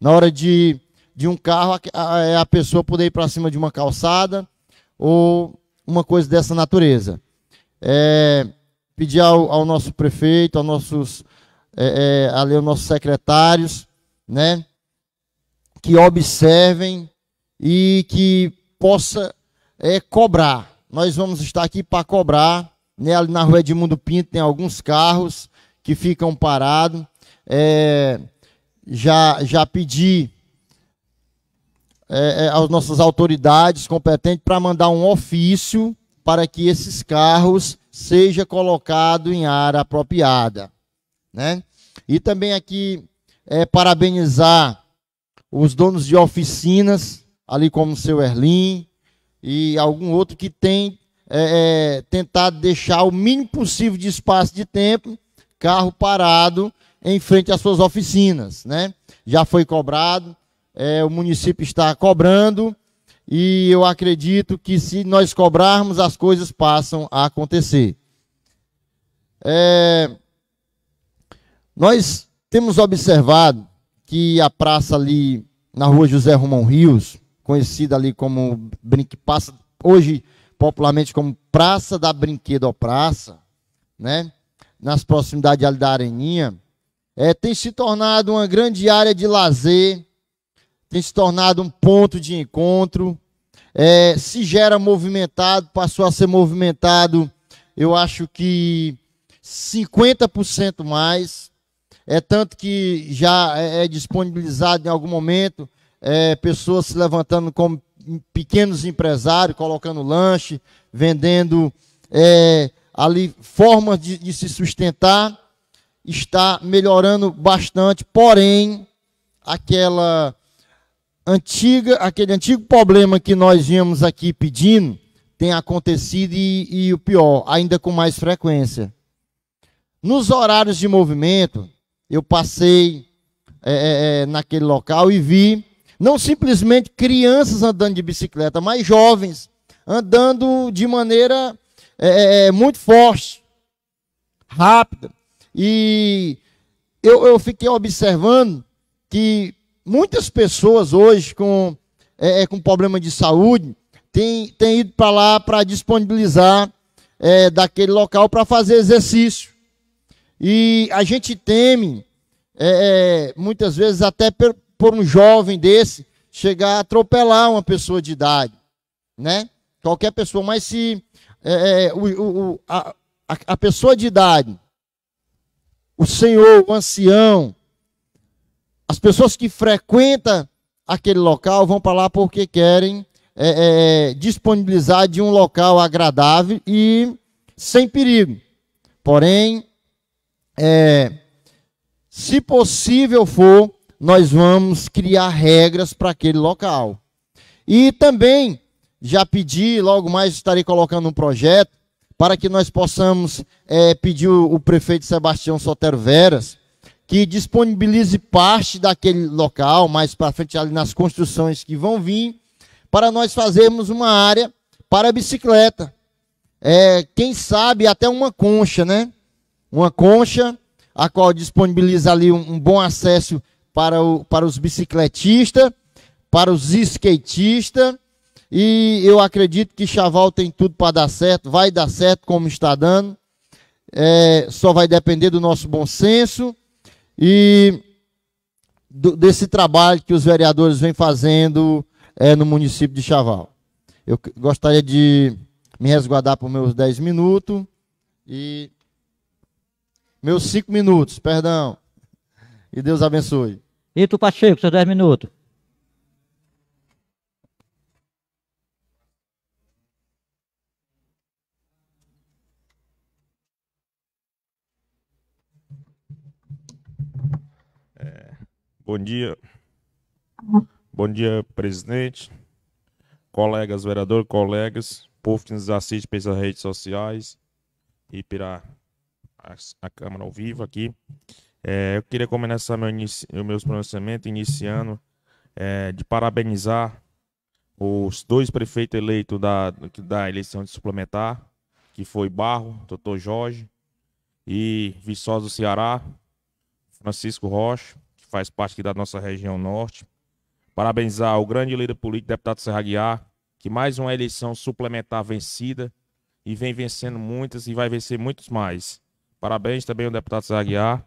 Na hora de, de um carro, a, a é, pessoa poder ir para cima de uma calçada ou uma coisa dessa natureza. É, pedir ao, ao, nosso prefeito, ao nossos, é, é, ali aos nossos secretários, né? que observem e que possa é, cobrar. Nós vamos estar aqui para cobrar. Né, ali na rua Edmundo Pinto tem alguns carros que ficam parados. É, já, já pedi é, é às nossas autoridades competentes para mandar um ofício para que esses carros sejam colocados em área apropriada. Né? E também aqui é, parabenizar os donos de oficinas, ali como o seu Erlim e algum outro que tem é, é, tentado deixar o mínimo possível de espaço de tempo, carro parado em frente às suas oficinas, né? Já foi cobrado, é, o município está cobrando e eu acredito que se nós cobrarmos as coisas passam a acontecer. É, nós temos observado que a praça ali na rua José Romão Rios, conhecida ali como Brinque Passa, hoje popularmente como Praça da Brinquedo Praça, né? Nas proximidades ali da Areninha, é, tem se tornado uma grande área de lazer, tem se tornado um ponto de encontro, é, se gera movimentado, passou a ser movimentado, eu acho que 50% mais, é tanto que já é, é disponibilizado em algum momento é, pessoas se levantando como pequenos empresários, colocando lanche, vendendo é, ali formas de, de se sustentar. Está melhorando bastante, porém, aquela antiga, aquele antigo problema que nós vimos aqui pedindo tem acontecido e, e, o pior, ainda com mais frequência. Nos horários de movimento, eu passei é, é, é, naquele local e vi, não simplesmente crianças andando de bicicleta, mas jovens andando de maneira é, é, é muito forte, rápida. E eu, eu fiquei observando que muitas pessoas hoje com, é, com problema de saúde têm, ido para lá para disponibilizar é, daquele local para fazer exercício. E a gente teme, é, é muitas vezes, até por, por um jovem desse chegar a atropelar uma pessoa de idade, né? Qualquer pessoa, mas se é, é o, o, a, a pessoa de idade, o senhor, o ancião, as pessoas que frequentam aquele local vão para lá porque querem é, é, disponibilizar de um local agradável e sem perigo. Porém, é, se possível for, nós vamos criar regras para aquele local. E também já pedi, logo mais estarei colocando um projeto para que nós possamos é, pedir o, o prefeito Sebastião Sotero Veras que disponibilize parte daquele local, mais para frente ali nas construções que vão vir, para nós fazermos uma área para bicicleta. É, quem sabe até uma concha, né? uma concha, a qual disponibiliza ali um, um bom acesso para, o, para os bicicletistas, para os skatistas. E eu acredito que Chaval tem tudo para dar certo, vai dar certo como está dando. É, só vai depender do nosso bom senso e do, desse trabalho que os vereadores vêm fazendo é, no município de Chaval. Eu gostaria de me resguardar por meus 10 minutos e meus cinco minutos, perdão. E Deus abençoe. E tu, Pacheco, seus dez minutos. É, bom dia. Bom dia, presidente, colegas vereador, colegas, povo que nos assiste pelas redes sociais e pela a, a câmera ao vivo aqui. É, eu queria começar meu inicio, meus pronunciamentos iniciando é, de parabenizar os dois prefeitos eleitos da, da eleição de suplementar, que foi Barro, Doutor Jorge, e Viçosa do Ceará, Francisco Rocha, que faz parte da nossa região norte. Parabenizar o grande líder político, deputado Serra Guiar, que mais uma eleição suplementar vencida e vem vencendo muitas e vai vencer muitos mais. Parabéns também ao deputado Zaguiar.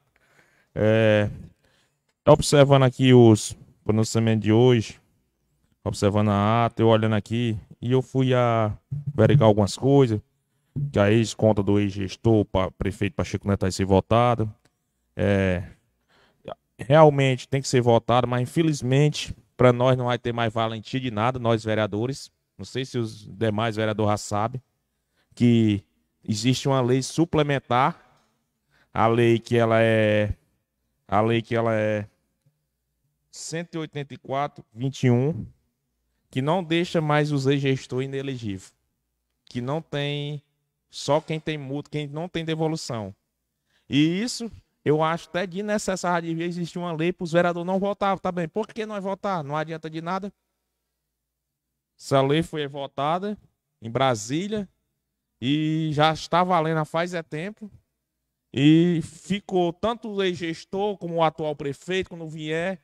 É, observando aqui os pronunciamentos de hoje, observando a ata, eu olhando aqui, e eu fui a verificar algumas coisas, que a ex-conta do ex-gestor, prefeito Pacheco Neto, vai ser votada. É, realmente tem que ser votado, mas infelizmente para nós não vai ter mais valentia de nada, nós vereadores. Não sei se os demais vereadores já sabem que existe uma lei suplementar a lei que ela é a lei que ela é 184 21 que não deixa mais os ex-gestor inelegível, que não tem só quem tem multa, quem não tem devolução. E isso eu acho até de necessário devia existir uma lei para os vereadores não votar, tá bem? Por que nós votar? Não adianta de nada. Essa lei foi votada em Brasília e já está valendo há faz é tempo. E ficou tanto o ex-gestor como o atual prefeito, quando vier,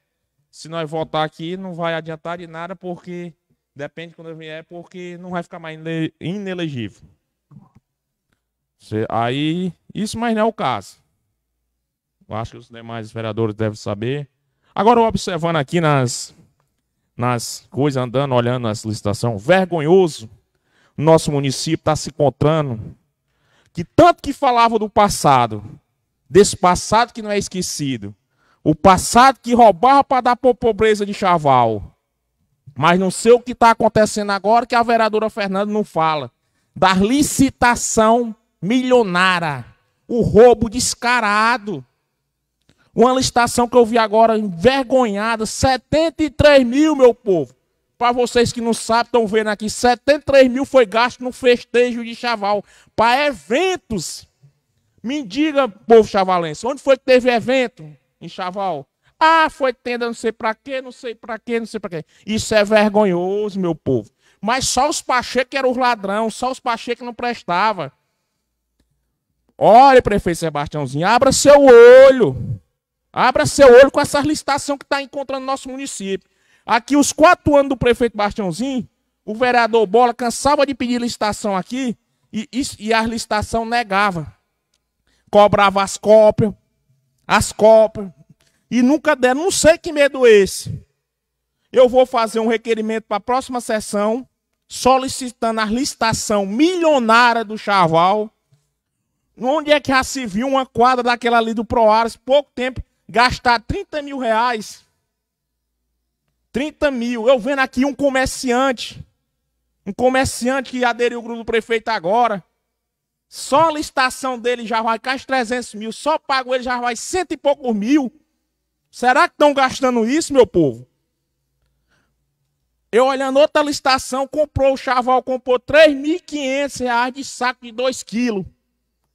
se nós votar aqui, não vai adiantar de nada, porque depende quando vier, porque não vai ficar mais inelegível. Aí, isso mas não é o caso. Eu acho que os demais vereadores devem saber. Agora, observando aqui nas, nas coisas, andando, olhando a solicitação, vergonhoso, nosso município está se encontrando que tanto que falava do passado, desse passado que não é esquecido, o passado que roubava para dar por pobreza de chaval. Mas não sei o que está acontecendo agora que a vereadora Fernanda não fala. Da licitação milionária, o roubo descarado. Uma licitação que eu vi agora envergonhada, 73 mil, meu povo. Para vocês que não sabem, estão vendo aqui, 73 mil foi gasto no festejo de Chaval para eventos. Me diga, povo chavalense, onde foi que teve evento em Chaval? Ah, foi tenda não sei para quê, não sei para quê, não sei para quê. Isso é vergonhoso, meu povo. Mas só os Pacheco eram os ladrão, só os Pacheco não prestava. Olha, prefeito Sebastiãozinho, abra seu olho. Abra seu olho com essa licitação que está encontrando no nosso município. Aqui, os quatro anos do prefeito Bastiãozinho, o vereador Bola cansava de pedir licitação aqui e, e, e licitação negava. Cobrava as cópias, as cópias, e nunca deram. Não sei que medo é esse. Eu vou fazer um requerimento para a próxima sessão, solicitando a licitação milionária do Chaval. Onde é que já se viu uma quadra daquela ali do Proares, pouco tempo, gastar 30 mil reais 30 mil. Eu vendo aqui um comerciante. Um comerciante que aderiu ao grupo do prefeito agora. Só a licitação dele já vai quase 300 mil. Só pago ele já vai cento e poucos mil. Será que estão gastando isso, meu povo? Eu olhando outra licitação, comprou o Chaval, comprou R$ reais de saco de 2 quilos.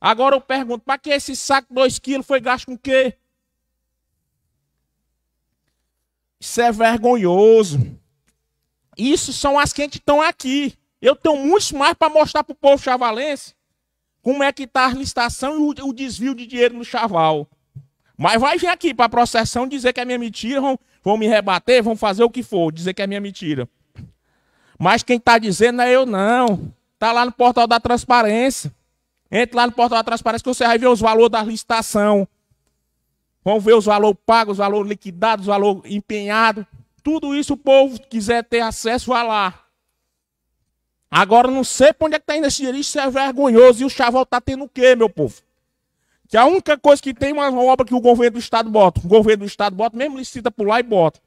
Agora eu pergunto, para que esse saco de 2 quilos foi gasto com o quê? Isso é vergonhoso. Isso são as que estão aqui. Eu tenho muitos mais para mostrar para o povo chavalense como é que está a licitação e o, desvio de dinheiro no chaval. Mas vai vir aqui para a processão dizer que é minha mentira, vão, vão me rebater, vão fazer o que for, dizer que é minha mentira. Mas quem está dizendo é eu não. Está lá no portal da transparência. Entre lá no portal da transparência que você vai ver os valores da licitação. Vamos ver os valores pagos, os valores liquidados, os valores empenhados. Tudo isso o povo quiser ter acesso a lá. Agora não sei para onde é que está indo esse dinheiro. Isso é vergonhoso. E o Chaval está tendo o quê, meu povo? Que a única coisa que tem é uma obra que o governo do Estado bota. O governo do Estado bota, mesmo licita por lá e bota.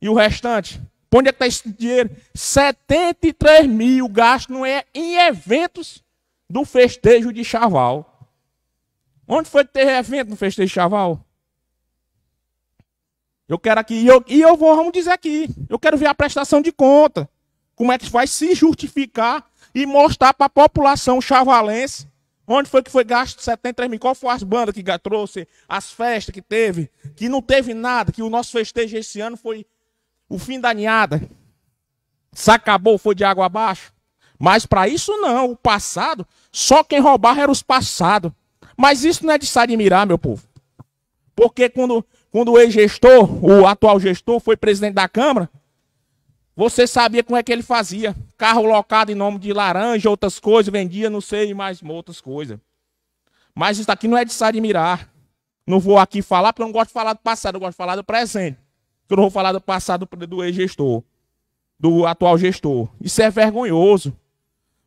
E o restante? Para onde é que está esse dinheiro? 73 mil gasto não é em eventos do festejo de Chaval. Onde foi que teve evento no festejo de Chaval? Eu quero aqui, e eu, e eu vou, vamos dizer aqui, eu quero ver a prestação de conta. Como é que vai se justificar e mostrar para a população chavalense onde foi que foi gasto 73 mil, qual foi as bandas que trouxe, as festas que teve, que não teve nada, que o nosso festejo esse ano foi o fim da ninhada. Se acabou, foi de água abaixo. Mas para isso não, o passado, só quem roubava era os passados. Mas isso não é de se admirar, meu povo. Porque quando quando o ex-gestor, o atual gestor, foi presidente da Câmara, você sabia como é que ele fazia. Carro locado em nome de laranja, outras coisas, vendia, não sei, mais outras coisas. Mas isso aqui não é de se admirar. Não vou aqui falar, porque eu não gosto de falar do passado, eu gosto de falar do presente. Eu não vou falar do passado do ex-gestor, do atual gestor. Isso é vergonhoso.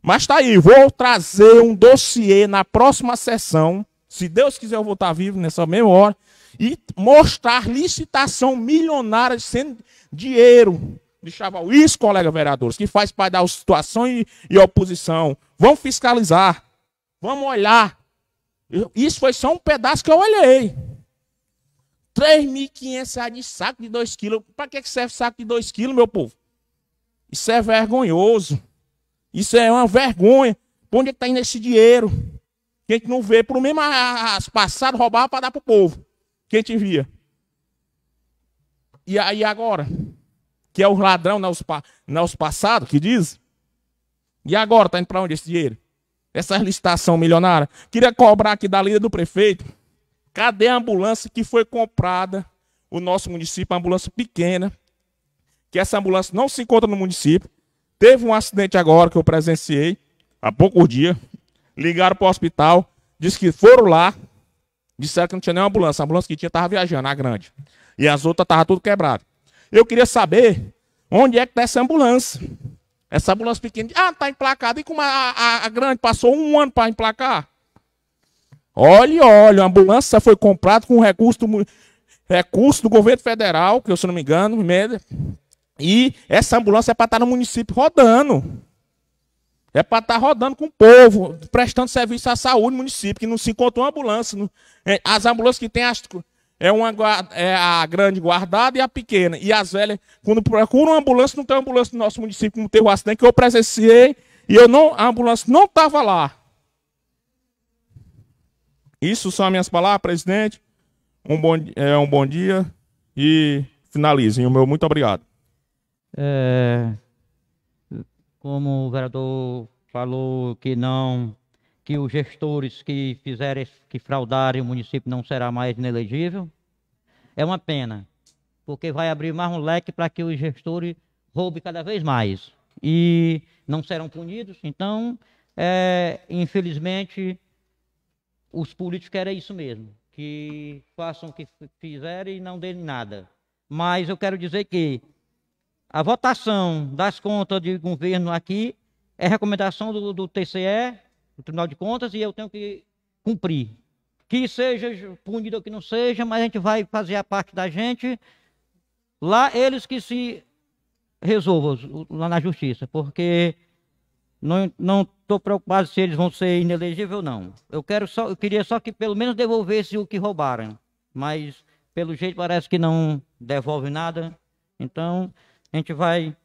Mas tá aí, vou trazer um dossiê na próxima sessão. Se Deus quiser, eu vou estar vivo nessa mesma hora e mostrar licitação milionária sendo dinheiro de chaval. Isso, colega vereadores, que faz para dar situação e, e oposição. Vamos fiscalizar, vamos olhar. Isso foi só um pedaço que eu olhei. 3.500 reais de saco de 2 quilos. Para que serve saco de 2 quilos, meu povo? Isso é vergonhoso. Isso é uma vergonha. Pra onde é que tá indo esse dinheiro? que A gente não vê. Por mesmo as passadas roubar para dar pro povo. Quem te envia? E aí agora? Que é o ladrão nos, nos passados que diz? E agora? Está indo para onde esse dinheiro? Essa licitação milionária? Queria cobrar aqui da lida do prefeito. Cadê a ambulância que foi comprada? O nosso município, uma ambulância pequena. Que essa ambulância não se encontra no município. Teve um acidente agora que eu presenciei, há pouco dia. Ligaram para o hospital, disse que foram lá, Disseram que não tinha nenhuma ambulância. A ambulância que tinha estava viajando, a grande. E as outras estavam tudo quebradas. Eu queria saber onde é que está essa ambulância. Essa ambulância pequena. Ah, está emplacada. E como a, a, a grande passou um ano para emplacar? Olha, olha, a ambulância foi comprada com recurso do, recurso do governo federal, que eu, se não me engano, e essa ambulância é para estar tá no município rodando. É para estar tá rodando com o povo, prestando serviço à saúde no município, que não se encontrou uma ambulância. É, as ambulâncias que tem as, é, uma, é a grande guardada e a pequena. E as velhas, quando procuram uma ambulância, não tem ambulância no nosso município, como teve o acidente que eu presenciei, e eu não, a ambulância não estava lá. Isso são minhas palavras, presidente. Um bom, é, um bom dia e finalizem. O meu muito obrigado. É, como o vereador falou que não, que os gestores que fizerem, que fraudarem o município não será mais inelegível, é uma pena, porque vai abrir mais um leque para que os gestores roubem cada vez mais e não serão punidos. Então, é, infelizmente, os políticos querem isso mesmo, que façam o que fizerem e não dêem nada. Mas eu quero dizer que a votação das contas de governo aqui é recomendação do, do TCE, do Tribunal de Contas, e eu tenho que cumprir. Que seja punido ou que não seja, mas a gente vai fazer a parte da gente. Lá eles que se resolvam, lá na justiça, porque não estou preocupado se eles vão ser inelegíveis ou não. Eu, quero só, eu queria só que pelo menos devolvesse o que roubaram, mas pelo jeito parece que não devolve nada. Então, a gente vai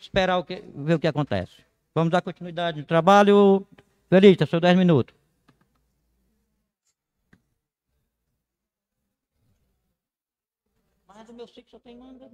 esperar o que, ver o que acontece. Vamos dar continuidade no trabalho. Felista, seus 10 minutos. Mas o meu ciclo só tem manga.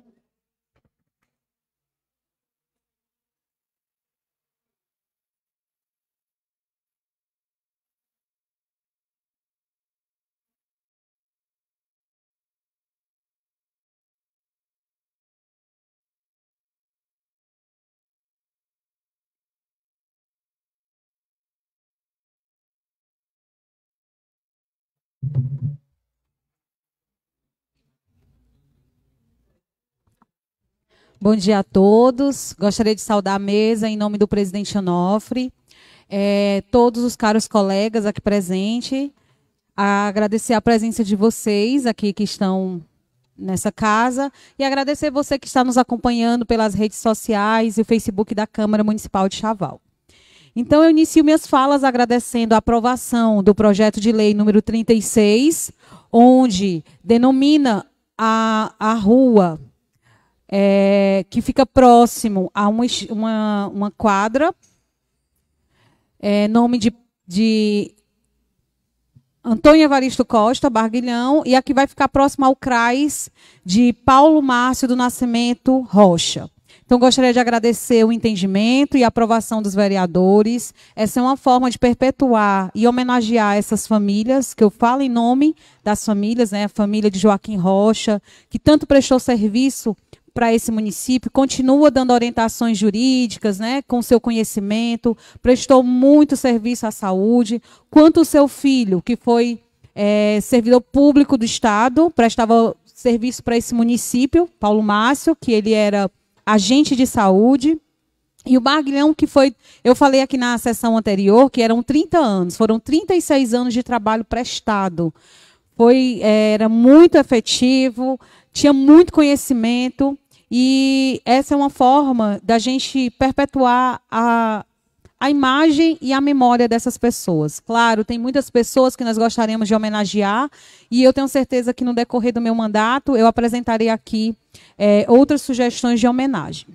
Bom dia a todos. Gostaria de saudar a mesa em nome do presidente Onofre, é, todos os caros colegas aqui presentes, agradecer a presença de vocês aqui que estão nessa casa e agradecer você que está nos acompanhando pelas redes sociais e o Facebook da Câmara Municipal de Chaval. Então, eu inicio minhas falas agradecendo a aprovação do projeto de lei número 36, onde denomina a, a rua é, que fica próximo a uma, uma, uma quadra, é, nome de, de Antônio Evaristo Costa, Barguilhão, e a que vai ficar próximo ao CRAS de Paulo Márcio do Nascimento Rocha. Então, gostaria de agradecer o entendimento e a aprovação dos vereadores. Essa é uma forma de perpetuar e homenagear essas famílias, que eu falo em nome das famílias, né? a família de Joaquim Rocha, que tanto prestou serviço para esse município, continua dando orientações jurídicas, né, com seu conhecimento, prestou muito serviço à saúde, quanto o seu filho, que foi é, servidor público do Estado, prestava serviço para esse município, Paulo Márcio, que ele era agente de saúde, e o Barguilhão, que foi, eu falei aqui na sessão anterior, que eram 30 anos, foram 36 anos de trabalho prestado. Foi, é, era muito efetivo, tinha muito conhecimento, e essa é uma forma da gente perpetuar a, a imagem e a memória dessas pessoas. Claro, tem muitas pessoas que nós gostaríamos de homenagear, e eu tenho certeza que no decorrer do meu mandato eu apresentarei aqui é, outras sugestões de homenagem.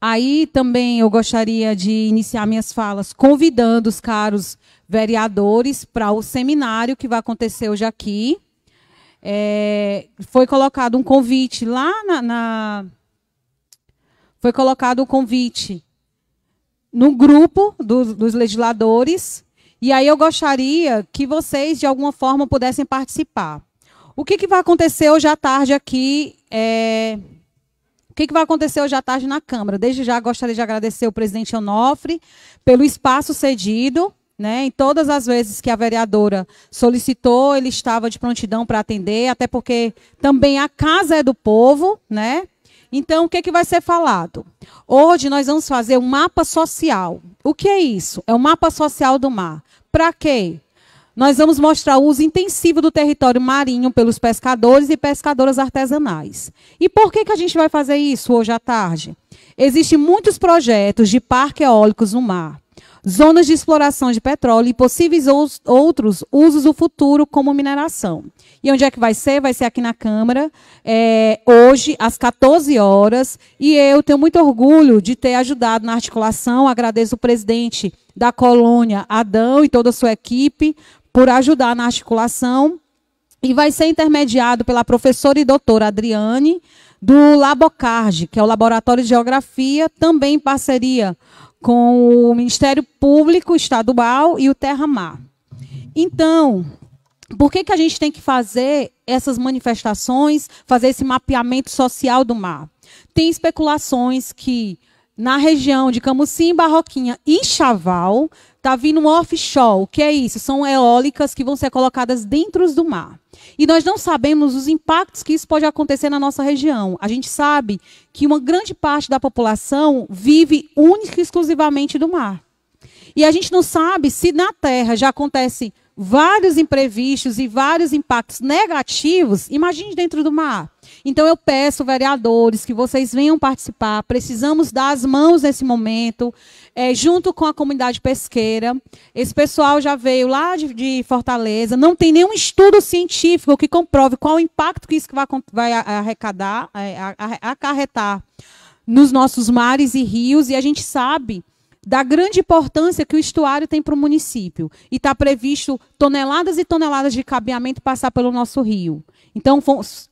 Aí também eu gostaria de iniciar minhas falas convidando os caros vereadores para o seminário que vai acontecer hoje aqui, é, foi colocado um convite lá na, na foi colocado o um convite no grupo do, dos legisladores e aí eu gostaria que vocês de alguma forma pudessem participar. O que, que vai acontecer hoje à tarde aqui? É, o que, que, vai acontecer hoje à tarde na Câmara? Desde já gostaria de agradecer o presidente Onofre pelo espaço cedido. Né? Em todas as vezes que a vereadora solicitou, ele estava de prontidão para atender, até porque também a casa é do povo, né? Então, o que, é que vai ser falado? Hoje nós vamos fazer um mapa social. O que é isso? É o um mapa social do mar. Para quê? Nós vamos mostrar o uso intensivo do território marinho pelos pescadores e pescadoras artesanais. E por que, que a gente vai fazer isso hoje à tarde? Existem muitos projetos de parques eólicos no mar zonas de exploração de petróleo e possíveis outros usos do futuro, como mineração. E onde é que vai ser? Vai ser aqui na Câmara, é, hoje, às 14 horas. E eu tenho muito orgulho de ter ajudado na articulação. Agradeço o presidente da colônia, Adão, e toda a sua equipe, por ajudar na articulação. E vai ser intermediado pela professora e doutora Adriane, do Labocard, que é o Laboratório de Geografia, também em parceria com o Ministério Público Estadual e o Terra-Mar. Então, por que, que a gente tem que fazer essas manifestações, fazer esse mapeamento social do mar? Tem especulações que na região de Camucim, Barroquinha e Chaval Está vindo um offshore. O que é isso? São eólicas que vão ser colocadas dentro do mar. E nós não sabemos os impactos que isso pode acontecer na nossa região. A gente sabe que uma grande parte da população vive única e exclusivamente do mar. E a gente não sabe se na Terra já acontecem vários imprevistos e vários impactos negativos, imagine dentro do mar. Então eu peço, vereadores, que vocês venham participar. Precisamos dar as mãos nesse momento é, junto com a comunidade pesqueira. Esse pessoal já veio lá de, de, Fortaleza. Não tem nenhum estudo científico que comprove qual o impacto que isso vai, vai arrecadar, acarretar nos nossos mares e rios. E a gente sabe da grande importância que o estuário tem para o município. E está previsto toneladas e toneladas de cabeamento passar pelo nosso rio. Então,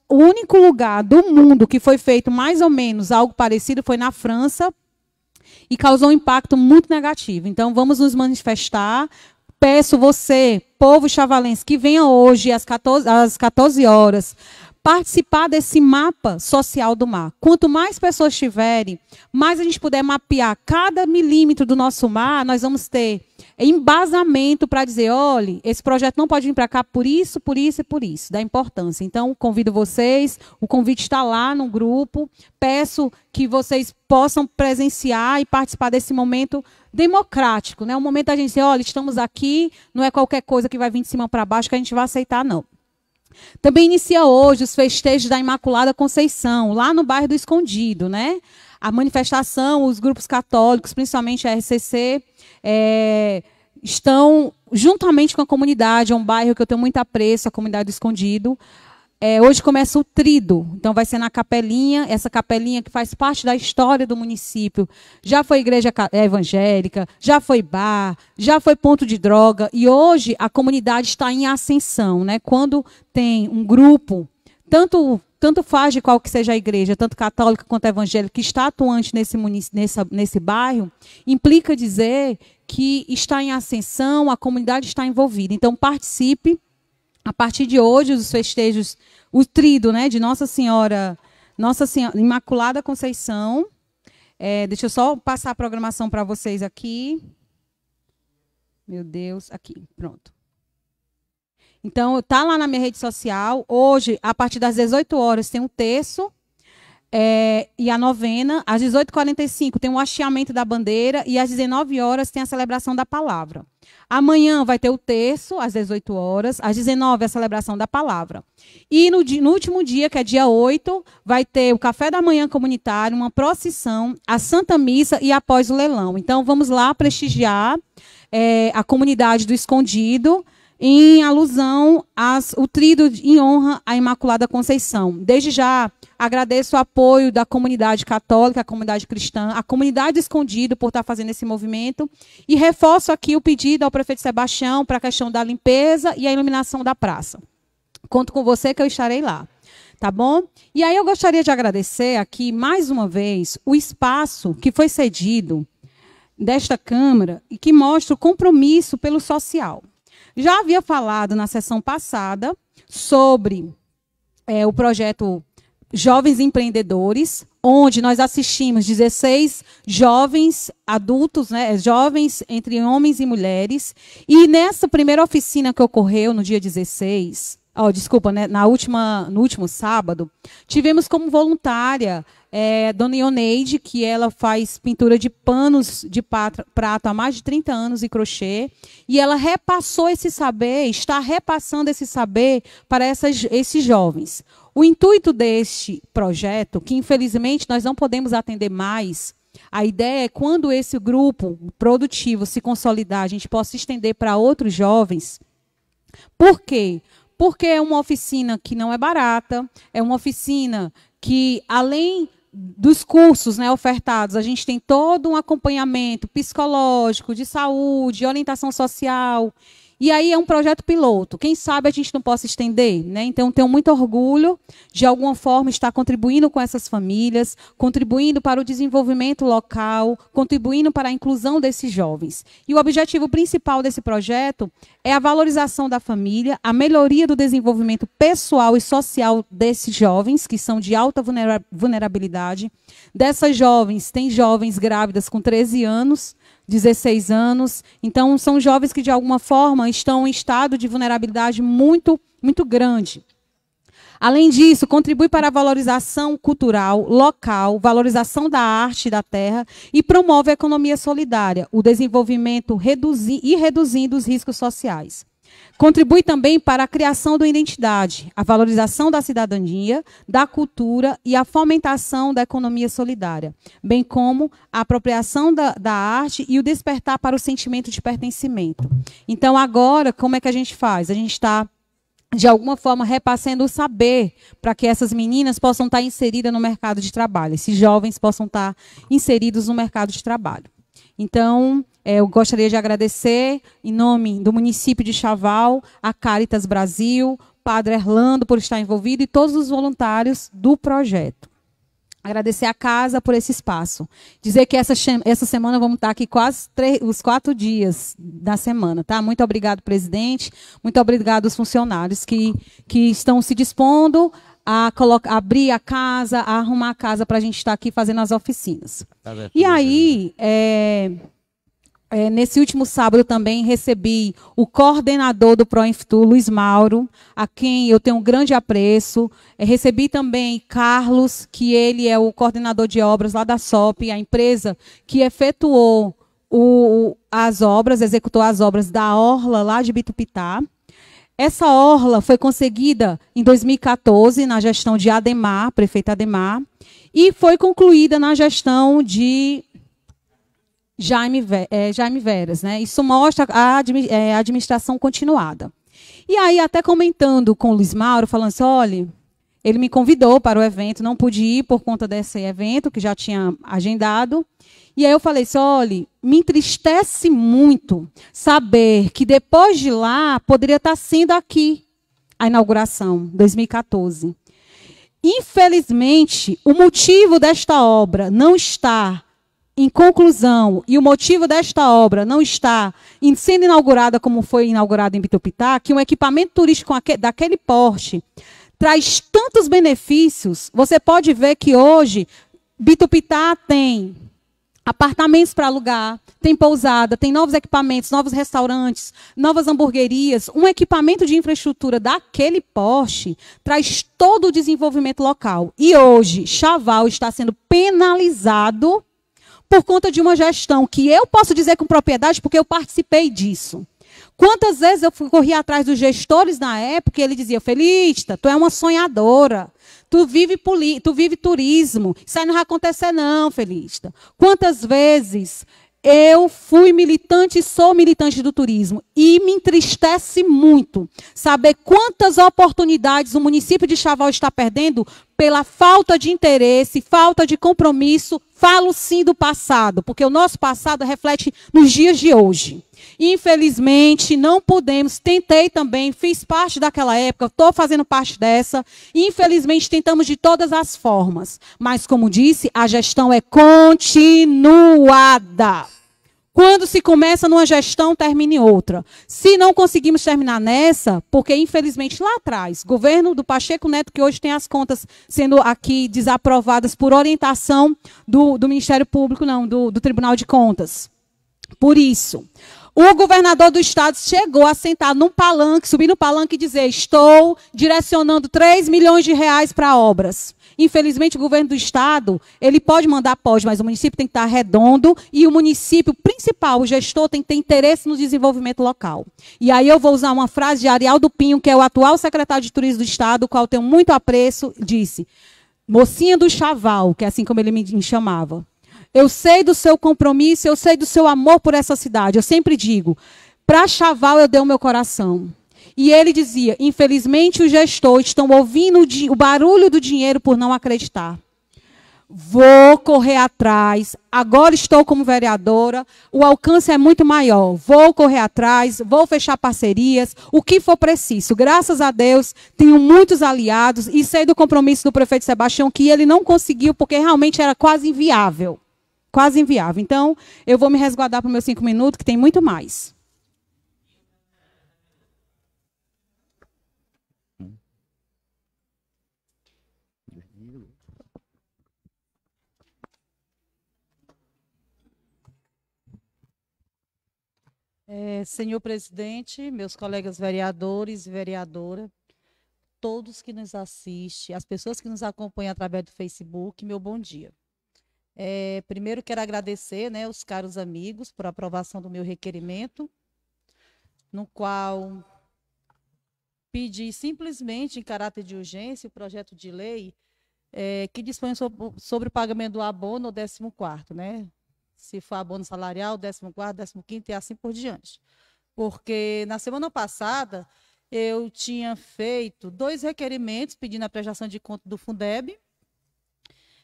o único lugar do mundo que foi feito mais ou menos algo parecido foi na França, e causou um impacto muito negativo. Então, vamos nos manifestar. Peço você, povo chavalense, que venha hoje às 14, às 14 horas participar desse mapa social do mar. Quanto mais pessoas tiverem, mais a gente puder mapear cada milímetro do nosso mar, nós vamos ter embasamento para dizer, olha, esse projeto não pode vir para cá por isso, por isso e por isso, da importância. Então, convido vocês, o convite está lá no grupo, peço que vocês possam presenciar e participar desse momento democrático, né? Um momento da gente dizer, olha, estamos aqui, não é qualquer coisa que vai vir de cima para baixo que a gente vai aceitar, não. Também inicia hoje os festejos da Imaculada Conceição, lá no bairro do Escondido, né? A manifestação, os grupos católicos, principalmente a RCC, é, estão juntamente com a comunidade, é um bairro que eu tenho muito apreço, a comunidade do Escondido, é, hoje começa o trido, então vai ser na capelinha, essa capelinha que faz parte da história do município. Já foi igreja é, evangélica, já foi bar, já foi ponto de droga, e hoje a comunidade está em ascensão. Né? Quando tem um grupo, tanto, tanto faz de qual que seja a igreja, tanto católica quanto evangélica, que está atuante nesse, nessa, nesse bairro, implica dizer que está em ascensão, a comunidade está envolvida. Então participe a partir de hoje, os festejos, o trido né, de Nossa Senhora, Nossa Senhora Imaculada Conceição. É, deixa eu só passar a programação para vocês aqui. Meu Deus, aqui, pronto. Então, tá lá na minha rede social. Hoje, a partir das 18 horas, tem um terço é, e a novena, às 18h45 tem o um hasteamento da bandeira e às 19 horas tem a celebração da palavra. Amanhã vai ter o terço, às 18 horas, às 19 a celebração da palavra. E no, no último dia, que é dia 8, vai ter o café da manhã comunitário, uma procissão, a Santa Missa e após o leilão. Então vamos lá prestigiar é, a comunidade do Escondido em alusão ao trido em honra à Imaculada Conceição. Desde já agradeço o apoio da comunidade católica, a comunidade cristã, a comunidade escondida por estar tá fazendo esse movimento e reforço aqui o pedido ao prefeito Sebastião para a questão da limpeza e a iluminação da praça. Conto com você que eu estarei lá. Tá bom? E aí eu gostaria de agradecer aqui mais uma vez o espaço que foi cedido desta Câmara e que mostra o compromisso pelo social. Já havia falado na sessão passada sobre é, o projeto Jovens Empreendedores, onde nós assistimos 16 jovens adultos, né, é, jovens entre homens e mulheres. E nessa primeira oficina que ocorreu no dia 16, Oh, desculpa, né? Na última, no último sábado, tivemos como voluntária é, Dona Ioneide, que ela faz pintura de panos de prato há mais de 30 anos e crochê, e ela repassou esse saber, está repassando esse saber para essas, esses jovens. O intuito deste projeto, que infelizmente nós não podemos atender mais, a ideia é quando esse grupo produtivo se consolidar, a gente possa estender para outros jovens. Por quê? Porque porque é uma oficina que não é barata, é uma oficina que, além dos cursos né, ofertados, a gente tem todo um acompanhamento psicológico, de saúde, orientação social. E aí é um projeto piloto. Quem sabe a gente não possa estender, né? Então tenho muito orgulho de alguma forma estar contribuindo com essas famílias, contribuindo para o desenvolvimento local, contribuindo para a inclusão desses jovens. E o objetivo principal desse projeto é a valorização da família, a melhoria do desenvolvimento pessoal e social desses jovens que são de alta vulnerabilidade. Dessas jovens, tem jovens grávidas com 13 anos, 16 anos. Então, são jovens que, de alguma forma, estão em estado de vulnerabilidade muito, muito grande. Além disso, contribui para a valorização cultural local, valorização da arte da terra e promove a economia solidária, o desenvolvimento reduzi e reduzindo os riscos sociais. Contribui também para a criação da identidade, a valorização da cidadania, da cultura e a fomentação da economia solidária, bem como a apropriação da, da arte e o despertar para o sentimento de pertencimento. Então, agora, como é que a gente faz? A gente está de alguma forma repassando o saber para que essas meninas possam estar tá inseridas no mercado de trabalho, esses jovens possam estar tá inseridos no mercado de trabalho. Então, eh, eu gostaria de agradecer, em nome do município de Chaval, a Caritas Brasil, Padre Erlando por estar envolvido e todos os voluntários do projeto. Agradecer a casa por esse espaço. Dizer que essa, essa semana vamos estar aqui quase três, os quatro dias da semana, tá? Muito obrigado, presidente. Muito obrigado aos funcionários que, que estão se dispondo a colocar, abrir a casa, a arrumar a casa para a gente estar tá aqui fazendo as oficinas. Tá e aí, né? é, é, nesse último sábado também recebi o coordenador do Proinftu, Luiz Mauro, a quem eu tenho um grande apreço. É, recebi também Carlos, que ele é o coordenador de obras lá da SOP, a empresa que efetuou o, as obras, executou as obras da Orla lá de Bitupitá. Essa orla foi conseguida em 2014 na gestão de Ademar, prefeito Ademar, e foi concluída na gestão de Jaime, é, Jaime Veras. Né? Isso mostra eh, a administração continuada. E aí, até comentando com o Luiz Mauro, falando assim, olha, ele me convidou para o evento, não pude ir por conta desse evento que já tinha agendado. E aí eu falei assim: olha, me entristece muito saber que depois de lá poderia estar sendo aqui a inauguração, 2014. Infelizmente, o motivo desta obra não está em conclusão e o motivo desta obra não está em sendo inaugurada como foi inaugurada em Bitopitá, que um equipamento turístico daquele porte traz tantos benefícios. Você pode ver que hoje Bitopitá tem apartamentos para alugar, tem pousada, tem novos equipamentos, novos restaurantes, novas hamburguerias. Um equipamento de infraestrutura daquele porte traz todo o desenvolvimento local. E hoje, Chaval está sendo penalizado por conta de uma gestão que eu posso dizer com propriedade porque eu participei disso. Quantas vezes eu corri atrás dos gestores na época e ele dizia, Felista, tu é uma sonhadora. Tu vive, tu vive turismo. Isso aí não vai acontecer, não, Felista. Quantas vezes eu fui militante e sou militante do turismo. E me entristece muito saber quantas oportunidades o município de Chaval está perdendo pela falta de interesse, falta de compromisso. Falo sim do passado, porque o nosso passado reflete nos dias de hoje. Infelizmente, não pudemos. Tentei também, fiz parte daquela época, estou fazendo parte dessa. Infelizmente, tentamos de todas as formas. Mas, como disse, a gestão é continuada. Quando se começa numa gestão, termine outra. Se não conseguimos terminar nessa, porque infelizmente lá atrás, governo do Pacheco Neto, que hoje tem as contas sendo aqui desaprovadas por orientação do, do Ministério Público, não, do, do Tribunal de Contas. Por isso, o governador do estado chegou a sentar num palanque, subir no palanque e dizer: Estou direcionando 3 milhões de reais para obras. Infelizmente, o governo do estado ele pode mandar pós, mas o município tem que estar redondo e o município principal, o gestor, tem que ter interesse no desenvolvimento local. E aí eu vou usar uma frase de Arialdo Pinho, que é o atual secretário de turismo do estado, o qual tenho muito apreço, disse: Mocinha do Chaval, que é assim como ele me chamava. Eu sei do seu compromisso, eu sei do seu amor por essa cidade. Eu sempre digo, para Chaval eu dei o meu coração. E ele dizia: infelizmente os gestores estão ouvindo o, barulho do dinheiro por não acreditar. Vou correr atrás. Agora estou como vereadora. O alcance é muito maior. Vou correr atrás, vou fechar parcerias, o que for preciso. Graças a Deus, tenho muitos aliados e sei do compromisso do prefeito Sebastião que ele não conseguiu porque realmente era quase inviável quase inviável. Então, eu vou me resguardar para os meus cinco minutos, que tem muito mais. É, senhor presidente, meus colegas vereadores e vereadora, todos que nos assistem, as pessoas que nos acompanham através do Facebook, meu bom dia. É, primeiro quero agradecer né, os caros amigos por aprovação do meu requerimento, no qual pedi simplesmente em caráter de urgência o projeto de lei é, que dispõe sobre, sobre, o pagamento do abono ao 14 né? Se for abono salarial, 14º, 15 e assim por diante. Porque na semana passada eu tinha feito dois requerimentos pedindo a prestação de conta do Fundeb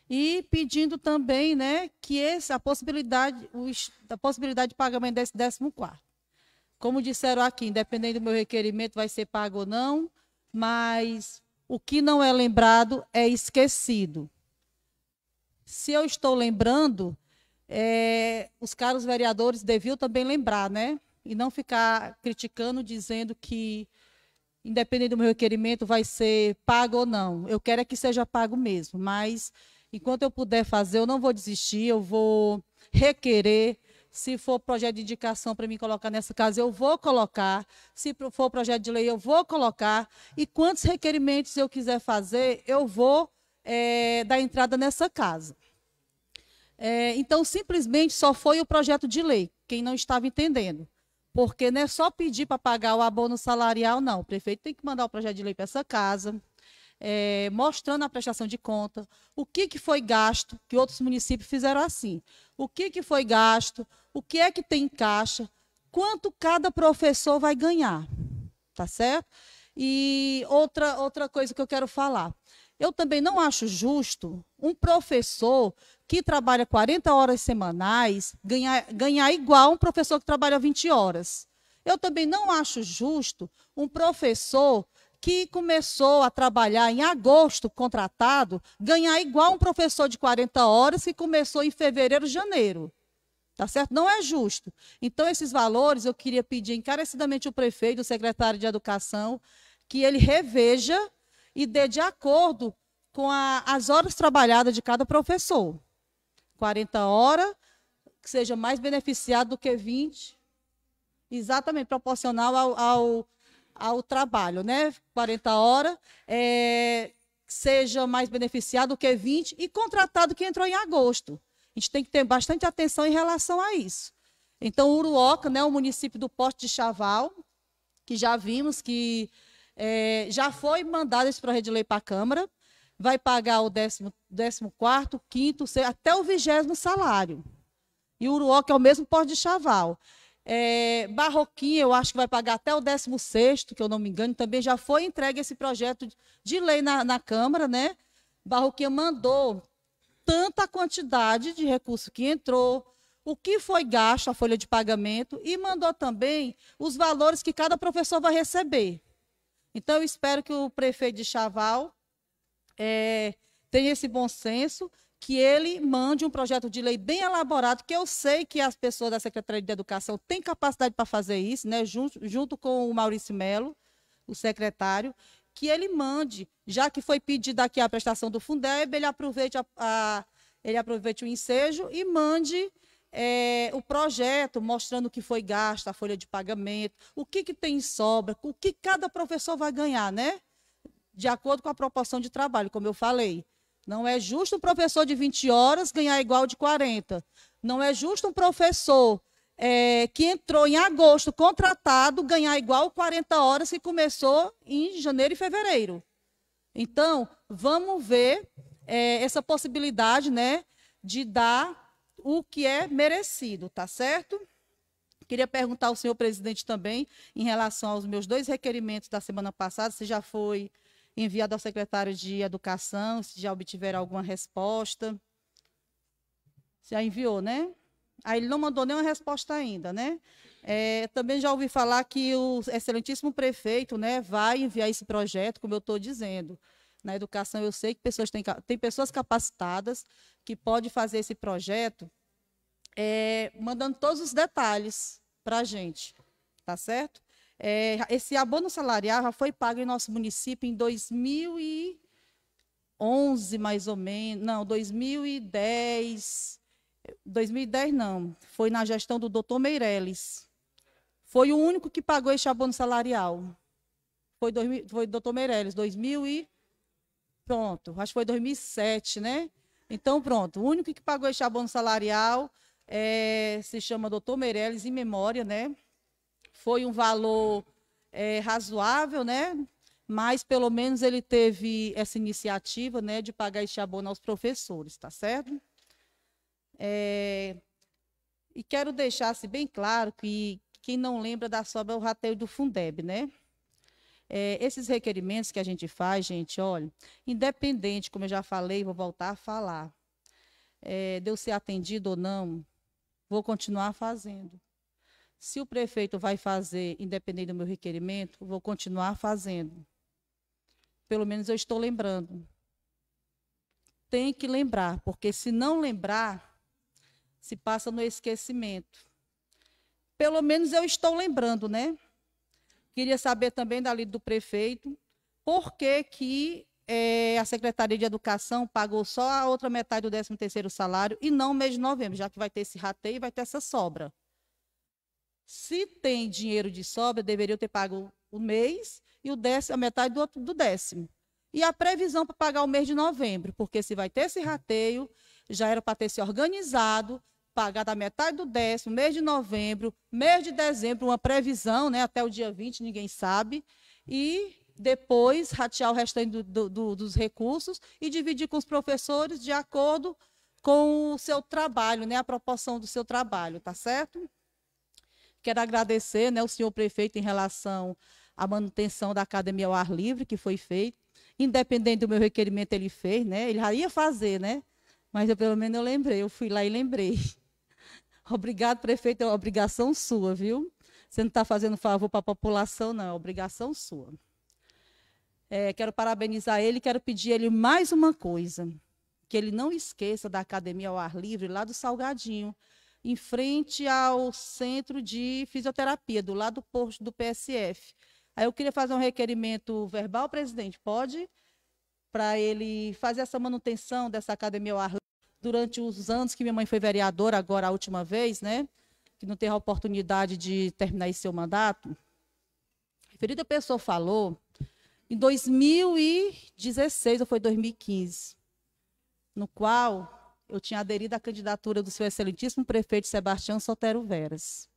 e pedindo também né, que esse, a, possibilidade, o, a possibilidade de pagamento desse 14. Como disseram aqui, independente do meu requerimento, vai ser pago ou não, mas o que não é lembrado é esquecido. Se eu estou lembrando, é, os caros vereadores deviam também lembrar, né? E não ficar criticando, dizendo que, independente do meu requerimento, vai ser pago ou não. Eu quero é que seja pago mesmo, mas Enquanto eu puder fazer, eu não vou desistir, eu vou requerer. Se for projeto de indicação para me colocar nessa casa, eu vou colocar. Se for projeto de lei, eu vou colocar. E quantos requerimentos eu quiser fazer, eu vou é, dar entrada nessa casa. É, então, simplesmente só foi o projeto de lei, quem não estava entendendo. Porque não é só pedir para pagar o abono salarial, não. O prefeito tem que mandar o projeto de lei para essa casa, é, mostrando a prestação de conta, o que, que foi gasto, que outros municípios fizeram assim. O que, que foi gasto, o que é que tem em caixa, quanto cada professor vai ganhar. Tá certo? E outra, outra coisa que eu quero falar. Eu também não acho justo um professor que trabalha 40 horas semanais ganhar, ganhar igual um professor que trabalha 20 horas. Eu também não acho justo um professor que começou a trabalhar em agosto, contratado, ganhar igual um professor de 40 horas que começou em fevereiro, janeiro. Tá certo? Não é justo. Então, esses valores, eu queria pedir encarecidamente ao prefeito, o secretário de Educação, que ele reveja e dê de acordo com a, as horas trabalhadas de cada professor. 40 horas, que seja mais beneficiado do que 20. Exatamente, proporcional ao, ao ao trabalho, né? 40 horas, é, seja mais beneficiado que 20 e contratado que entrou em agosto. A gente tem que ter bastante atenção em relação a isso. Então, Uruoca, né, o município do Porto de Chaval, que já vimos que é, já foi mandado esse projeto de lei para a Câmara, vai pagar o 14, 15, até o vigésimo salário. E Uruoca é o mesmo Porto de Chaval. É, Barroquinha, eu acho que vai pagar até o 16º, que eu não me engano, também já foi entregue esse projeto de lei na, na Câmara, né? Barroquinha mandou tanta quantidade de recurso que entrou, o que foi gasto, a folha de pagamento, e mandou também os valores que cada professor vai receber. Então, eu espero que o prefeito de Chaval é, tenha esse bom senso que ele mande um projeto de lei bem elaborado, que eu sei que as pessoas da Secretaria de Educação têm capacidade para fazer isso, né, junto, junto com o Maurício Melo, o secretário, que ele mande, já que foi pedida aqui a prestação do Fundeb, ele aproveite, a, a, ele aproveite o ensejo e mande é, o projeto, mostrando o que foi gasto, a folha de pagamento, o que, que tem em sobra, o que cada professor vai ganhar, né? De acordo com a proporção de trabalho, como eu falei. Não é justo um professor de 20 horas ganhar igual de 40. Não é justo um professor é, que entrou em agosto contratado ganhar igual 40 horas que começou em janeiro e fevereiro. Então, vamos ver é, essa possibilidade né, de dar o que é merecido, tá certo? Queria perguntar ao senhor presidente também em relação aos meus dois requerimentos da semana passada, se já foi enviado ao secretário de Educação, se já obtiver alguma resposta. Já enviou, né? Aí ele não mandou nenhuma resposta ainda, né? É, também já ouvi falar que o excelentíssimo prefeito né, vai enviar esse projeto, como eu estou dizendo. Na educação, eu sei que pessoas têm, tem pessoas capacitadas que podem fazer esse projeto, é, mandando todos os detalhes para a gente, tá certo? É, esse abono salarial já foi pago em nosso município em 2011, mais ou menos. Não, 2010. 2010 não. Foi na gestão do doutor Meireles. Foi o único que pagou esse abono salarial. Foi, dois, foi doutor Meireles, 2000 e... Pronto, acho que foi 2007, né? Então, pronto, o único que pagou esse abono salarial é, se chama doutor Meireles, em memória, né? foi um valor é, razoável, né? Mas pelo menos ele teve essa iniciativa, né, de pagar este abono aos professores, tá certo? É... E quero deixar assim, bem claro que quem não lembra da sobra é o rateio do Fundeb, né? É, esses requerimentos que a gente faz, gente, olha, independente, como eu já falei, vou voltar a falar, é, de eu ser atendido ou não, vou continuar fazendo. Se o prefeito vai fazer, independente do meu requerimento, vou continuar fazendo. Pelo menos eu estou lembrando. Tem que lembrar, porque se não lembrar, se passa no esquecimento. Pelo menos eu estou lembrando, né? Queria saber também dali do prefeito por que, que é, a Secretaria de Educação pagou só a outra metade do 13 terceiro salário e não o mês de novembro, já que vai ter esse rateio e vai ter essa sobra. Se tem dinheiro de sobra, deveriam ter pago o mês e o décimo, a metade do, outro, do décimo. E a previsão para pagar o mês de novembro, porque se vai ter esse rateio, já era para ter se organizado, pagar da metade do décimo, mês de novembro, mês de dezembro, uma previsão, né, até o dia 20, ninguém sabe, e depois ratear o restante do, do, do, dos recursos e dividir com os professores de acordo com o seu trabalho, né, a proporção do seu trabalho, tá certo? Quero agradecer né, o senhor prefeito em relação à manutenção da academia ao ar livre, que foi feito. Independente do meu requerimento, ele fez, né? Ele já ia fazer, né? Mas eu, pelo menos eu lembrei, eu fui lá e lembrei. Obrigado, prefeito, é uma obrigação sua, viu? Você não está fazendo favor para a população, não, é obrigação sua. É, quero parabenizar ele, quero pedir a ele mais uma coisa, que ele não esqueça da Academia ao Ar Livre, lá do Salgadinho, em frente ao centro de fisioterapia, do lado do posto do PSF. Aí eu queria fazer um requerimento verbal, presidente, pode? Para ele fazer essa manutenção dessa academia ao ar durante os anos que minha mãe foi vereadora, agora a última vez, né? Que não teve a oportunidade de terminar esse seu mandato. A referida pessoa falou, em 2016, ou foi 2015, no qual eu tinha aderido à candidatura do seu excelentíssimo prefeito Sebastião Sotero Veras.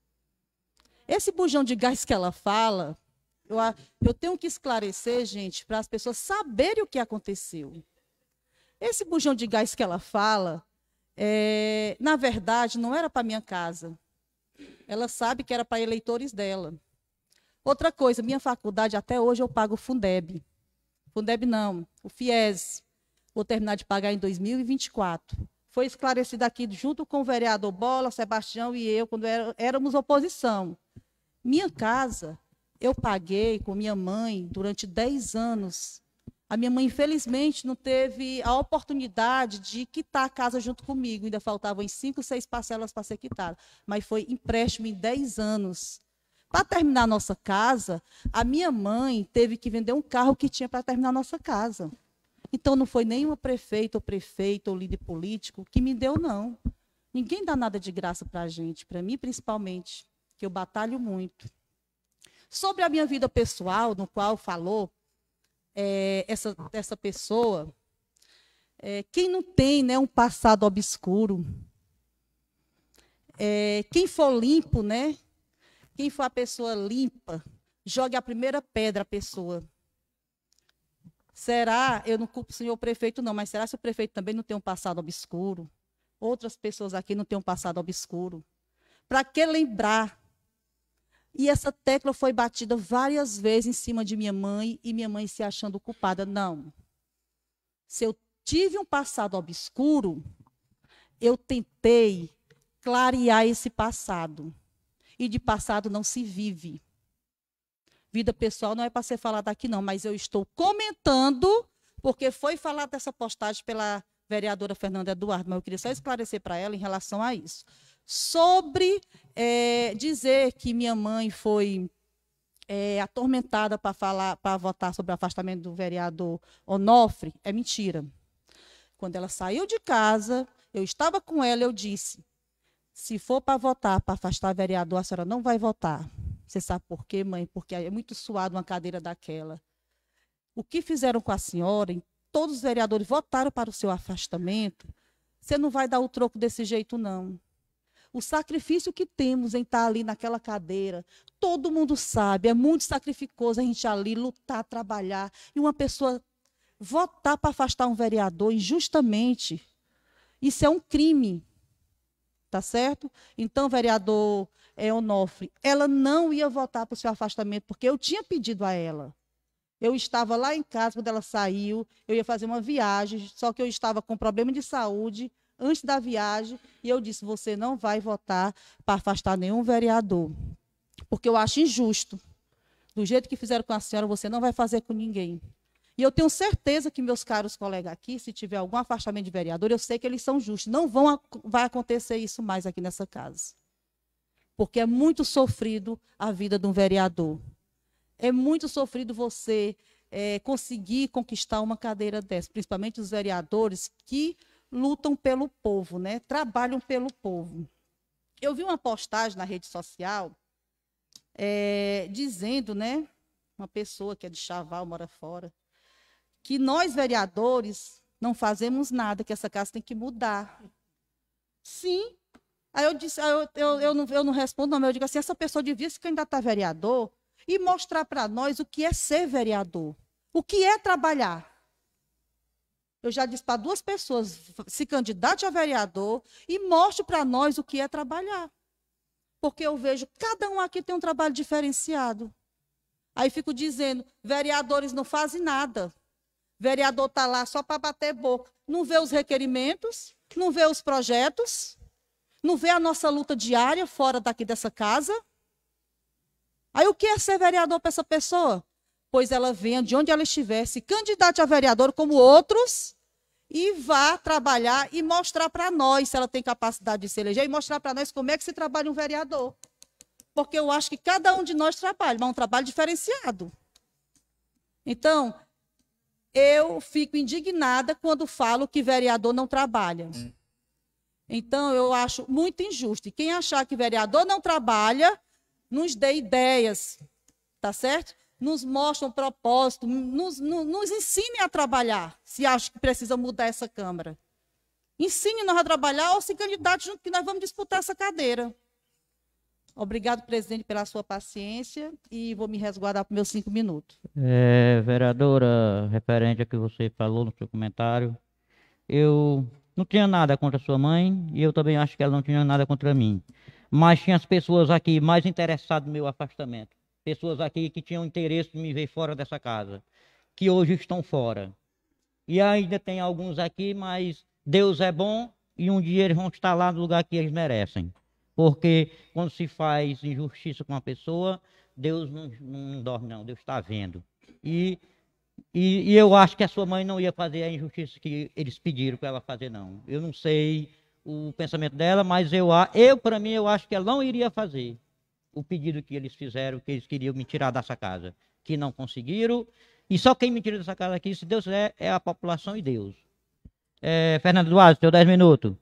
Esse bujão de gás que ela fala, eu, eu tenho que esclarecer, gente, para as pessoas saberem o que aconteceu. Esse bujão de gás que ela fala, é, na verdade, não era para minha casa. Ela sabe que era para eleitores dela. Outra coisa, minha faculdade até hoje eu pago o Fundeb. Fundeb não, o FIES. Vou terminar de pagar em 2024 foi esclarecido aqui junto com o vereador Bola, Sebastião e eu, quando éramos oposição. Minha casa, eu paguei com minha mãe durante 10 anos. A minha mãe, infelizmente, não teve a oportunidade de quitar a casa junto comigo. Ainda faltavam cinco, seis parcelas para ser quitada. Mas foi empréstimo em 10 anos. Para terminar a nossa casa, a minha mãe teve que vender um carro que tinha para terminar a nossa casa. Então não foi nenhuma prefeita ou prefeito ou líder político que me deu, não. Ninguém dá nada de graça para a gente, para mim principalmente, que eu batalho muito. Sobre a minha vida pessoal, no qual falou é, essa, essa pessoa, é, quem não tem né, um passado obscuro, é, quem for limpo, né? Quem for a pessoa limpa, jogue a primeira pedra a pessoa. Será, eu não culpo o senhor prefeito, não, mas será se o prefeito também não tem um passado obscuro? Outras pessoas aqui não têm um passado obscuro. Para que lembrar? E essa tecla foi batida várias vezes em cima de minha mãe e minha mãe se achando culpada. Não. Se eu tive um passado obscuro, eu tentei clarear esse passado. E de passado não se vive vida pessoal não é para ser falada aqui, não, mas eu estou comentando, porque foi falada essa postagem pela vereadora Fernanda Eduardo, mas eu queria só esclarecer para ela em relação a isso. Sobre é, dizer que minha mãe foi é, atormentada para falar, para votar sobre o afastamento do vereador Onofre, é mentira. Quando ela saiu de casa, eu estava com ela, eu disse: se for para votar, para afastar o vereador, a senhora não vai votar. Você sabe por quê, mãe? Porque é muito suado uma cadeira daquela. O que fizeram com a senhora, todos os vereadores votaram para o seu afastamento, você não vai dar o troco desse jeito, não. O sacrifício que temos em estar ali naquela cadeira, todo mundo sabe, é muito sacrificoso a gente ali lutar, trabalhar, e uma pessoa votar para afastar um vereador injustamente, isso é um crime. Tá certo? Então, vereador é, Onofre, ela não ia votar para o seu afastamento, porque eu tinha pedido a ela. Eu estava lá em casa quando ela saiu, eu ia fazer uma viagem, só que eu estava com problema de saúde antes da viagem, e eu disse: você não vai votar para afastar nenhum vereador, porque eu acho injusto. Do jeito que fizeram com a senhora, você não vai fazer com ninguém. E eu tenho certeza que meus caros colegas aqui, se tiver algum afastamento de vereador, eu sei que eles são justos. Não vão, vai acontecer isso mais aqui nessa casa. Porque é muito sofrido a vida de um vereador. É muito sofrido você é, conseguir conquistar uma cadeira dessa, principalmente os vereadores que lutam pelo povo, né? trabalham pelo povo. Eu vi uma postagem na rede social é, dizendo, né? Uma pessoa que é de Chaval, mora fora, que nós, vereadores, não fazemos nada, que essa casa tem que mudar. Sim. Aí eu disse, eu, eu, eu, não, eu não respondo, não, mas eu digo assim, essa pessoa devia se candidatar a vereador e mostrar para nós o que é ser vereador, o que é trabalhar. Eu já disse para duas pessoas, se candidate a vereador e mostre para nós o que é trabalhar. Porque eu vejo cada um aqui tem um trabalho diferenciado. Aí fico dizendo, vereadores não fazem nada. Vereador está lá só para bater boca. Não vê os requerimentos, não vê os projetos, não vê a nossa luta diária fora daqui dessa casa. Aí o que é ser vereador para essa pessoa? Pois ela venha de onde ela estiver, se candidate a vereador como outros e vá trabalhar e mostrar para nós se ela tem capacidade de se eleger e mostrar para nós como é que se trabalha um vereador. Porque eu acho que cada um de nós trabalha, mas é um trabalho diferenciado. Então, eu fico indignada quando falo que vereador não trabalha. Então, eu acho muito injusto. E quem achar que vereador não trabalha, nos dê ideias, tá certo? Nos mostre um propósito, nos, nos, nos ensine a trabalhar, se acha que precisa mudar essa Câmara. Ensine nós a trabalhar ou se candidate junto que nós vamos disputar essa cadeira. Obrigado, presidente, pela sua paciência e vou me resguardar para meus cinco minutos. É, vereadora, referente a que você falou no seu comentário, eu não tinha nada contra sua mãe e eu também acho que ela não tinha nada contra mim. Mas tinha as pessoas aqui mais interessadas no meu afastamento. Pessoas aqui que tinham interesse em me ver fora dessa casa, que hoje estão fora. E ainda tem alguns aqui, mas Deus é bom e um dia eles vão estar lá no lugar que eles merecem. Porque quando se faz injustiça com uma pessoa, Deus não, não dorme, não, Deus está vendo. E, e, e, eu acho que a sua mãe não ia fazer a injustiça que eles pediram para ela fazer, não. Eu não sei o pensamento dela, mas eu, eu para mim, eu acho que ela não iria fazer o pedido que eles fizeram, que eles queriam me tirar dessa casa, que não conseguiram. E só quem me tira dessa casa aqui, se Deus é, é a população e Deus. É, Fernando Duarte, seu 10 minutos.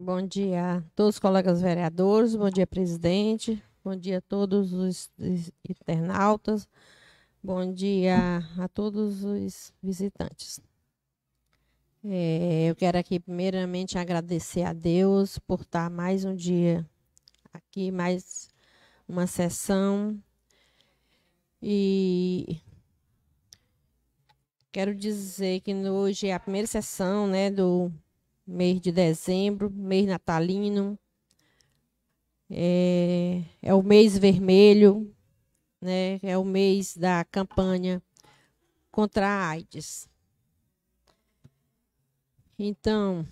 Bom dia a todos os colegas vereadores, bom dia, presidente, bom dia a todos os internautas, bom dia a todos os visitantes. É, eu quero aqui, primeiramente, agradecer a Deus por estar mais um dia aqui, mais uma sessão. E quero dizer que hoje é a primeira sessão né, do mês de dezembro, mês natalino, é, é o mês vermelho, né? É o mês da campanha contra a AIDS. Então,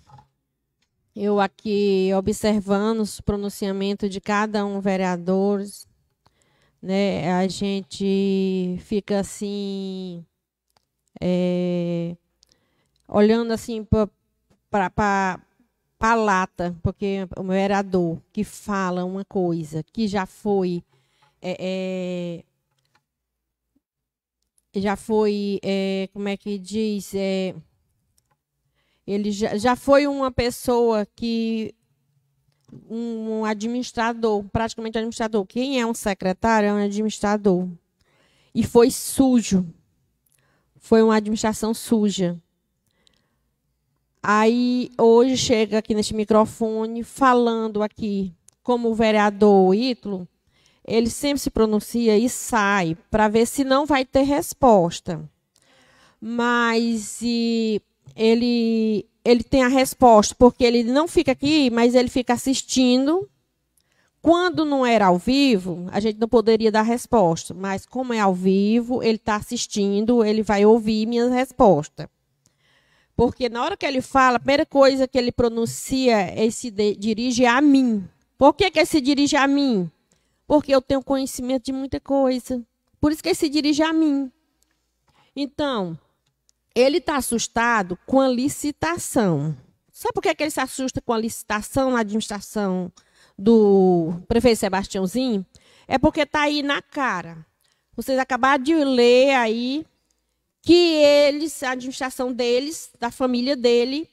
eu aqui observando os pronunciamentos de cada um vereadores, né? A gente fica assim é, olhando assim para para a lata, porque o meu herador, que fala uma coisa que já foi. É, é, já foi. É, como é que diz? É, ele já, já foi uma pessoa que um, administrador, praticamente administrador. Quem é um secretário é um administrador. E foi sujo. Foi uma administração suja. Aí hoje chega aqui neste microfone falando aqui como o vereador Ítalo, ele sempre se pronuncia e sai para ver se não vai ter resposta. Mas e, ele ele tem a resposta, porque ele não fica aqui, mas ele fica assistindo. Quando não era ao vivo, a gente não poderia dar resposta, mas como é ao vivo, ele está assistindo, ele vai ouvir minha resposta. Porque na hora que ele fala, a primeira coisa que ele pronuncia é se dirige a mim. Por que, que ele é se dirige a mim? Porque eu tenho conhecimento de muita coisa. Por isso que ele é se dirige a mim. Então, ele está assustado com a licitação. Sabe por que, que ele se assusta com a licitação na administração do prefeito Sebastiãozinho? É porque está aí na cara. Vocês acabaram de ler aí que eles, a administração deles, da família dele,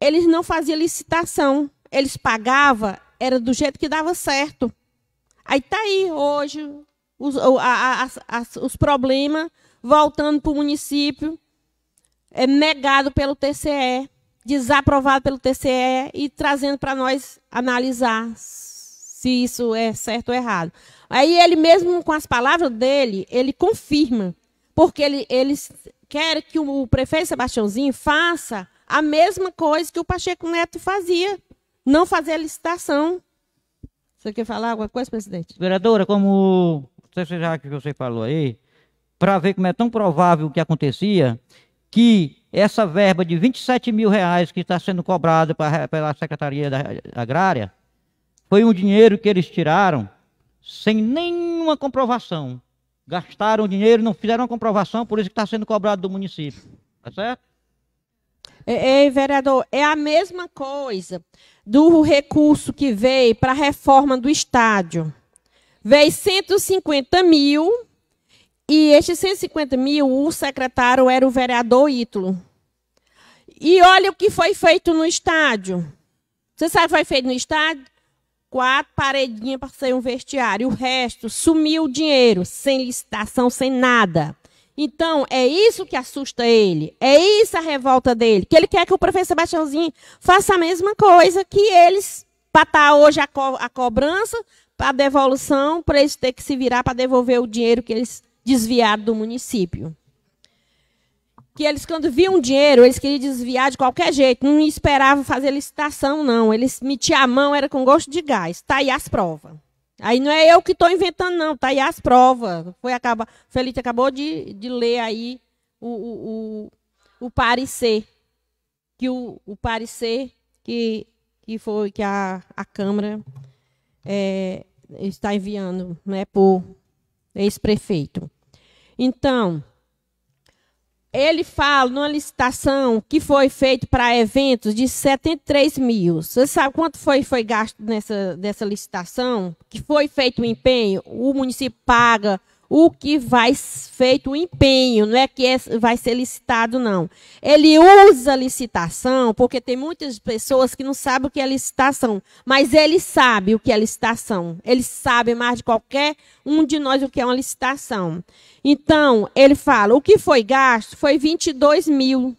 eles não faziam licitação. Eles pagavam, era do jeito que dava certo. Aí está aí hoje os, os problemas voltando para o município, é, negado pelo TCE, desaprovado pelo TCE e trazendo para nós analisar se isso é certo ou errado. Aí ele mesmo com as palavras dele, ele confirma porque ele, eles querem que o, prefeito Sebastiãozinho faça a mesma coisa que o Pacheco Neto fazia, não fazer a licitação. Você quer falar alguma coisa, presidente? Vereadora, como você já que você falou aí, para ver como é tão provável que acontecia, que essa verba de 27 mil reais que está sendo cobrada pela Secretaria da, Agrária foi um dinheiro que eles tiraram sem nenhuma comprovação gastaram dinheiro, não fizeram a comprovação, por isso que está sendo cobrado do município. Está certo? Ei, é, é, vereador, é a mesma coisa do recurso que veio para a reforma do estádio. Veio 150 mil e esses 150 mil, o secretário era o vereador Ítalo. E olha o que foi feito no estádio. Você sabe o que foi feito no estádio? quatro paredinhas para sair um vestiário. O resto sumiu o dinheiro, sem licitação, sem nada. Então, é isso que assusta ele. É isso a revolta dele. Que ele quer que o professor Sebastiãozinho faça a mesma coisa que eles, para estar tá hoje a, co a cobrança, a devolução, para eles ter que se virar para devolver o dinheiro que eles desviaram do município que eles, quando viam dinheiro, eles queriam desviar de qualquer jeito, não esperavam fazer licitação, não. Eles metiam a mão, era com gosto de gás. Está aí as provas. Aí não é eu que estou inventando, não. Está aí as provas. Foi acaba, Felipe acabou de, de ler aí o, o, o, o parecer. Que o, o parecer que, que foi que a, a Câmara é, está enviando né, por ex-prefeito. Então, ele fala numa licitação que foi feita para eventos de 73 mil. Você sabe quanto foi, foi gasto nessa dessa licitação? Que foi feito o empenho? O município paga o que vai feito o empenho, não é que é, vai ser licitado, não. Ele usa licitação, porque tem muitas pessoas que não sabem o que é licitação, mas ele sabe o que é licitação. Ele sabe mais de qualquer um de nós o que é uma licitação. Então, ele fala: o que foi gasto foi 22 mil.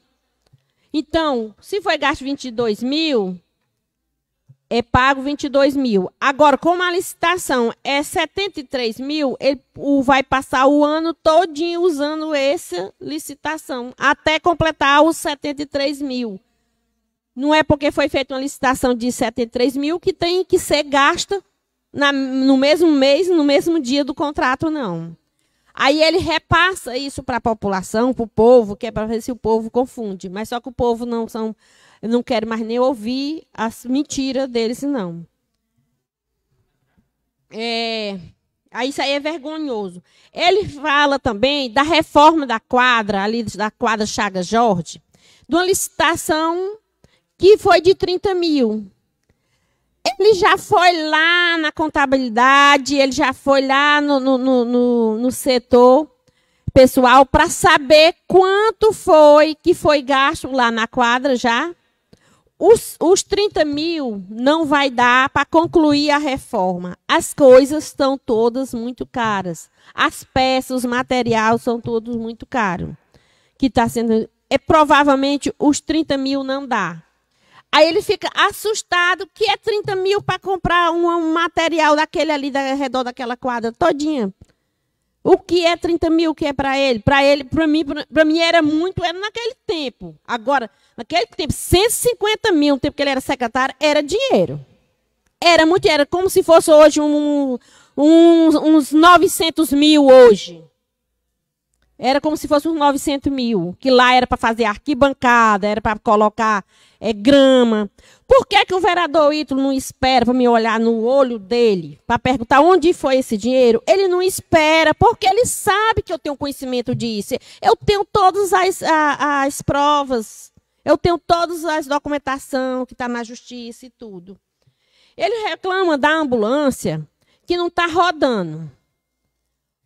Então, se foi gasto 22 mil, é pago 22 mil. Agora, como a licitação é 73 mil, ele vai passar o ano todinho usando essa licitação, até completar os 73 mil. Não é porque foi feita uma licitação de 73 mil que tem que ser gasta na, no mesmo mês, no mesmo dia do contrato, não. Aí ele repassa isso para a população, para o povo, que é para ver se o povo confunde. Mas só que o povo não são eu não quero mais nem ouvir as mentiras deles, não. É, aí isso aí é vergonhoso. Ele fala também da reforma da quadra, ali da quadra Chaga Jorge, de uma licitação que foi de 30 mil. Ele já foi lá na contabilidade, ele já foi lá no, no, no, no setor pessoal para saber quanto foi que foi gasto lá na quadra já os, os 30 mil não vai dar para concluir a reforma. As coisas estão todas muito caras. As peças, os materiais são todos muito caros. Que está sendo. É, provavelmente os 30 mil não dá. Aí ele fica assustado que é 30 mil para comprar um, um, material daquele ali, da, ao redor daquela quadra todinha. O que é 30 mil? O que é para ele? Para ele, para mim, para mim era muito, era naquele tempo. Agora, naquele tempo, 150 mil, no tempo que ele era secretário, era dinheiro. Era muito, era como se fosse hoje um, uns, uns 900 mil hoje era como se fosse uns 900 mil, que lá era para fazer arquibancada, era para colocar é, grama. Por que, que o vereador Ítalo não espera para me olhar no olho dele, para perguntar onde foi esse dinheiro? Ele não espera, porque ele sabe que eu tenho conhecimento disso. Eu tenho todas as, as provas, eu tenho todas as documentação que está na justiça e tudo. Ele reclama da ambulância que não está rodando.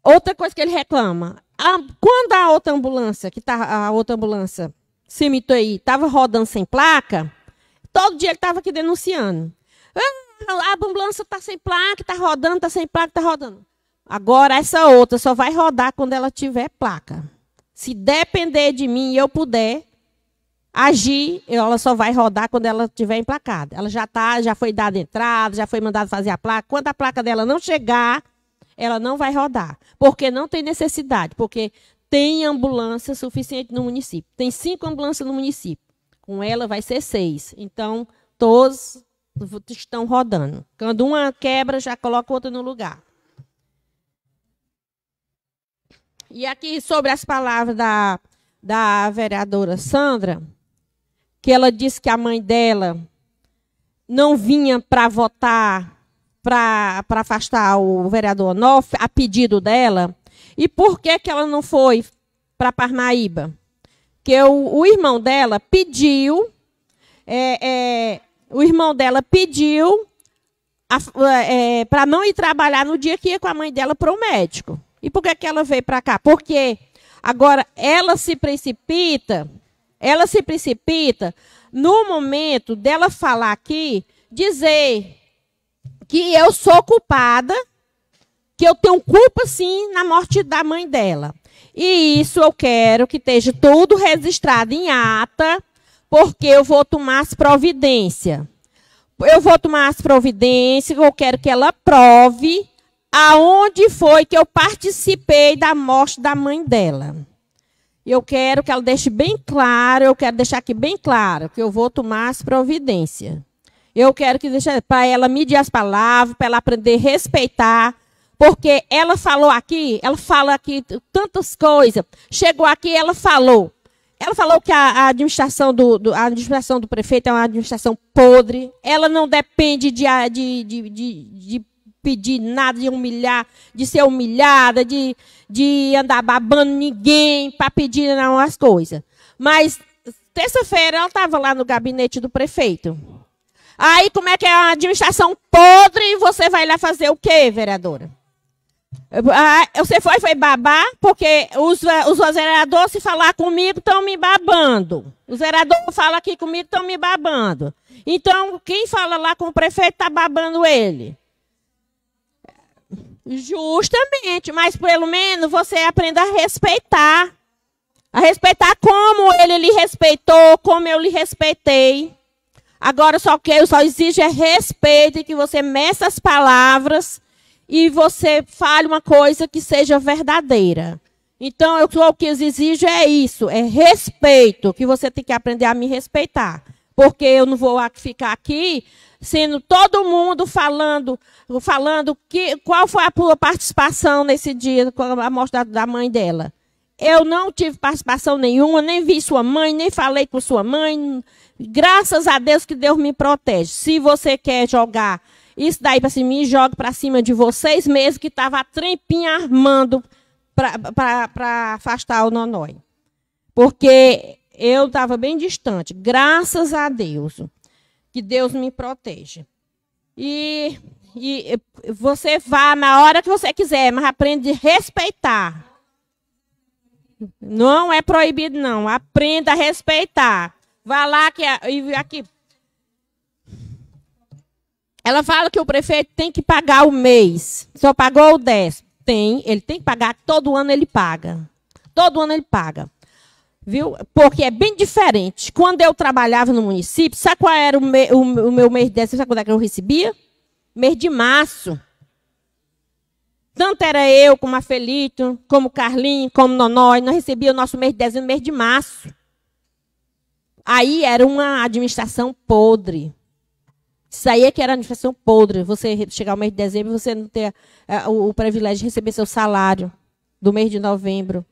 Outra coisa que ele reclama a, quando a outra ambulância, que tá, a outra ambulância, cimito aí, estava rodando sem placa, todo dia ele estava aqui denunciando. Ah, a ambulância está sem placa, está rodando, está sem placa, está rodando. Agora, essa outra só vai rodar quando ela tiver placa. Se depender de mim e eu puder agir, ela só vai rodar quando ela tiver emplacada. Ela já tá, já foi dada entrada, já foi mandada fazer a placa. Quando a placa dela não chegar, ela não vai rodar, porque não tem necessidade, porque tem ambulância suficiente no município. Tem cinco ambulâncias no município. Com ela vai ser seis. Então, todos estão rodando. Quando uma quebra, já coloca outra no lugar. E aqui sobre as palavras da, da vereadora Sandra, que ela disse que a mãe dela não vinha para votar para afastar o vereador Onof, a pedido dela, e por que, que ela não foi para Parnaíba? Que o, o irmão dela pediu, é, é, o irmão dela pediu é, é para não ir trabalhar no dia que ia com a mãe dela para o médico. E por que, que ela veio para cá? Porque agora ela se precipita, ela se precipita no momento dela falar aqui, dizer que eu sou culpada, que eu tenho culpa sim na morte da mãe dela. E isso eu quero que esteja tudo registrado em ata, porque eu vou tomar as providências. Eu vou tomar as providências, eu quero que ela prove aonde foi que eu participei da morte da mãe dela. Eu quero que ela deixe bem claro, eu quero deixar aqui bem claro que eu vou tomar as providências. Eu quero que deixe para ela medir as palavras, para ela aprender a respeitar. Porque ela falou aqui, ela fala aqui tantas coisas. Chegou aqui, ela falou. Ela falou que a, a administração do, do, a administração do prefeito é uma administração podre. Ela não depende de, de, de, de, de pedir nada, de humilhar, de ser humilhada, de, de andar babando ninguém para pedir não as coisas. Mas terça-feira ela estava lá no gabinete do prefeito. Aí, como é que é a administração podre? Você vai lá fazer o quê, vereadora? Ah, você foi, foi babar, porque os, eh, os vereadores, se falar comigo, estão me babando. Os vereadores falam aqui comigo, estão me babando. Então, quem fala lá com o prefeito está babando ele. Justamente, mas pelo menos você aprenda a respeitar. A respeitar como ele lhe respeitou, como eu lhe respeitei. Agora, só que eu só exijo é respeito e que você meça as palavras e você fale uma coisa que seja verdadeira. Então, eu, o que eu exijo é isso, é respeito, que você tem que aprender a me respeitar. Porque eu não vou ficar aqui sendo todo mundo falando, falando que, qual foi a sua participação nesse dia com a morte da, da mãe dela. Eu não tive participação nenhuma, nem vi sua mãe, nem falei com sua mãe. Graças a Deus que Deus me protege. Se você quer jogar isso daí para cima, joga para cima de vocês mesmo, que estava trempinha armando para afastar o Nonói. Porque eu estava bem distante. Graças a Deus que Deus me protege. E, e você vá na hora que você quiser, mas aprende a respeitar não é proibido, não. Aprenda a respeitar. Vá lá que e aqui. Ela fala que o prefeito tem que pagar o mês. Só pagou o 10. Tem, ele tem que pagar, todo ano ele paga. Todo ano ele paga. Viu? Porque é bem diferente. Quando eu trabalhava no município, sabe qual era o, me, o, o meu mês de dezembro? Sabe quando é que eu recebia? Mês de março. Tanto era eu, como a Felito, como o Carlinho, como Nonói, nós recebíamos o nosso mês de dezembro, mês de março. Aí era uma administração podre. Isso aí é que era administração podre. Você chegar ao mês de dezembro e você não ter é, o, o privilégio de receber seu salário do mês de novembro.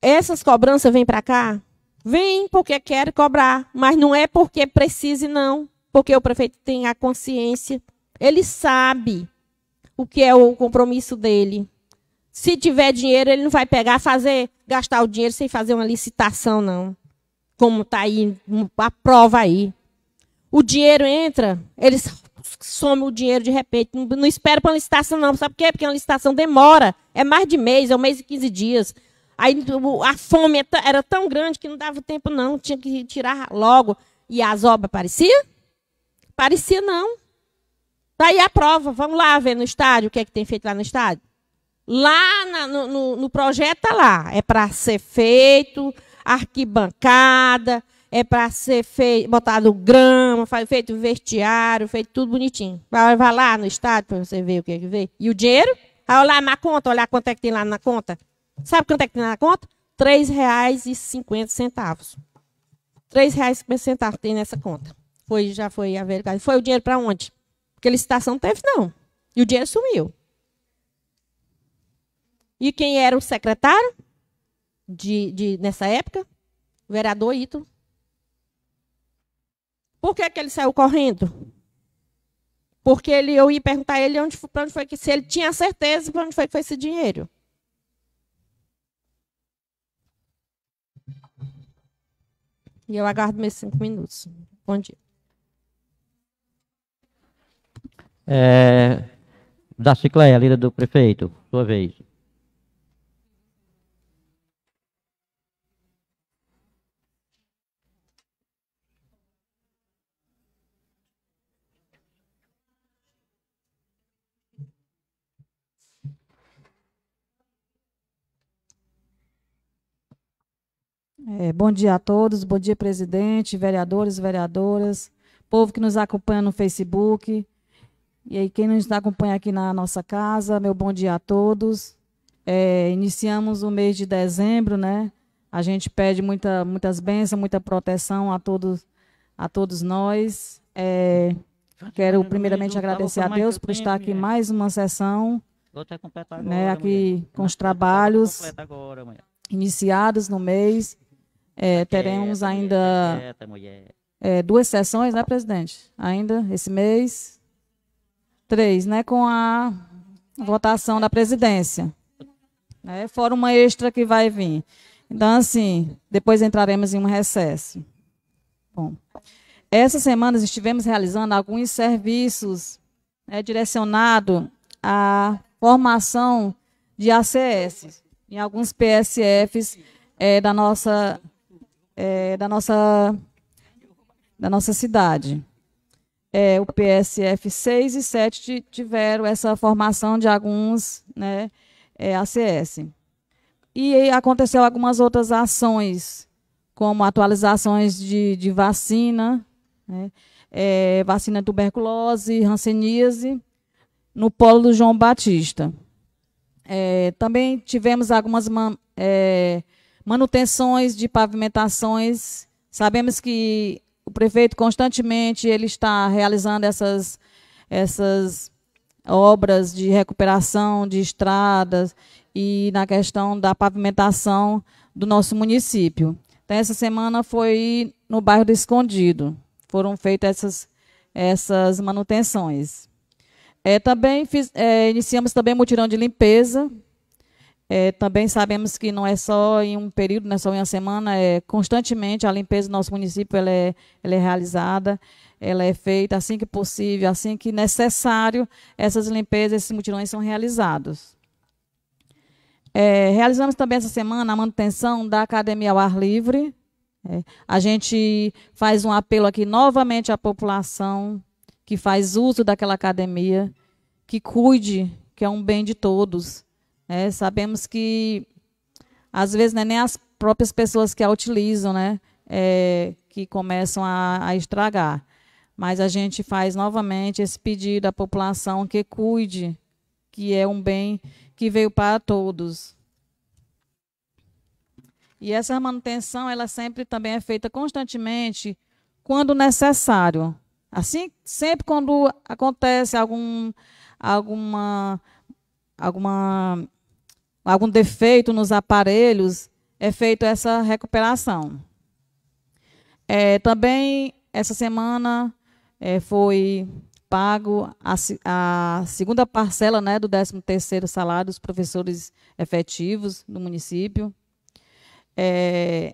Essas cobranças vêm para cá? Vêm porque quer cobrar, mas não é porque precise, não. Porque o prefeito tem a consciência. Ele sabe o que é o compromisso dele. Se tiver dinheiro, ele não vai pegar, fazer, gastar o dinheiro sem fazer uma licitação, não. Como está aí, hum, a prova aí. O dinheiro entra, eles somem o dinheiro de repente. Não, não espera para uma licitação, não. Sabe por quê? Porque uma licitação demora. É mais de mês, é um mês e 15 dias. Aí a fome é era tão grande que não dava tempo, não. Tinha que tirar logo. E as obras pareciam? Parecia não. Tá aí a prova. Vamos lá ver no estádio o que é que tem feito lá no estádio. Lá na, no, no, no, projeto está lá. É para ser feito arquibancada, é para ser feito, botado grama, feito vestiário, feito tudo bonitinho. Vai, vai lá no estádio para você ver o que é que vê. E o dinheiro? Vai ah, olhar na conta, olhar quanto é que tem lá na conta. Sabe quanto é que tem lá na conta? R$ 3,50. R$ 3,50 tem nessa conta. Foi, já foi a verdade. Foi o dinheiro para onde? Porque licitação não teve, não. E o dinheiro sumiu. E quem era o secretário de, de nessa época? O vereador Ítalo. Por que, que ele saiu correndo? Porque ele, eu ia perguntar a ele onde, onde foi que se ele tinha certeza para onde foi que foi esse dinheiro. E eu aguardo meus cinco minutos. Bom dia. É, da Cicléia, líder do prefeito, sua vez. É, bom dia a todos, bom dia, presidente, vereadores, vereadoras, povo que nos acompanha no Facebook, e aí, quem nos acompanha aqui na nossa casa, meu bom dia a todos. É, iniciamos o mês de dezembro, né? A gente pede muita, muitas bênçãos, muita proteção a todos, a todos nós. É, quero primeiramente agradecer a Deus por estar aqui mais uma sessão, né? Aqui com os tá trabalhos iniciados no mês. É, tá teremos tá ainda é, duas sessões, né, presidente? Ainda esse mês três, né, com a votação da presidência. Né, fora uma extra que vai vir. Então, assim, depois entraremos em um recesso. Bom, essas semanas estivemos realizando alguns serviços né, direcionados à formação de ACS, em alguns PSFs é, da, nossa, é, da, nossa, da nossa cidade é, o PSF 6 e 7 tiveram essa formação de alguns né, é, ACS. E aconteceu algumas outras ações, como atualizações de, de vacina, né, é, vacina tuberculose, ranceníase, no polo do João Batista. É, também tivemos algumas man, é, manutenções de pavimentações. Sabemos que o prefeito constantemente ele está realizando essas, essas obras de recuperação de estradas e na questão da pavimentação do nosso município. Então, essa semana foi no bairro do Escondido, foram feitas essas, essas manutenções. É, também fiz, é, iniciamos também mutirão de limpeza é, também sabemos que não é só em um período, não é só em uma semana, é constantemente a limpeza do nosso município ela é, ela é realizada, ela é feita assim que possível, assim que necessário, essas limpezas, esses mutirões são realizados. É, realizamos também essa semana a manutenção da Academia ao Ar Livre. É, a gente faz um apelo aqui novamente à população que faz uso daquela academia, que cuide, que é um bem de todos é, sabemos que às vezes né, nem as próprias pessoas que a utilizam, né? É, que começam a, a estragar. Mas a gente faz novamente esse pedido à população que cuide, que é um bem que veio para todos. E essa manutenção, ela sempre também é feita constantemente, quando necessário. Assim, sempre quando acontece algum, alguma, alguma algum defeito nos aparelhos, é feita essa recuperação. É, também, essa semana, é, foi pago a, a, segunda parcela né, do 13º salário dos professores efetivos do município. É,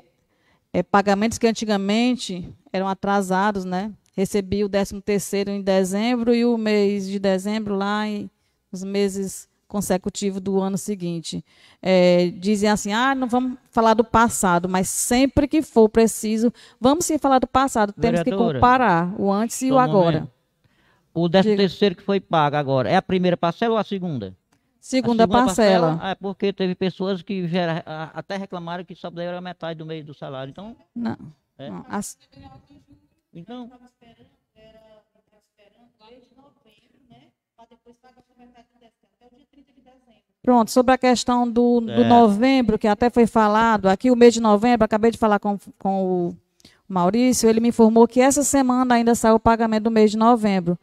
é, pagamentos que antigamente eram atrasados, né? Recebi o 13º em dezembro e o mês de dezembro lá, em, nos meses consecutivo do ano seguinte. É, dizem assim: ah, não vamos falar do passado, mas sempre que for preciso, vamos sim falar do passado. Temos Vereadora, que comparar o antes e o agora. Momento. O 13 terceiro que foi pago agora, é a primeira parcela ou a segunda? Segunda, a segunda parcela. parcela. Ah, é porque teve pessoas que até reclamaram que só deram metade do meio do salário. Então. Não. É. não Então. Era, era esperando desde novembro, né? Para depois pagar a metade Pronto, sobre a questão do, do é. novembro, que até foi falado, aqui o mês de novembro, acabei de falar com, com o Maurício, ele me informou que essa semana ainda saiu o pagamento do mês de novembro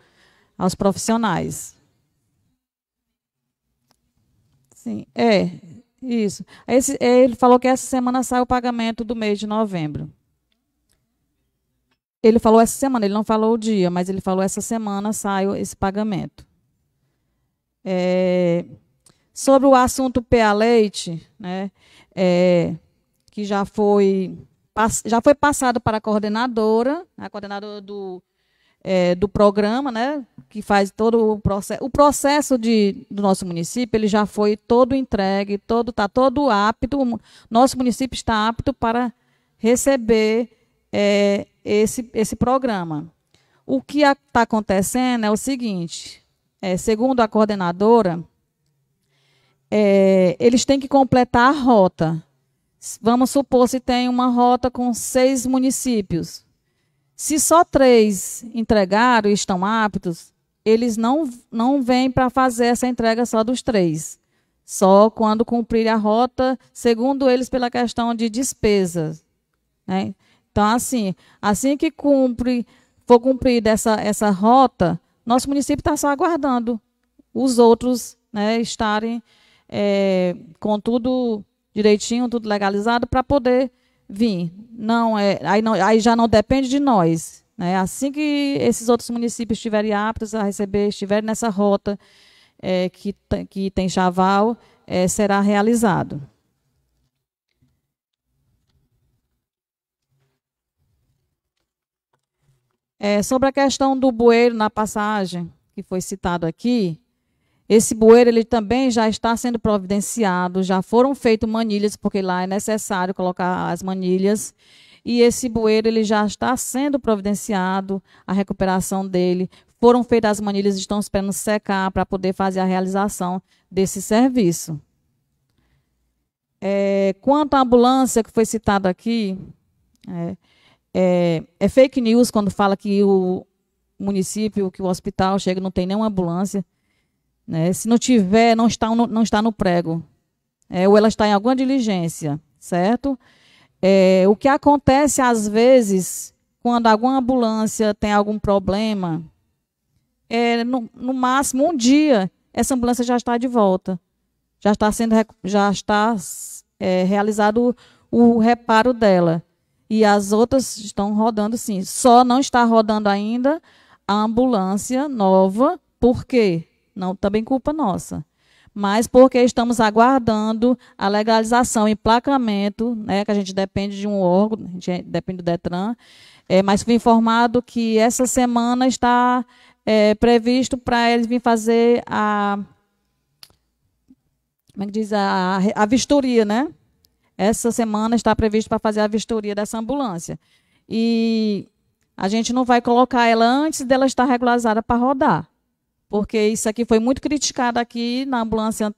aos profissionais. Sim, é, isso. Esse, é, ele falou que essa semana sai o pagamento do mês de novembro. Ele falou essa semana, ele não falou o dia, mas ele falou essa semana sai esse pagamento. É, Sobre o assunto PA Leite, né, é, que já foi, já foi passado para a coordenadora, a coordenadora do, é, do programa, né, que faz todo o processo. O processo de, do nosso município ele já foi todo entregue, todo está todo apto. Nosso município está apto para receber é, esse, esse programa. O que está acontecendo é o seguinte: é, segundo a coordenadora, é, eles têm que completar a rota. Vamos supor se tem uma rota com seis municípios. Se só três entregaram e estão aptos, eles não, não vêm para fazer essa entrega só dos três. Só quando cumprir a rota, segundo eles, pela questão de despesas. Né? Então, assim, assim que cumpre, for cumprida essa, essa rota, nosso município está só aguardando os outros né, estarem é, com tudo direitinho, tudo legalizado, para poder vir. Não, é, aí, não, aí já não depende de nós. Né? Assim que esses outros municípios estiverem aptos a receber, estiverem nessa rota é, que, que tem chaval, é, será realizado. É, sobre a questão do bueiro na passagem, que foi citado aqui, esse bueiro ele também já está sendo providenciado, já foram feitas manilhas, porque lá é necessário colocar as manilhas. E esse bueiro ele já está sendo providenciado, a recuperação dele. Foram feitas as manilhas, estão esperando secar para poder fazer a realização desse serviço. É, quanto à ambulância que foi citada aqui, é, é, é fake news quando fala que o município, que o hospital chega não tem nenhuma ambulância. Né? Se não tiver, não está, no, não está no prego. É, ou ela está em alguma diligência, certo? É, o que acontece às vezes quando alguma ambulância tem algum problema, é, no, no, máximo um dia essa ambulância já está de volta, já está sendo já está é, realizado o, o reparo dela e as outras estão rodando sim. Só não está rodando ainda a ambulância nova, por quê? Não, também culpa nossa. Mas porque estamos aguardando a legalização e emplacamento, né, que a gente depende de um órgão, a gente é, depende do DETRAN, é, mas fui informado que essa semana está é, previsto para eles vir fazer a. Como é que diz? A, a vistoria, né? Essa semana está previsto para fazer a vistoria dessa ambulância. E a gente não vai colocar ela antes dela estar regularizada para rodar porque isso aqui foi muito criticado aqui na ambulância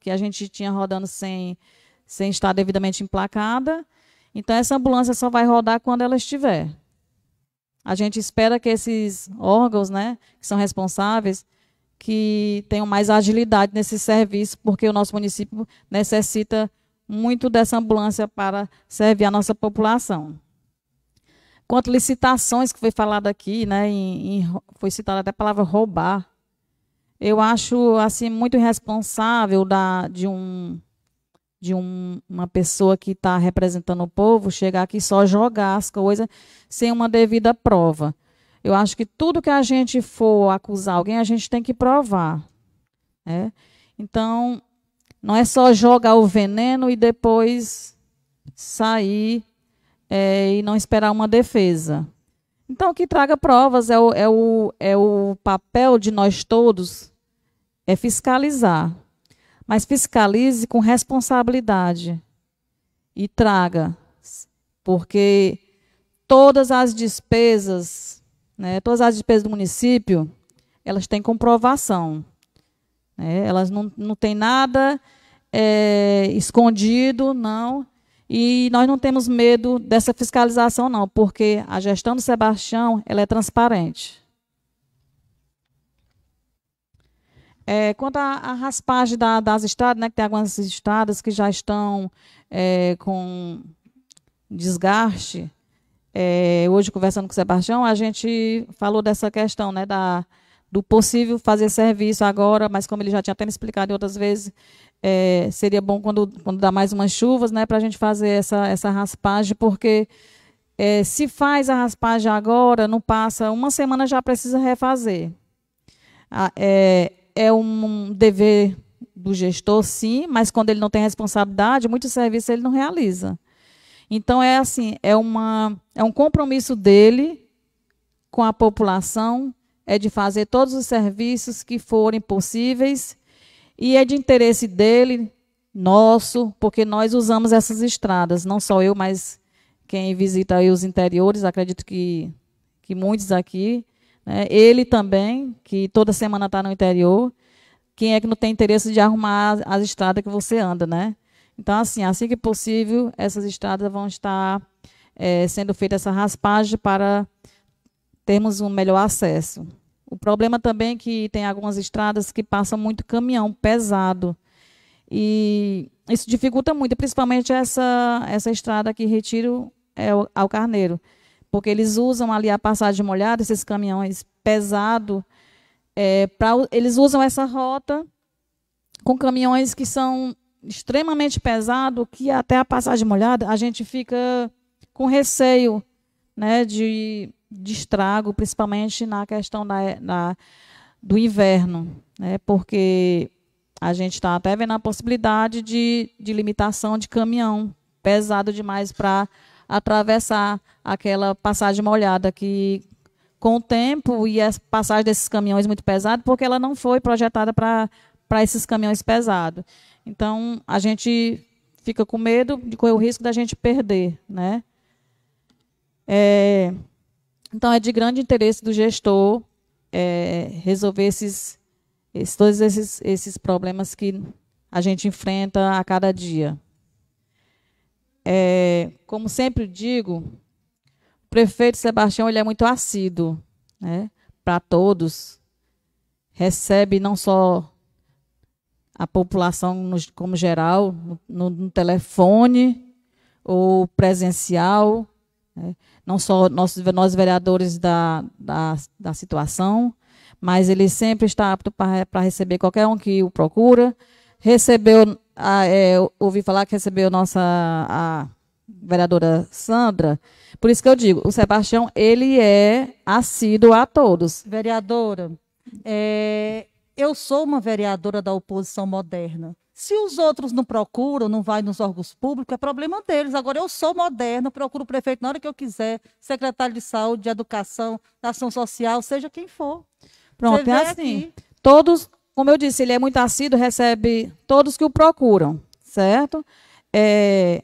que a gente tinha rodando sem, sem estar devidamente emplacada. Então, essa ambulância só vai rodar quando ela estiver. A gente espera que esses órgãos, né, que são responsáveis, que tenham mais agilidade nesse serviço, porque o nosso município necessita muito dessa ambulância para servir a nossa população. Quanto licitações que foi falado aqui, né, em, em, foi citada até a palavra roubar eu acho assim muito irresponsável da, de um de um, uma pessoa que está representando o povo chegar aqui só jogar as coisas sem uma devida prova. Eu acho que tudo que a gente for acusar alguém, a gente tem que provar. Né? Então, não é só jogar o veneno e depois sair é, e não esperar uma defesa. Então, que traga provas é o, é o, é o papel de nós todos é fiscalizar. Mas fiscalize com responsabilidade e traga, porque todas as despesas, né, todas as despesas do município, elas têm comprovação. Né? Elas não, não têm nada é, escondido, não. E nós não temos medo dessa fiscalização, não, porque a gestão do Sebastião ela é transparente. É, quanto à, raspagem da, das estradas, né, que tem algumas estradas que já estão é, com desgaste, é, hoje conversando com o Sebastião, a gente falou dessa questão né, da, do possível fazer serviço agora, mas como ele já tinha até me explicado outras vezes, é, seria bom quando, quando dá mais umas chuvas né, para a gente fazer essa, essa raspagem, porque é, se faz a raspagem agora, não passa, uma semana já precisa refazer. é, é um dever do gestor, sim, mas quando ele não tem responsabilidade, muitos serviços ele não realiza. Então é assim, é uma é um compromisso dele com a população é de fazer todos os serviços que forem possíveis e é de interesse dele, nosso, porque nós usamos essas estradas, não só eu, mas quem visita os interiores, acredito que que muitos aqui né? Ele também, que toda semana está no interior, quem é que não tem interesse de arrumar as estradas que você anda, né? Então, assim, assim que possível, essas estradas vão estar é, sendo feita essa raspagem para termos um melhor acesso. O problema também é que tem algumas estradas que passam muito caminhão pesado. E isso dificulta muito, principalmente essa, essa estrada que retiro é, ao Carneiro porque eles usam ali a passagem molhada, esses caminhões pesados, é, eles usam essa rota com caminhões que são extremamente pesados, que até a passagem molhada a gente fica com receio né, de, de estrago, principalmente na questão da, da do inverno, né, porque a gente está até vendo a possibilidade de, de limitação de caminhão pesado demais para atravessar aquela passagem molhada que com o tempo e a passagem desses caminhões muito pesados, porque ela não foi projetada para esses caminhões pesados. Então, a gente fica com medo de correr o risco da gente perder. Né? É, então, é de grande interesse do gestor é, resolver esses, esses, todos esses, esses problemas que a gente enfrenta a cada dia. É, como sempre digo, o prefeito Sebastião ele é muito assíduo né, para todos. Recebe não só a população no, como geral, no, no, telefone ou presencial, né, não só nossos, nós vereadores da, da, da situação, mas ele sempre está apto para receber qualquer um que o procura. Recebeu a, ah, é, ouvi falar que recebeu nossa a vereadora Sandra. Por isso que eu digo, o Sebastião, ele é assíduo a todos. Vereadora, é, eu sou uma vereadora da oposição moderna. Se os outros não procuram, não vai nos órgãos públicos, é problema deles. Agora, eu sou moderna, procuro o prefeito na hora que eu quiser, secretário de saúde, de educação, da ação social, seja quem for. Pronto, é assim. Aqui. Todos, como eu disse, ele é muito assíduo, recebe todos que o procuram, certo? É,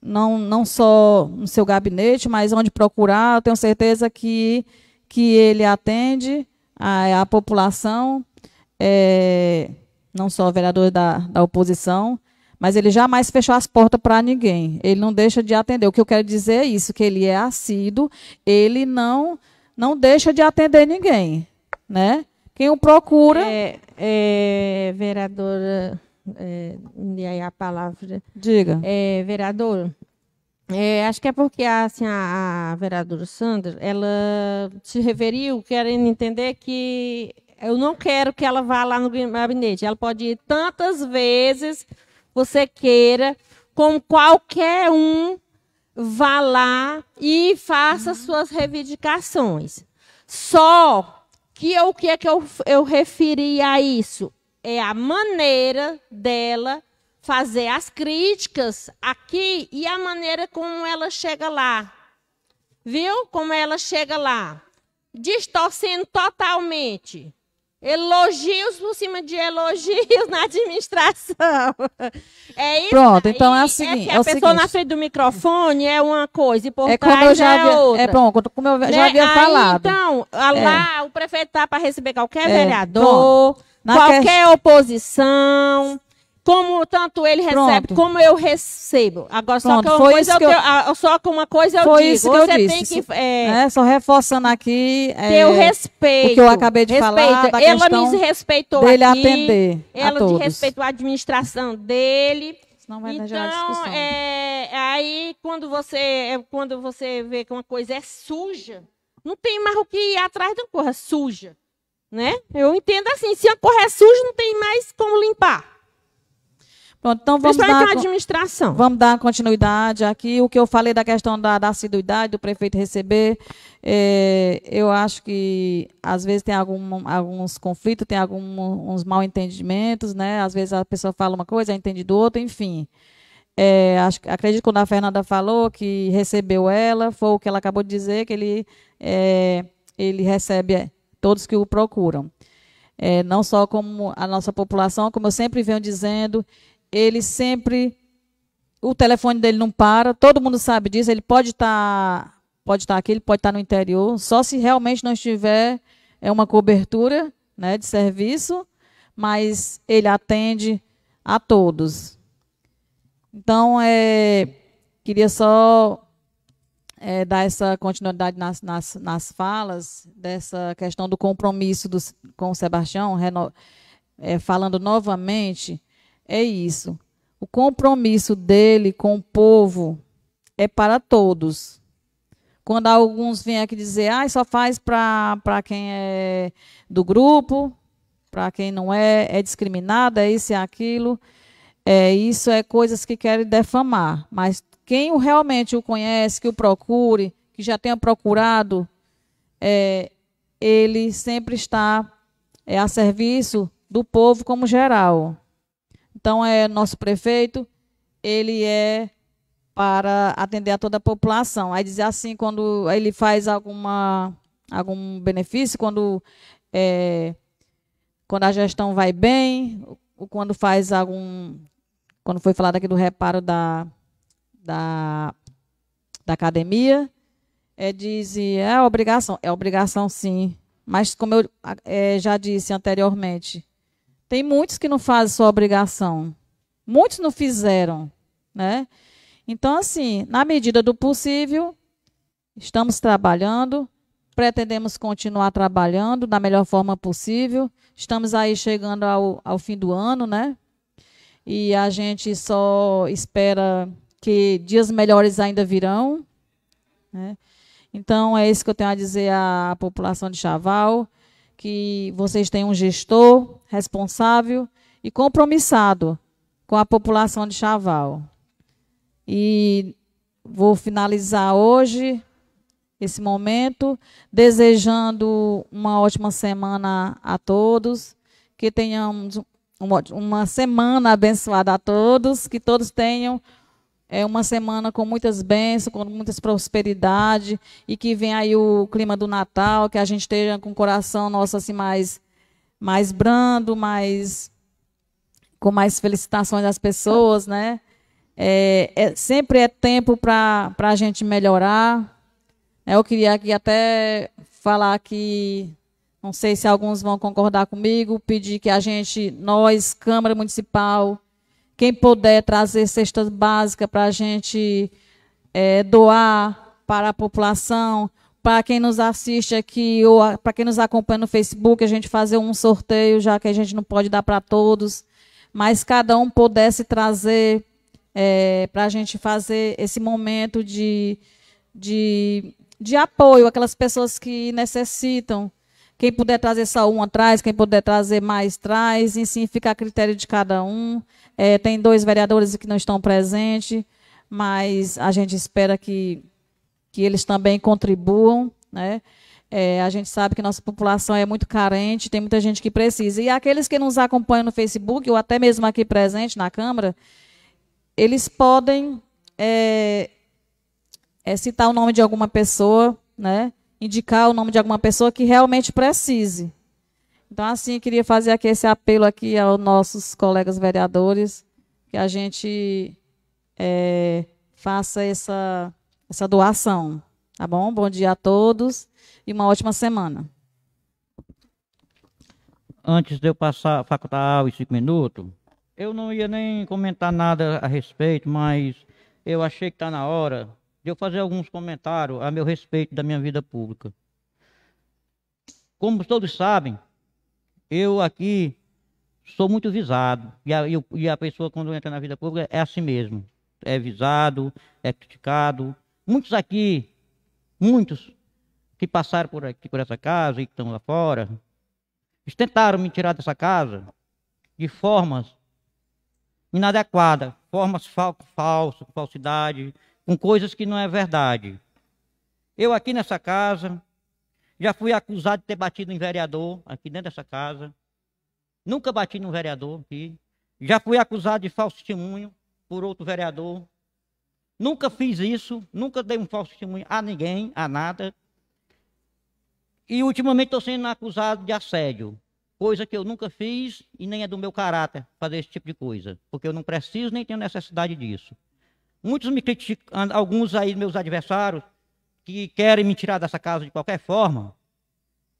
não, não só no seu gabinete, mas onde procurar, eu tenho certeza que, que ele atende a, a população, é, não só vereador da, da oposição, mas ele jamais fechou as portas para ninguém. Ele não deixa de atender. O que eu quero dizer é isso, que ele é assíduo, ele não, não deixa de atender ninguém, né? Quem o procura. É, é vereadora, é, e é aí a palavra. Diga. É, vereadora, é, acho que é porque a, assim, a, a vereadora Sandra, ela se referiu querendo entender que eu não quero que ela vá lá no gabinete. Ela pode ir tantas vezes você queira, com qualquer um vá lá e faça uhum. suas reivindicações. Só que eu, é o que é que eu, eu referi a isso? É a maneira dela fazer as críticas aqui e a maneira como ela chega lá. Viu? Como ela chega lá. Distorcendo totalmente Elogios por cima de elogios na administração. É isso. Pronto, então é seguinte É que é a é pessoa seguinte. na frente do microfone é uma coisa e por é trás eu já é havia, é outra. É bom como eu né? já havia aí, falado. Então, é. lá é. o prefeito tá para receber qualquer vereador, qualquer oposição. Como tanto ele Pronto. recebe, como eu recebo. Agora, Pronto, só que, uma coisa que eu, eu, ah, só que uma coisa eu foi digo. Isso que você eu disse. tem que. É, é, só reforçando aqui. É, ter o respeito. O que eu acabei de respeito. falar. Da ela me respeitou dele aqui, atender. Ela a respeitou a administração dele. Senão vai então, É, aí quando você, é, quando você vê que uma coisa é suja, não tem mais o que ir atrás de uma corra suja. Né? Eu entendo assim, se a corra é suja, não tem mais como limpar. Pronto, então vamos dar, administração. vamos dar continuidade aqui. O que eu falei da questão da, da assiduidade, do prefeito receber, é, eu acho que às vezes tem algum, alguns conflitos, tem alguns mal entendimentos, né? Às vezes a pessoa fala uma coisa, entende do outro, enfim. É, acho, acredito que quando a Fernanda falou que recebeu ela, foi o que ela acabou de dizer, que ele, é, ele recebe é, todos que o procuram. É, não só como a nossa população, como eu sempre venho dizendo, ele sempre o telefone dele não para, todo mundo sabe disso, ele pode estar tá, pode estar tá aqui, ele pode estar tá no interior, só se realmente não estiver é uma cobertura, né, de serviço, mas ele atende a todos. Então, é, queria só é, dar essa continuidade nas, nas, nas falas, dessa questão do compromisso do, com o Sebastião, reno, é, falando novamente é isso. O compromisso dele com o povo é para todos. Quando alguns vêm aqui dizer, ah, só faz para quem é do grupo, para quem não é, é discriminado, é isso e é aquilo. É, isso é coisas que querem defamar. Mas quem realmente o conhece, que o procure, que já tenha procurado, é, ele sempre está é, a serviço do povo como geral. Então, é nosso prefeito, ele é para atender a toda a população. Aí dizer assim, quando ele faz alguma, algum benefício, quando, é, quando a gestão vai bem, quando faz algum. Quando foi falado aqui do reparo da, da, da academia, é, dizer é obrigação. É obrigação sim. Mas como eu é, já disse anteriormente, tem muitos que não fazem sua obrigação. Muitos não fizeram, né? Então, assim, na medida do possível, estamos trabalhando, pretendemos continuar trabalhando da melhor forma possível. Estamos aí chegando ao, ao fim do ano, né? E a gente só espera que dias melhores ainda virão. Né? Então, é isso que eu tenho a dizer à população de Chaval que vocês tenham um gestor responsável e compromissado com a população de Chaval. E vou finalizar hoje esse momento, desejando uma ótima semana a todos, que tenhamos uma semana abençoada a todos, que todos tenham é uma semana com muitas bênçãos, com muitas prosperidade e que vem aí o clima do Natal, que a gente esteja com o coração nosso assim mais mais brando, mais com mais felicitações das pessoas, né? É, é sempre é tempo para a gente melhorar. É, eu queria aqui até falar que não sei se alguns vão concordar comigo, pedir que a gente, nós, Câmara Municipal, quem puder trazer cestas básicas para a gente é, doar para a população, para quem nos assiste aqui ou para quem nos acompanha no Facebook, a gente fazer um sorteio, já que a gente não pode dar para todos, mas cada um pudesse trazer é, para a gente fazer esse momento de, de, de apoio aquelas pessoas que necessitam. Quem puder trazer só um atrás, quem puder trazer mais, traz. Enfim, fica a critério de cada um. É, tem dois vereadores que não estão presentes, mas a gente espera que, que eles também contribuam. Né? É, a gente sabe que nossa população é muito carente, tem muita gente que precisa. E aqueles que nos acompanham no Facebook, ou até mesmo aqui presente na Câmara, eles podem é, é, citar o nome de alguma pessoa, né? indicar o nome de alguma pessoa que realmente precise. Então, assim, queria fazer aqui esse apelo aqui aos nossos colegas vereadores, que a gente é, faça essa, essa doação. Tá bom? Bom dia a todos e uma ótima semana. Antes de eu passar a faculdade em cinco minutos, eu não ia nem comentar nada a respeito, mas eu achei que está na hora de eu fazer alguns comentários a meu respeito da minha vida pública. Como todos sabem, eu aqui sou muito visado. E a, e a pessoa, quando entra na vida pública, é assim mesmo. É visado, é criticado. Muitos aqui, muitos que passaram por aqui, por essa casa e que estão lá fora, eles tentaram me tirar dessa casa de formas inadequadas, formas fal falsas, falsidade, com coisas que não é verdade. Eu aqui nessa casa, já fui acusado de ter batido em vereador aqui dentro dessa casa. Nunca bati num vereador aqui. Já fui acusado de falso testemunho por outro vereador. Nunca fiz isso, nunca dei um falso testemunho a ninguém, a nada. E ultimamente estou sendo acusado de assédio, coisa que eu nunca fiz e nem é do meu caráter fazer esse tipo de coisa, porque eu não preciso nem tenho necessidade disso. Muitos me criticam, alguns aí meus adversários que querem me tirar dessa casa de qualquer forma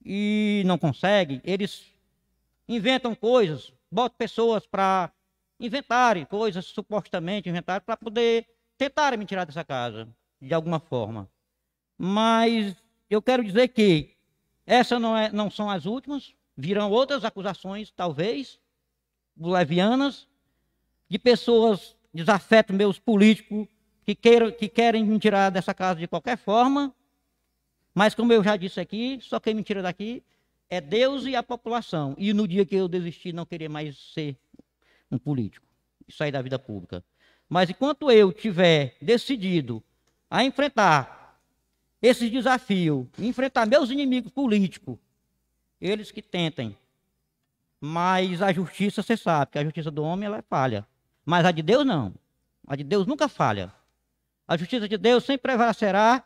e não conseguem, eles inventam coisas, botam pessoas para inventarem coisas, supostamente inventarem, para poder tentar me tirar dessa casa, de alguma forma. Mas eu quero dizer que essas não, é, não são as últimas, virão outras acusações, talvez, levianas, de pessoas desafeto meus políticos que, queiram, que querem me tirar dessa casa de qualquer forma, mas como eu já disse aqui, só quem me tira daqui é Deus e a população. E no dia que eu desistir, não querer mais ser um político e sair da vida pública. Mas enquanto eu tiver decidido a enfrentar esse desafio, enfrentar meus inimigos políticos, eles que tentem. Mas a justiça, você sabe que a justiça do homem ela é falha. Mas a de Deus não. A de Deus nunca falha. A justiça de Deus sempre prevalecerá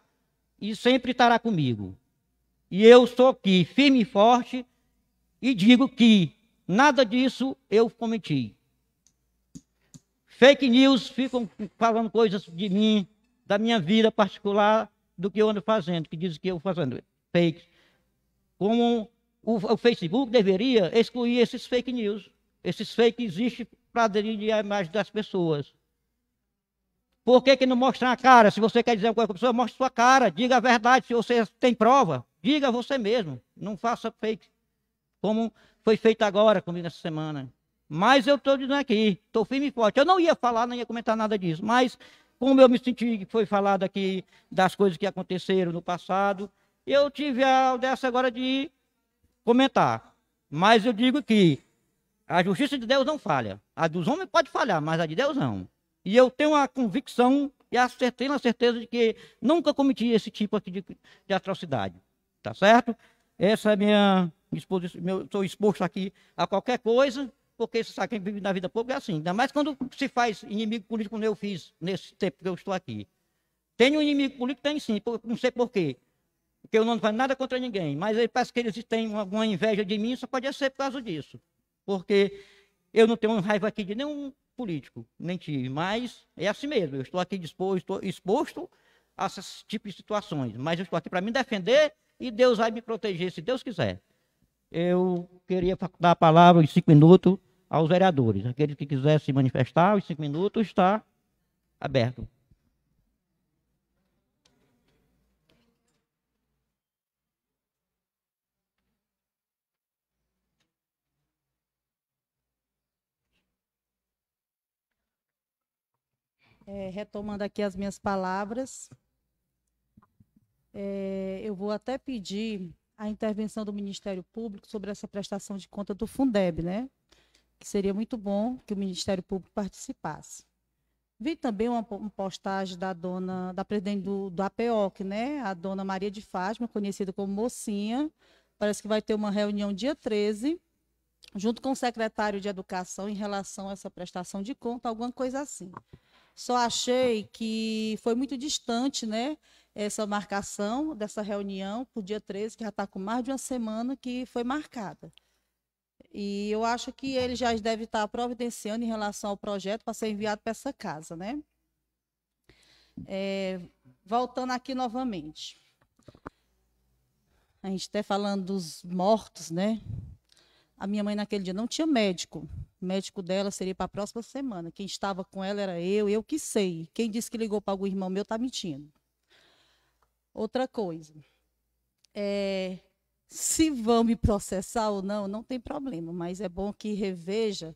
e sempre estará comigo. E eu sou aqui, firme e forte, e digo que nada disso eu cometi. Fake news ficam falando coisas de mim, da minha vida particular, do que eu ando fazendo, que dizem que eu fazendo fake. Como o, o Facebook deveria excluir esses fake news. Esses fake existem para aderir à imagem das pessoas. Por que, que não mostra a cara? Se você quer dizer alguma coisa com a pessoa, mostre sua cara, diga a verdade. Se você tem prova, diga você mesmo. Não faça fake, como foi feito agora comigo essa semana. Mas eu estou dizendo aqui, estou firme e forte. Eu não ia falar, não ia comentar nada disso, mas como eu me senti que foi falado aqui das coisas que aconteceram no passado, eu tive a audácia agora de comentar. Mas eu digo que a justiça de Deus não falha. A dos homens pode falhar, mas a de Deus não. E eu tenho a convicção e a certeza, a certeza de que nunca cometi esse tipo aqui de, de atrocidade. Tá certo? Essa é minha disposição. Estou exposto aqui a qualquer coisa, porque você sabe quem vive na vida pública é assim. Ainda mais quando se faz inimigo político, como eu fiz nesse tempo que eu estou aqui. Tem um inimigo político? Tem sim, não sei porquê. Porque eu não faço nada contra ninguém, mas ele parece que eles têm alguma inveja de mim, só pode ser por causa disso. Porque eu não tenho raiva aqui de nenhum político, nem tive, mas é assim mesmo. Eu estou aqui disposto, estou exposto a esses tipos de situações, mas eu estou aqui para me defender e Deus vai me proteger se Deus quiser. Eu queria dar a palavra em cinco minutos aos vereadores. Aquele que quiser se manifestar, os cinco minutos está aberto. É, retomando aqui as minhas palavras, é, eu vou até pedir a intervenção do Ministério Público sobre essa prestação de conta do Fundeb, né? Que seria muito bom que o Ministério Público participasse. Vi também uma, postagem da dona, da presidente do, do APOC, né? A dona Maria de Fátima, conhecida como Mocinha. Parece que vai ter uma reunião dia 13, junto com o secretário de Educação, em relação a essa prestação de conta, alguma coisa assim. Só achei que foi muito distante, né? Essa marcação dessa reunião para o dia 13, que já está com mais de uma semana que foi marcada. E eu acho que ele já deve estar tá providenciando em relação ao projeto para ser enviado para essa casa, né? É, voltando aqui novamente. A gente está falando dos mortos, né? A minha mãe naquele dia não tinha médico. O médico dela seria para a próxima semana. Quem estava com ela era eu, eu que sei. Quem disse que ligou para algum irmão meu está mentindo. Outra coisa. É, se vão me processar ou não, não tem problema, mas é bom que reveja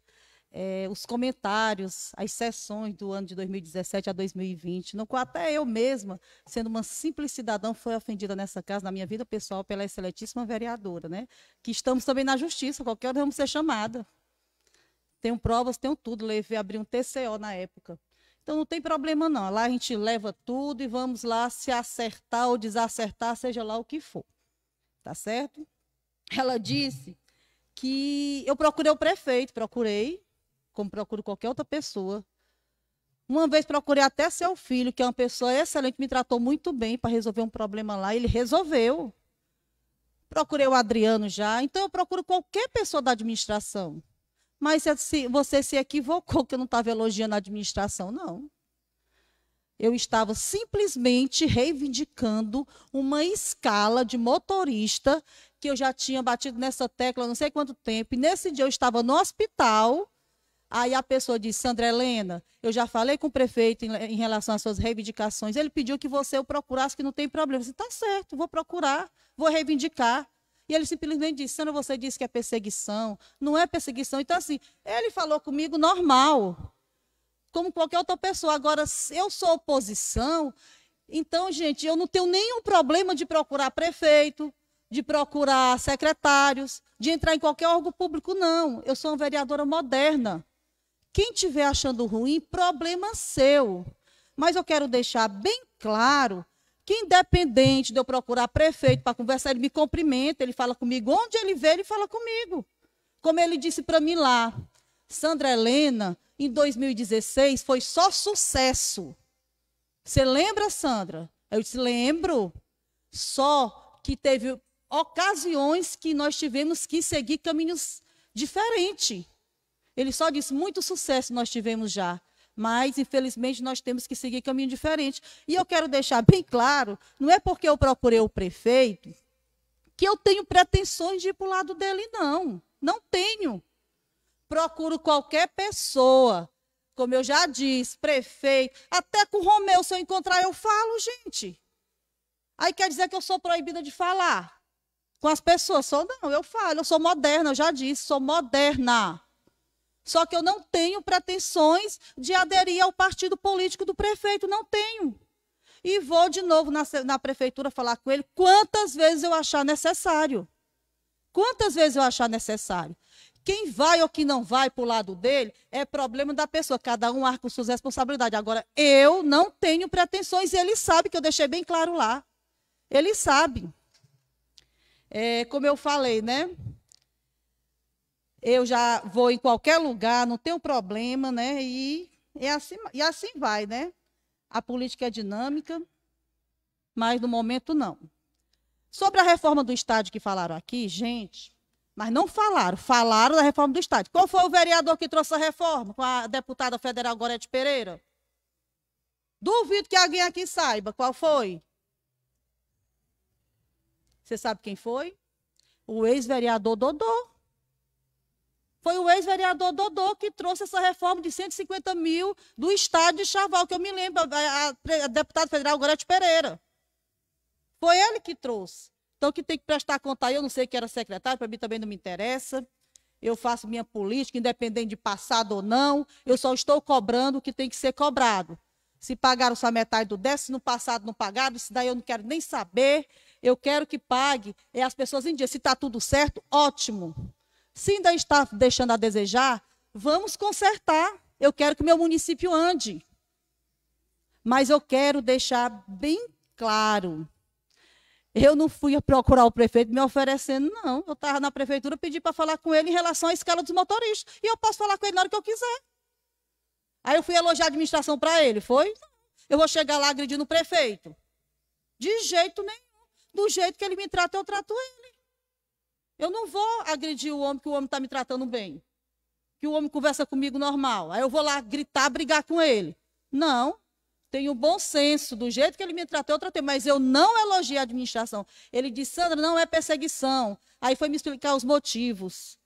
é, os comentários, as sessões do ano de 2017 a 2020, no qual até eu mesma, sendo uma simples cidadã, fui ofendida nessa casa, na minha vida pessoal, pela excelentíssima vereadora, né? que estamos também na justiça, qualquer hora vamos ser chamada tenho provas, tenho tudo. Levei, abri um TCO na época. Então não tem problema não. Lá a gente leva tudo e vamos lá se acertar ou desacertar, seja lá o que for. Tá certo? Ela disse que eu procurei o prefeito, procurei, como procuro qualquer outra pessoa. Uma vez procurei até seu filho, que é uma pessoa excelente, me tratou muito bem para resolver um problema lá, ele resolveu. Procurei o Adriano já, então eu procuro qualquer pessoa da administração. Mas você se equivocou que eu não estava elogiando a administração, não. Eu estava simplesmente reivindicando uma escala de motorista que eu já tinha batido nessa tecla não sei quanto tempo. E nesse dia eu estava no hospital. Aí a pessoa disse, Sandra Helena, eu já falei com o prefeito em, em relação às suas reivindicações. Ele pediu que você o procurasse, que não tem problema. Eu disse, tá certo, vou procurar, vou reivindicar. E ele simplesmente disse: Sandra, você disse que é perseguição. Não é perseguição. Então, assim, ele falou comigo normal, como qualquer outra pessoa. Agora, se eu sou oposição, então, gente, eu não tenho nenhum problema de procurar prefeito, de procurar secretários, de entrar em qualquer órgão público, não. Eu sou uma vereadora moderna. Quem estiver achando ruim, problema seu. Mas eu quero deixar bem claro que independente de eu procurar prefeito para conversar, ele me cumprimenta, ele fala comigo. Onde ele vê, ele fala comigo. Como ele disse para mim lá, Sandra Helena, em 2016, foi só sucesso. Você lembra, Sandra? Eu disse, lembro. Só que teve ocasiões que nós tivemos que seguir caminhos diferentes. Ele só disse, muito sucesso nós tivemos já. Mas, infelizmente, nós temos que seguir caminho diferente. E eu quero deixar bem claro: não é porque eu procurei o prefeito que eu tenho pretensões de ir para o lado dele, não. Não tenho. Procuro qualquer pessoa. Como eu já disse, prefeito, até com o Romeu, se eu encontrar, eu falo, gente. Aí quer dizer que eu sou proibida de falar com as pessoas. Só não, eu falo, eu sou moderna, eu já disse, sou moderna. Só que eu não tenho pretensões de aderir ao partido político do prefeito, não tenho. E vou de novo na, na prefeitura falar com ele quantas vezes eu achar necessário. Quantas vezes eu achar necessário. Quem vai ou quem não vai para o lado dele é problema da pessoa. Cada um arca com suas responsabilidades. Agora, eu não tenho pretensões e ele sabe que eu deixei bem claro lá. Ele sabe. É, como eu falei, né? eu já vou em qualquer lugar, não tenho problema, né? E, e, assim, e assim vai, né? A política é dinâmica, mas no momento não. Sobre a reforma do estádio que falaram aqui, gente, mas não falaram, falaram da reforma do estádio. Qual foi o vereador que trouxe a reforma com a deputada federal Gorete Pereira? Duvido que alguém aqui saiba qual foi. Você sabe quem foi? O ex-vereador Dodô. Foi o ex-vereador Dodô que trouxe essa reforma de 150 mil do estado de Chaval, que eu me lembro, a, a, a deputada federal Gorete Pereira. Foi ele que trouxe. Então, que tem que prestar conta aí, eu não sei quem era secretário, para mim também não me interessa. Eu faço minha política, independente de passado ou não, eu só estou cobrando o que tem que ser cobrado. Se pagaram só metade do décimo, se no passado não pagaram, isso daí eu não quero nem saber. Eu quero que pague é as pessoas em dia. Se está tudo certo, ótimo. Se ainda está deixando a desejar, vamos consertar. Eu quero que meu município ande. Mas eu quero deixar bem claro. Eu não fui procurar o prefeito me oferecendo, não. Eu estava na prefeitura, pedi para falar com ele em relação à escala dos motoristas. E eu posso falar com ele na hora que eu quiser. Aí eu fui elogiar a administração para ele, foi? Eu vou chegar lá agredindo o prefeito. De jeito nenhum. Do jeito que ele me trata, eu trato ele. Eu não vou agredir o homem que o homem está me tratando bem. Que o homem conversa comigo normal. Aí eu vou lá gritar, brigar com ele. Não. Tenho bom senso. Do jeito que ele me tratou, eu tratei. Mas eu não elogiei a administração. Ele disse, Sandra, não é perseguição. Aí foi me explicar os motivos.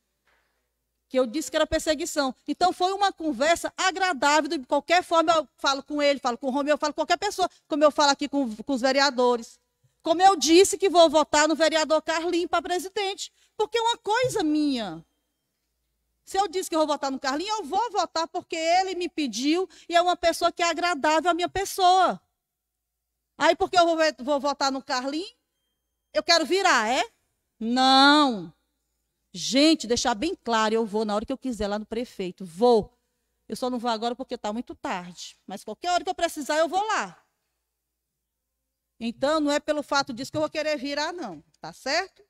Que eu disse que era perseguição. Então foi uma conversa agradável. De qualquer forma, eu falo com ele, falo com o Romeu, eu falo com qualquer pessoa. Como eu falo aqui com, com os vereadores. Como eu disse que vou votar no vereador Carlinho para presidente. Porque é uma coisa minha. Se eu disse que eu vou votar no Carlinhos, eu vou votar porque ele me pediu e é uma pessoa que é agradável à minha pessoa. Aí porque eu vou, vou votar no Carlinhos, eu quero virar, é? Não. Gente, deixar bem claro, eu vou na hora que eu quiser lá no prefeito. Vou. Eu só não vou agora porque está muito tarde. Mas qualquer hora que eu precisar, eu vou lá. Então, não é pelo fato disso que eu vou querer virar, não. Tá certo?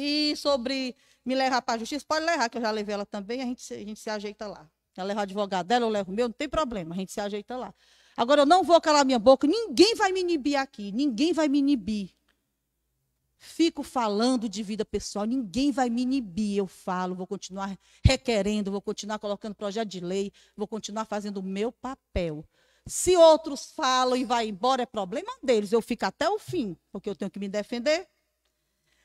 E sobre me levar para a justiça, pode levar, que eu já levei ela também, a gente, a gente se ajeita lá. Ela leva o advogado dela, eu levo o meu, não tem problema, a gente se ajeita lá. Agora, eu não vou calar minha boca, ninguém vai me inibir aqui, ninguém vai me inibir. Fico falando de vida pessoal, ninguém vai me inibir. Eu falo, vou continuar requerendo, vou continuar colocando projeto de lei, vou continuar fazendo o meu papel. Se outros falam e vai embora, é problema deles. Eu fico até o fim, porque eu tenho que me defender,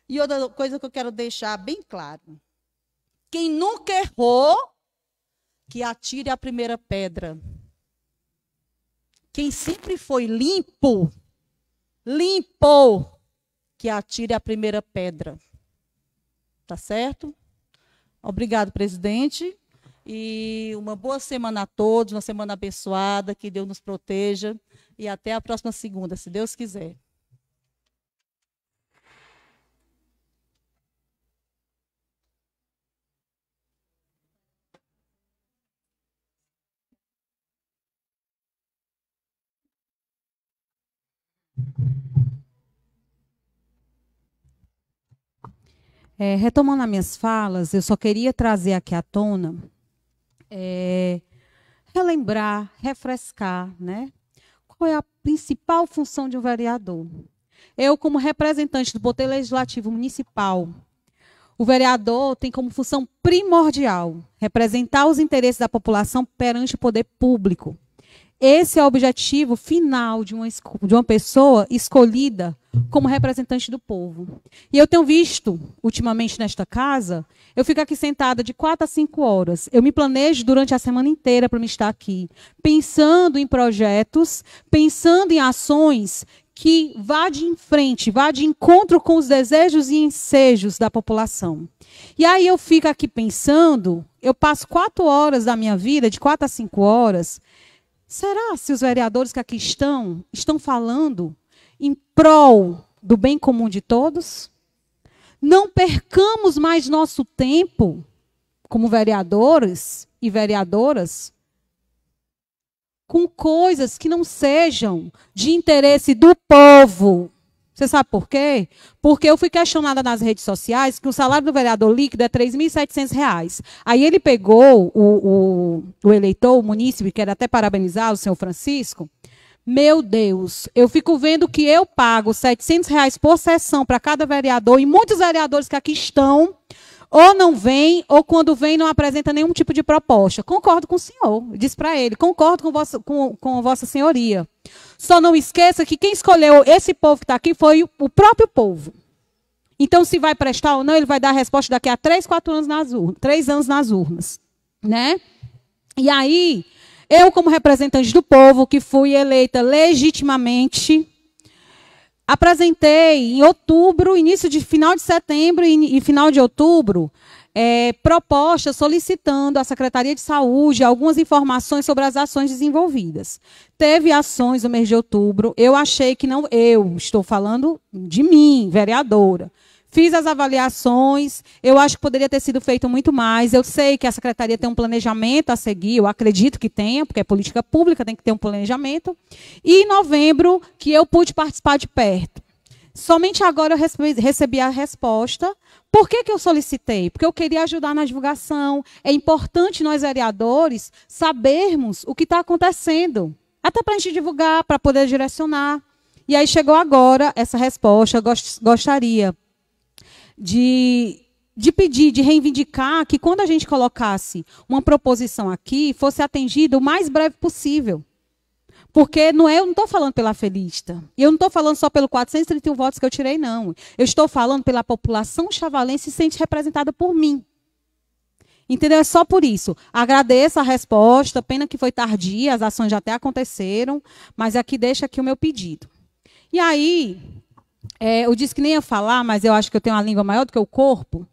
e outra coisa que eu quero deixar bem claro: quem nunca errou, que atire a primeira pedra. Quem sempre foi limpo, limpo, que atire a primeira pedra. Tá certo? Obrigado, presidente. E uma boa semana a todos, uma semana abençoada, que Deus nos proteja. E até a próxima segunda, se Deus quiser. É, retomando as minhas falas, eu só queria trazer aqui à tona, é, relembrar, refrescar, né? Qual é a principal função de um vereador? Eu, como representante do Poder Legislativo Municipal, o vereador tem como função primordial representar os interesses da população perante o poder público. Esse é o objetivo final de uma, de uma pessoa escolhida como representante do povo. E eu tenho visto, ultimamente nesta casa, eu fico aqui sentada de quatro a cinco horas. Eu me planejo durante a semana inteira para me estar aqui, pensando em projetos, pensando em ações que vá de em frente, vá de encontro com os desejos e ensejos da população. E aí eu fico aqui pensando, eu passo quatro horas da minha vida, de quatro a cinco horas, Será se os vereadores que aqui estão estão falando em prol do bem comum de todos? Não percamos mais nosso tempo como vereadores e vereadoras com coisas que não sejam de interesse do povo, você sabe por quê? Porque eu fui questionada nas redes sociais que o salário do vereador líquido é R$ 3.700. Aí ele pegou o, o, o eleitor, o munícipe, quero até parabenizar o senhor Francisco. Meu Deus, eu fico vendo que eu pago R$ 700 reais por sessão para cada vereador e muitos vereadores que aqui estão ou não vêm ou quando vêm não apresenta nenhum tipo de proposta. Concordo com o senhor, diz para ele, concordo com vossa, com, com vossa senhoria. Só não esqueça que quem escolheu esse povo que está aqui foi o próprio povo. Então, se vai prestar ou não, ele vai dar a resposta daqui a três, quatro anos nas urnas, três anos nas urnas, né? E aí, eu como representante do povo que fui eleita legitimamente, apresentei em outubro, início de final de setembro e, e final de outubro, é, proposta solicitando à Secretaria de Saúde algumas informações sobre as ações desenvolvidas. Teve ações no mês de outubro, eu achei que não, eu estou falando de mim, vereadora. Fiz as avaliações, eu acho que poderia ter sido feito muito mais. Eu sei que a secretaria tem um planejamento a seguir, eu acredito que tenha, porque é política pública, tem que ter um planejamento. E em novembro, que eu pude participar de perto. Somente agora eu recebi a resposta por que, que eu solicitei? Porque eu queria ajudar na divulgação. É importante nós, vereadores, sabermos o que está acontecendo. Até para a gente divulgar, para poder direcionar. E aí chegou agora essa resposta. Eu gost gostaria de, de pedir, de reivindicar que quando a gente colocasse uma proposição aqui, fosse atendida o mais breve possível. Porque não é, eu não estou falando pela felista. E eu não estou falando só pelo 431 votos que eu tirei, não. Eu estou falando pela população chavalense se sente representada por mim. Entendeu? É só por isso. Agradeço a resposta, pena que foi tardia, as ações já até aconteceram, mas aqui é deixa aqui o meu pedido. E aí, é, eu disse que nem ia falar, mas eu acho que eu tenho uma língua maior do que o corpo.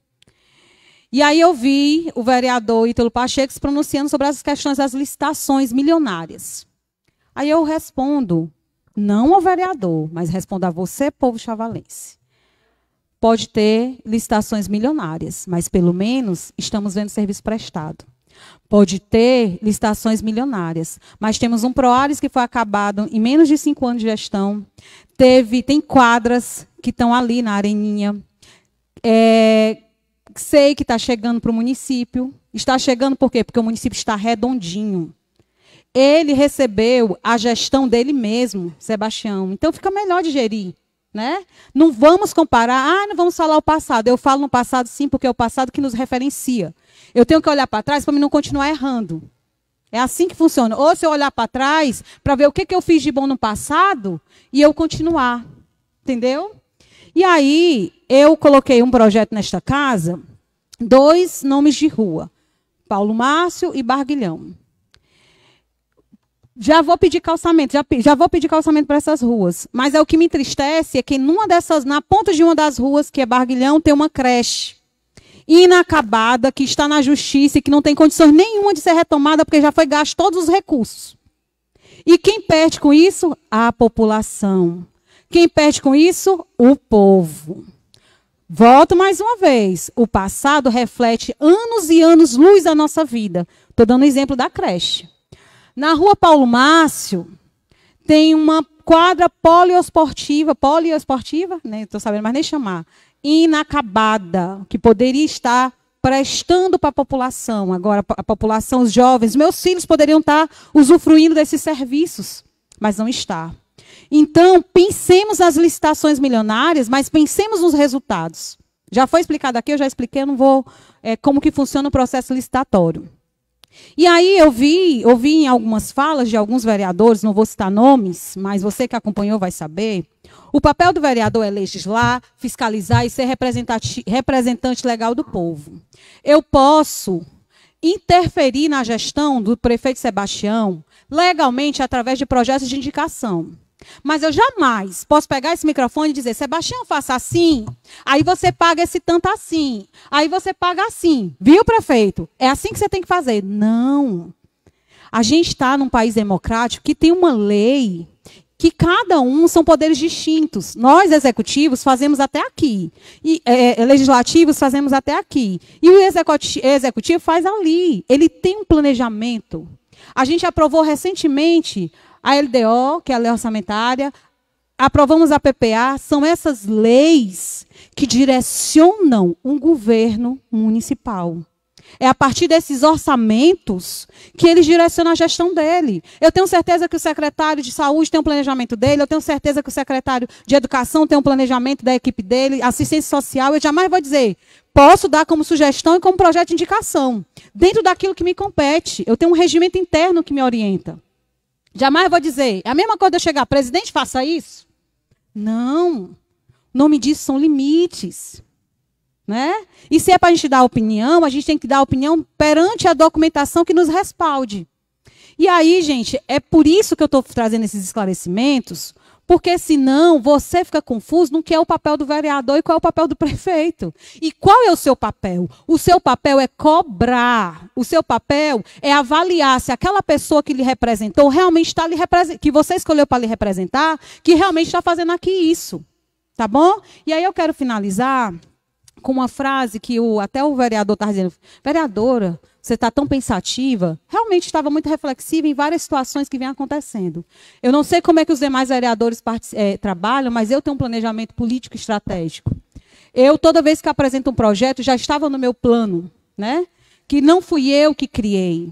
E aí eu vi o vereador Ítalo Pacheco se pronunciando sobre as questões das licitações milionárias. Aí eu respondo, não ao vereador, mas respondo a você, povo chavalense. Pode ter licitações milionárias, mas pelo menos estamos vendo serviço prestado. Pode ter licitações milionárias, mas temos um Proares que foi acabado em menos de cinco anos de gestão. Teve, tem quadras que estão ali na areninha. É, sei que está chegando para o município. Está chegando por quê? Porque o município está redondinho ele recebeu a gestão dele mesmo, Sebastião. Então fica melhor digerir. Né? Não vamos comparar, ah, não vamos falar o passado. Eu falo no passado sim, porque é o passado que nos referencia. Eu tenho que olhar para trás para não continuar errando. É assim que funciona. Ou se eu olhar para trás para ver o que, que eu fiz de bom no passado e eu continuar. Entendeu? E aí, eu coloquei um projeto nesta casa, dois nomes de rua: Paulo Márcio e Barguilhão. Já vou pedir calçamento, já, já vou pedir calçamento para essas ruas. Mas é o que me entristece é que numa dessas, na ponta de uma das ruas, que é Barguilhão, tem uma creche inacabada, que está na justiça e que não tem condições nenhuma de ser retomada, porque já foi gasto todos os recursos. E quem perde com isso? A população. Quem perde com isso? O povo. Volto mais uma vez. O passado reflete anos e anos luz da nossa vida. Estou dando exemplo da creche. Na rua Paulo Márcio, tem uma quadra poliesportiva, poliesportiva, né, estou sabendo mais nem chamar, inacabada, que poderia estar prestando para a população. Agora, a população, os jovens, meus filhos poderiam estar usufruindo desses serviços, mas não está. Então, pensemos nas licitações milionárias, mas pensemos nos resultados. Já foi explicado aqui, eu já expliquei, eu não vou é, como que funciona o processo licitatório. E aí eu vi, ouvi em algumas falas de alguns vereadores, não vou citar nomes, mas você que acompanhou vai saber. O papel do vereador é legislar, fiscalizar e ser representante legal do povo. Eu posso interferir na gestão do prefeito Sebastião legalmente através de projetos de indicação. Mas eu jamais posso pegar esse microfone e dizer, Sebastião, faça assim. Aí você paga esse tanto assim. Aí você paga assim. Viu, prefeito? É assim que você tem que fazer. Não. A gente está num país democrático que tem uma lei que cada um são poderes distintos. Nós, executivos, fazemos até aqui. E é, é legislativos fazemos até aqui. E o executivo faz ali. Ele tem um planejamento. A gente aprovou recentemente a LDO, que é a lei orçamentária, aprovamos a PPA, são essas leis que direcionam um governo municipal. É a partir desses orçamentos que eles direcionam a gestão dele. Eu tenho certeza que o secretário de saúde tem um planejamento dele, eu tenho certeza que o secretário de educação tem um planejamento da equipe dele, assistência social, eu jamais vou dizer. Posso dar como sugestão e como projeto de indicação, dentro daquilo que me compete. Eu tenho um regimento interno que me orienta. Jamais vou dizer, é a mesma coisa eu chegar, presidente, faça isso. Não. O nome disso são limites. Né? E se é para a gente dar opinião, a gente tem que dar opinião perante a documentação que nos respalde. E aí, gente, é por isso que eu estou trazendo esses esclarecimentos, porque senão você fica confuso no que é o papel do vereador e qual é o papel do prefeito. E qual é o seu papel? O seu papel é cobrar. O seu papel é avaliar se aquela pessoa que lhe representou realmente está lhe represent... que você escolheu para lhe representar, que realmente está fazendo aqui isso. Tá bom? E aí eu quero finalizar com uma frase que o, até o vereador está dizendo, vereadora, você está tão pensativa. Realmente estava muito reflexiva em várias situações que vêm acontecendo. Eu não sei como é que os demais vereadores é, trabalham, mas eu tenho um planejamento político estratégico. Eu, toda vez que apresento um projeto, já estava no meu plano, né? que não fui eu que criei.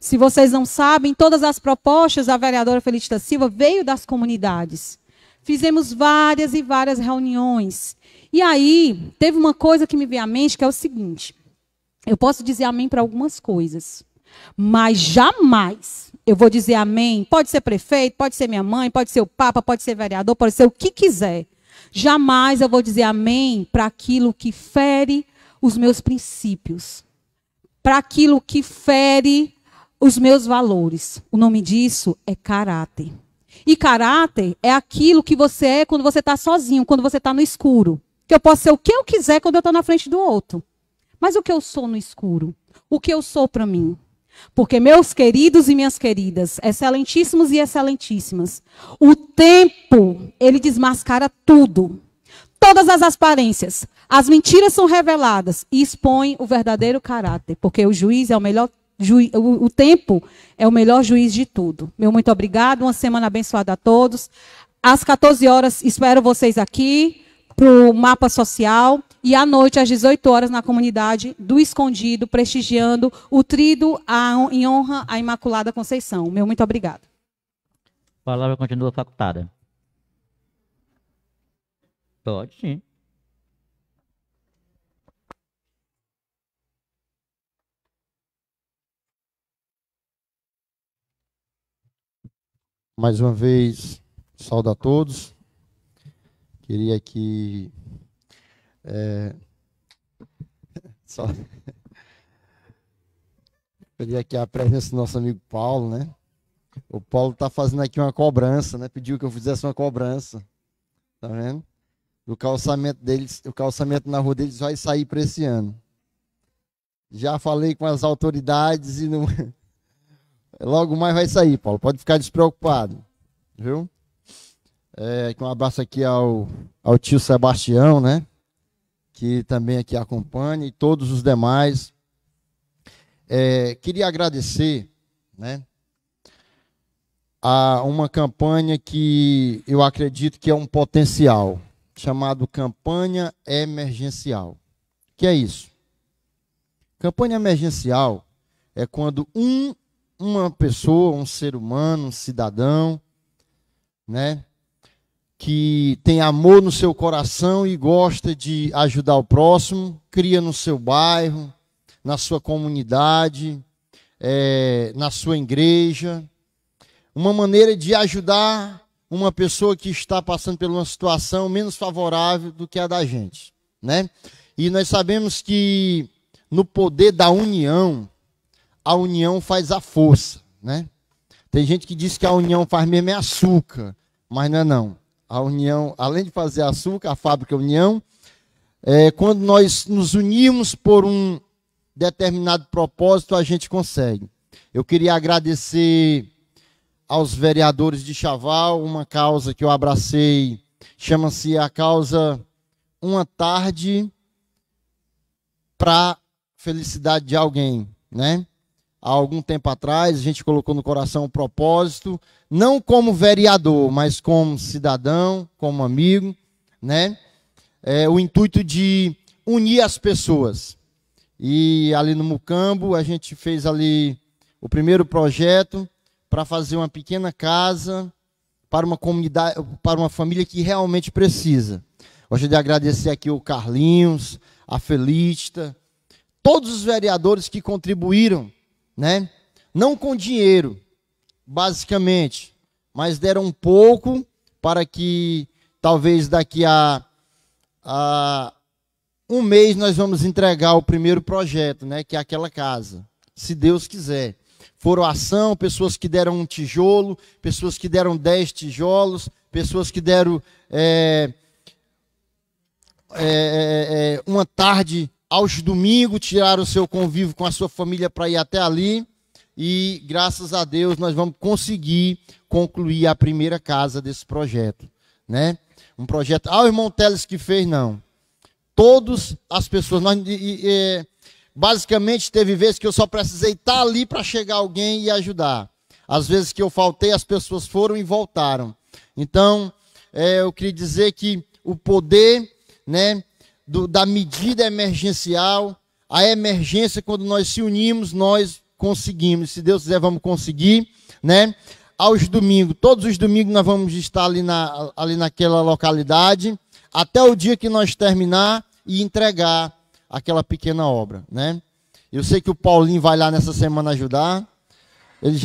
Se vocês não sabem, todas as propostas da vereadora Felicita Silva veio das comunidades. Fizemos várias e várias reuniões. E aí, teve uma coisa que me veio à mente, que é o seguinte. Eu posso dizer amém para algumas coisas, mas jamais eu vou dizer amém. Pode ser prefeito, pode ser minha mãe, pode ser o papa, pode ser vereador, pode ser o que quiser. Jamais eu vou dizer amém para aquilo que fere os meus princípios, para aquilo que fere os meus valores. O nome disso é caráter. E caráter é aquilo que você é quando você está sozinho, quando você está no escuro. Que eu posso ser o que eu quiser quando eu estou na frente do outro. Mas o que eu sou no escuro? O que eu sou para mim? Porque, meus queridos e minhas queridas, excelentíssimos e excelentíssimas, o tempo, ele desmascara tudo. Todas as aparências. As mentiras são reveladas e expõem o verdadeiro caráter. Porque o juiz é o melhor. Juiz, o, o tempo é o melhor juiz de tudo. Meu muito obrigado. Uma semana abençoada a todos. Às 14 horas, espero vocês aqui para o mapa social e à noite, às 18 horas, na comunidade do Escondido, prestigiando o trido a, em honra à Imaculada Conceição. Meu muito obrigado. A palavra continua facultada. Pode sim. Mais uma vez, saúdo a todos. Queria aqui é, só queria aqui a presença do nosso amigo Paulo, né? O Paulo está fazendo aqui uma cobrança, né? Pediu que eu fizesse uma cobrança, tá vendo? O calçamento deles, o calçamento na rua deles vai sair para esse ano. Já falei com as autoridades e não. Logo mais vai sair, Paulo. Pode ficar despreocupado, viu? É, um abraço aqui ao, ao tio Sebastião, né? Que também aqui acompanha e todos os demais. É, queria agradecer, né? A uma campanha que eu acredito que é um potencial, chamado campanha emergencial. Que é isso? Campanha emergencial é quando um, uma pessoa, um ser humano, um cidadão, né, que tem amor no seu coração e gosta de ajudar o próximo, cria no seu bairro, na sua comunidade, é, na sua igreja. Uma maneira de ajudar uma pessoa que está passando por uma situação menos favorável do que a da gente, né? E nós sabemos que no poder da união, a união faz a força, né? Tem gente que diz que a união faz mesmo é açúcar, mas não é não a união, além de fazer açúcar, a fábrica é União, é, quando nós nos unimos por um determinado propósito, a gente consegue. Eu queria agradecer aos vereadores de Chaval, uma causa que eu abracei, chama-se a causa Uma Tarde para Felicidade de Alguém, né? há algum tempo atrás, a gente colocou no coração o propósito, não como vereador, mas como cidadão, como amigo, né? É, o intuito de unir as pessoas. E ali no Mucambo, a gente fez ali o primeiro projeto para fazer uma pequena casa para uma comunidade, para uma família que realmente precisa. Gostaria de agradecer aqui o Carlinhos, a Felista, todos os vereadores que contribuíram né? Não com dinheiro, basicamente, mas deram um pouco para que talvez daqui a, a um mês nós vamos entregar o primeiro projeto, né? Que é aquela casa, se Deus quiser foram ação, pessoas que deram um tijolo, pessoas que deram dez tijolos, pessoas que deram é, é, é, é uma tarde aos domingos tirar o seu convívio com a sua família para ir até ali. E graças a Deus nós vamos conseguir concluir a primeira casa desse projeto, né? Um projeto. Ah, o irmão Teles que fez não. Todos as pessoas. Nós, e, e, basicamente teve vezes que eu só precisei estar tá ali para chegar alguém e ajudar. Às vezes que eu faltei, as pessoas foram e voltaram. Então, é, eu queria dizer que o poder, né, do, da medida emergencial, a emergência, quando nós se unimos, nós conseguimos. Se Deus quiser, vamos conseguir, né? Aos domingos, todos os domingos nós vamos estar ali, na, ali naquela localidade, até o dia que nós terminar e entregar aquela pequena obra, né? Eu sei que o Paulinho vai lá nessa semana ajudar, ele,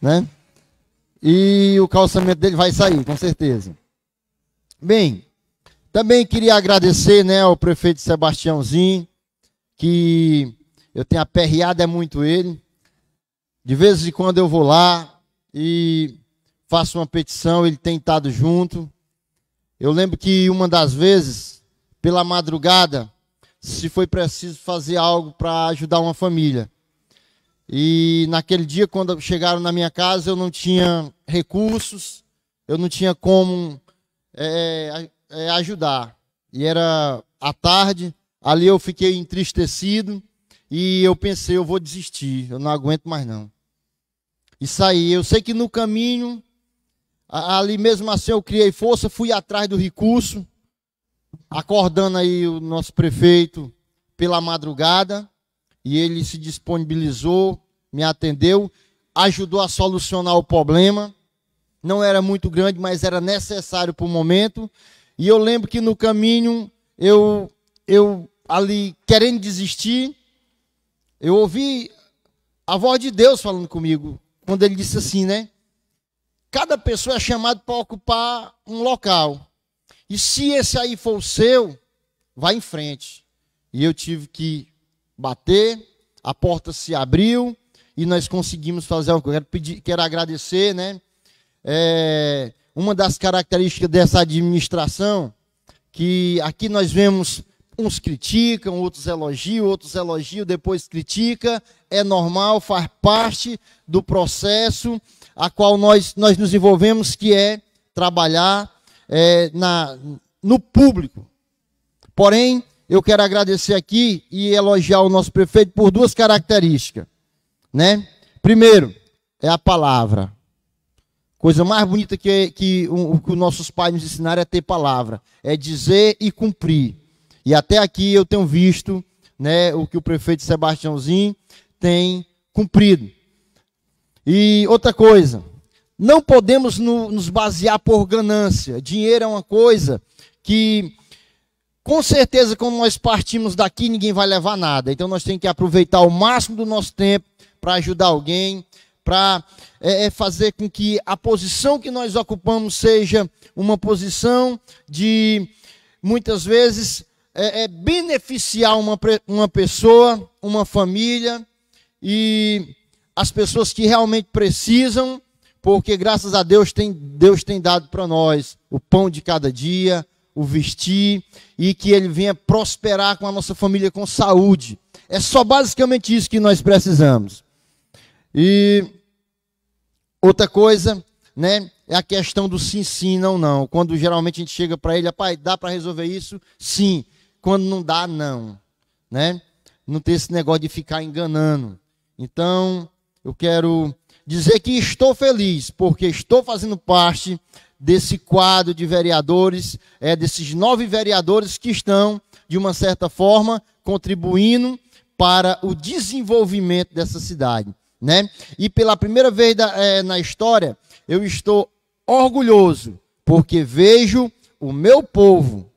né? E o calçamento dele vai sair, com certeza. Bem, também queria agradecer né, ao prefeito Sebastiãozinho, que eu tenho aperreado é muito ele. De vez em quando eu vou lá e faço uma petição, ele tem estado junto. Eu lembro que uma das vezes, pela madrugada, se foi preciso fazer algo para ajudar uma família. E naquele dia, quando chegaram na minha casa, eu não tinha recursos, eu não tinha como é, é, ajudar. E era à tarde, ali eu fiquei entristecido e eu pensei, eu vou desistir, eu não aguento mais não. E saí. Eu sei que no caminho, ali mesmo assim eu criei força, fui atrás do recurso, acordando aí o nosso prefeito pela madrugada, e ele se disponibilizou, me atendeu, ajudou a solucionar o problema. Não era muito grande, mas era necessário para o momento. E eu lembro que no caminho, eu, eu ali querendo desistir, eu ouvi a voz de Deus falando comigo, quando ele disse assim, né? Cada pessoa é chamada para ocupar um local. E se esse aí for o seu, vá em frente. E eu tive que bater, a porta se abriu e nós conseguimos fazer algo. Quero, pedir, quero agradecer, né? É, uma das características dessa administração, que aqui nós vemos uns criticam, outros elogiam, outros elogiam, depois critica, é normal, faz parte do processo a qual nós, nós nos envolvemos, que é trabalhar é, na, no público. Porém, eu quero agradecer aqui e elogiar o nosso prefeito por duas características, né? Primeiro, é a palavra. Coisa mais bonita que, que, um, que os nossos pais nos ensinaram é ter palavra, é dizer e cumprir. E até aqui eu tenho visto né, o que o prefeito Sebastiãozinho tem cumprido. E outra coisa, não podemos no, nos basear por ganância. Dinheiro é uma coisa que, com certeza, quando nós partimos daqui, ninguém vai levar nada. Então nós temos que aproveitar o máximo do nosso tempo para ajudar alguém, para é, é, fazer com que a posição que nós ocupamos seja uma posição de, muitas vezes, é, é beneficiar uma, uma pessoa, uma família e as pessoas que realmente precisam, porque graças a Deus tem, Deus tem dado para nós o pão de cada dia, o vestir e que ele venha prosperar com a nossa família com saúde. É só basicamente isso que nós precisamos. E Outra coisa, né, é a questão do sim, sim, não, não. Quando geralmente a gente chega para ele, pai, dá para resolver isso? Sim. Quando não dá, não. Né? Não tem esse negócio de ficar enganando. Então, eu quero dizer que estou feliz, porque estou fazendo parte desse quadro de vereadores, é desses nove vereadores que estão, de uma certa forma, contribuindo para o desenvolvimento dessa cidade né? E pela primeira vez da, é, na história, eu estou orgulhoso, porque vejo o meu povo,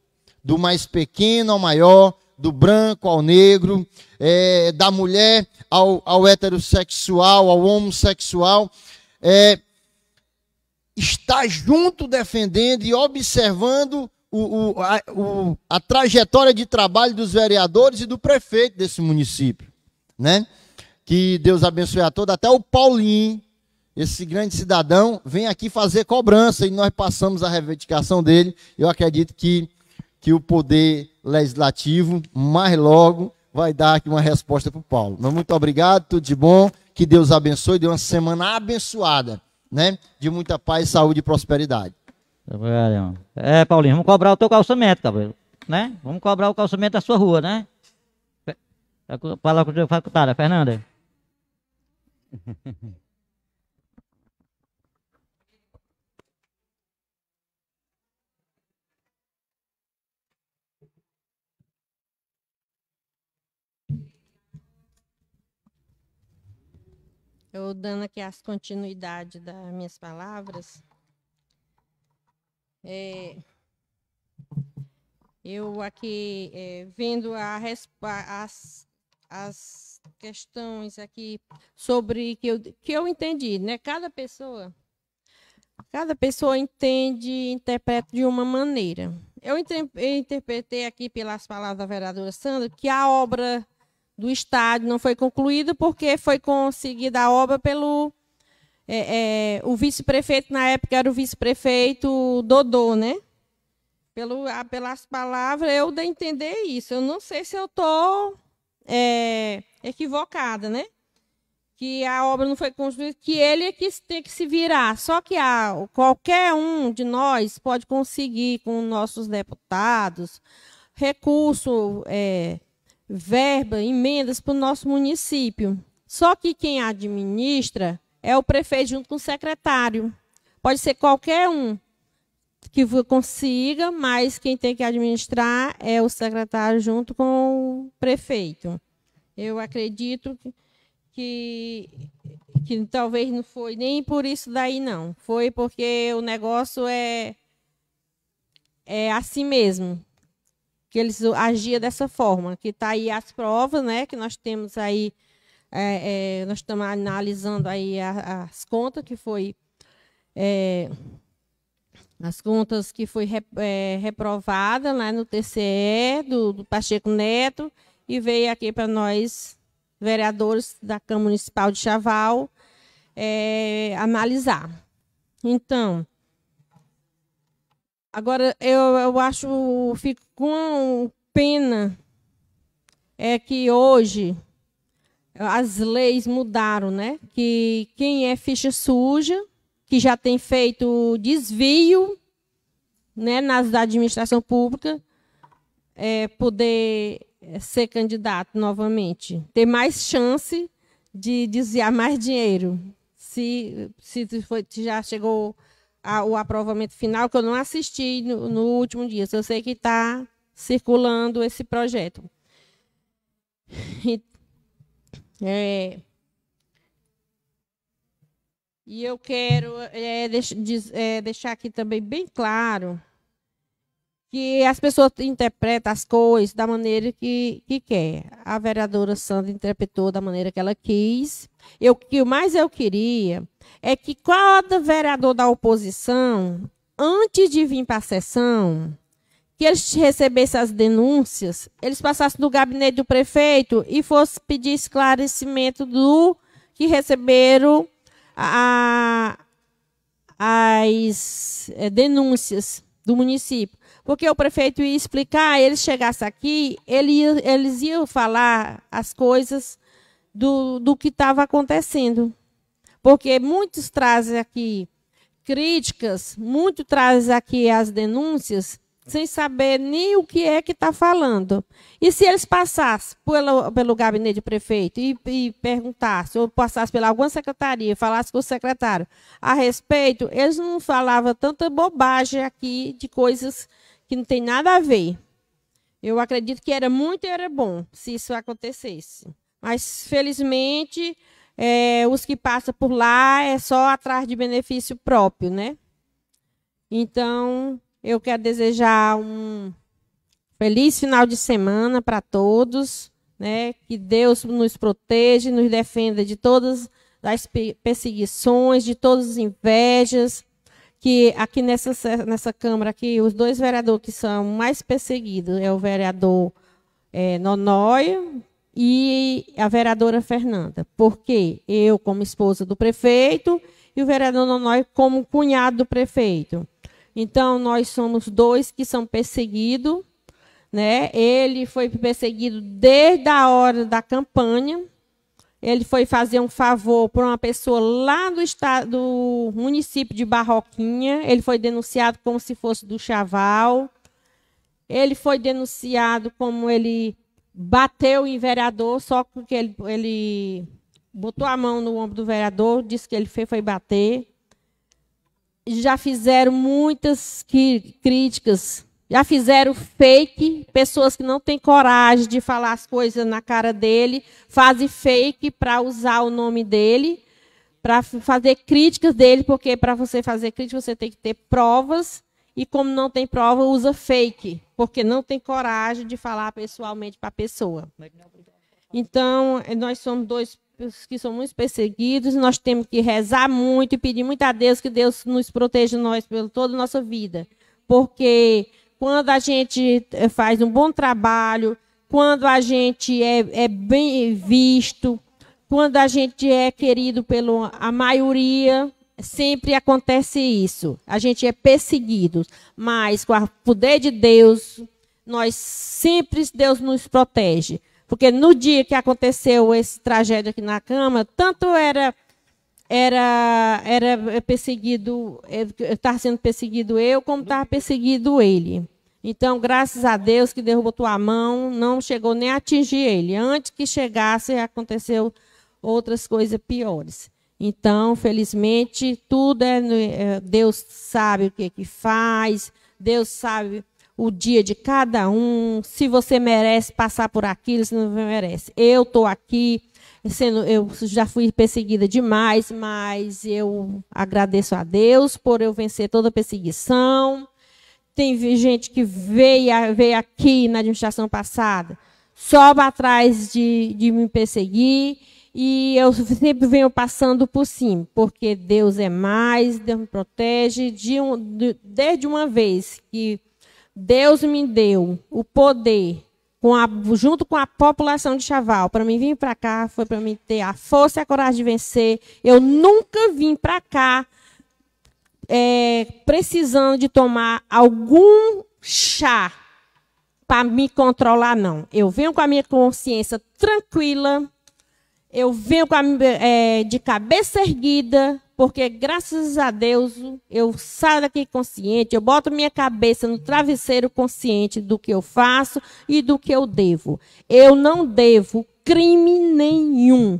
do mais pequeno ao maior, do branco ao negro, é, da mulher ao, ao heterossexual, ao homossexual, é, está junto defendendo e observando o, o, a, o, a trajetória de trabalho dos vereadores e do prefeito desse município, né? Que Deus abençoe a todos. Até o Paulinho, esse grande cidadão, vem aqui fazer cobrança e nós passamos a reivindicação dele. Eu acredito que, que o poder legislativo, mais logo, vai dar aqui uma resposta para o Paulo. Mas muito obrigado, tudo de bom. Que Deus abençoe. dê uma semana abençoada, né? De muita paz, saúde e prosperidade. É, Paulinho, vamos cobrar o teu calçamento, cabelo. Né? Vamos cobrar o calçamento da sua rua, né? Fala com o Fernanda. Eu dando aqui as continuidades das minhas palavras. É, eu aqui é, vendo a, as, as questões aqui sobre que eu, que eu entendi, né? Cada pessoa, cada pessoa entende e interpreta de uma maneira. Eu interpretei aqui pelas palavras da vereadora Sandra que a obra do estádio não foi concluída porque foi conseguida a obra pelo é, é, o vice-prefeito na época era o vice-prefeito Dodô, né? Pelo, pelas palavras eu de entender isso. Eu não sei se eu estou tô é, equivocada, né? Que a obra não foi construída, que ele é que tem que se virar. Só que a, qualquer um de nós pode conseguir, com nossos deputados, recurso, é, verba, emendas para o nosso município. Só que quem administra é o prefeito junto com o secretário. Pode ser qualquer um que consiga, mas quem tem que administrar é o secretário junto com o prefeito. Eu acredito que, que talvez não foi nem por isso daí, não. Foi porque o negócio é, é assim mesmo, que eles agiam dessa forma, que está aí as provas, né, que nós temos aí, é, é, nós estamos analisando aí as, as contas que foi... É, as contas que foi é, reprovada lá né, no TCE do, do Pacheco Neto e veio aqui para nós, vereadores da Câmara Municipal de Chaval, é, analisar. Então, agora eu, eu acho, fico com pena é que hoje as leis mudaram, né? Que quem é ficha suja que já tem feito desvio né, nas da administração pública, é, poder é, ser candidato novamente, ter mais chance de desviar mais dinheiro. Se, se, foi, se já chegou o aprovamento final, que eu não assisti no, no último dia, eu sei que está circulando esse projeto. E, é, e eu quero é, deix, é, deixar aqui também bem claro que as pessoas interpretam as coisas da maneira que, que quer. A vereadora Sandra interpretou da maneira que ela quis. Eu, que o mais eu queria é que cada vereador da oposição, antes de vir para a sessão, que eles recebessem as denúncias, eles passassem no gabinete do prefeito e fosse pedir esclarecimento do que receberam a, as é, denúncias do município. Porque o prefeito ia explicar, ele chegasse aqui, ele ia, eles iam falar as coisas do, do que estava acontecendo. Porque muitos trazem aqui críticas, muito trazem aqui as denúncias, sem saber nem o que é que está falando. E se eles passassem pelo, pelo gabinete do prefeito e, e perguntassem, ou passassem pela alguma secretaria, falassem com o secretário a respeito, eles não falavam tanta bobagem aqui de coisas que não tem nada a ver. Eu acredito que era muito era bom se isso acontecesse. Mas, felizmente, é, os que passam por lá é só atrás de benefício próprio, né? Então, eu quero desejar um feliz final de semana para todos, né? Que Deus nos proteja e nos defenda de todas as perseguições, de todas as invejas, que aqui nessa, nessa Câmara aqui, os dois vereadores que são mais perseguidos é o vereador é, e a vereadora Fernanda. Porque eu, como esposa do prefeito, e o vereador Nonóia como cunhado do prefeito. Então, nós somos dois que são perseguidos. Né? Ele foi perseguido desde a hora da campanha. Ele foi fazer um favor para uma pessoa lá do, estado, do município de Barroquinha. Ele foi denunciado como se fosse do Chaval. Ele foi denunciado como ele bateu em vereador, só porque ele, ele botou a mão no ombro do vereador, disse que ele foi, foi bater já fizeram muitas críticas, já fizeram fake, pessoas que não têm coragem de falar as coisas na cara dele, fazem fake para usar o nome dele, para fazer críticas dele, porque para você fazer crítica você tem que ter provas, e como não tem prova, usa fake, porque não tem coragem de falar pessoalmente para a pessoa. Então, nós somos dois que são muito perseguidos, nós temos que rezar muito e pedir muito a Deus que Deus nos proteja nós pelo toda a nossa vida. Porque quando a gente eh, faz um bom trabalho, quando a gente é, é bem visto, quando a gente é querido pela maioria, sempre acontece isso. A gente é perseguido, mas com o poder de Deus, nós sempre Deus nos protege. Porque no dia que aconteceu esse tragédia aqui na cama, tanto era era era perseguido, estava é, sendo perseguido eu, como estava perseguido ele. Então, graças a Deus que derrubou tua a mão, não chegou nem a atingir ele. Antes que chegasse, aconteceu outras coisas piores. Então, felizmente, tudo é, é Deus sabe o que, é que faz, Deus sabe o dia de cada um, se você merece passar por aquilo, se não merece. Eu estou aqui, sendo, eu já fui perseguida demais, mas eu agradeço a Deus por eu vencer toda a perseguição. Tem gente que veio, veio aqui na administração passada só atrás de, de me perseguir. E eu sempre venho passando por cima, porque Deus é mais, Deus me protege. De um, de, desde uma vez que Deus me deu o poder, com a, junto com a população de Chaval, para mim vir para cá, foi para mim ter a força e a coragem de vencer. Eu nunca vim para cá é, precisando de tomar algum chá para me controlar, não. Eu venho com a minha consciência tranquila, eu venho a, é, de cabeça erguida, porque graças a Deus eu saio daqui consciente, eu boto minha cabeça no travesseiro consciente do que eu faço e do que eu devo. Eu não devo crime nenhum.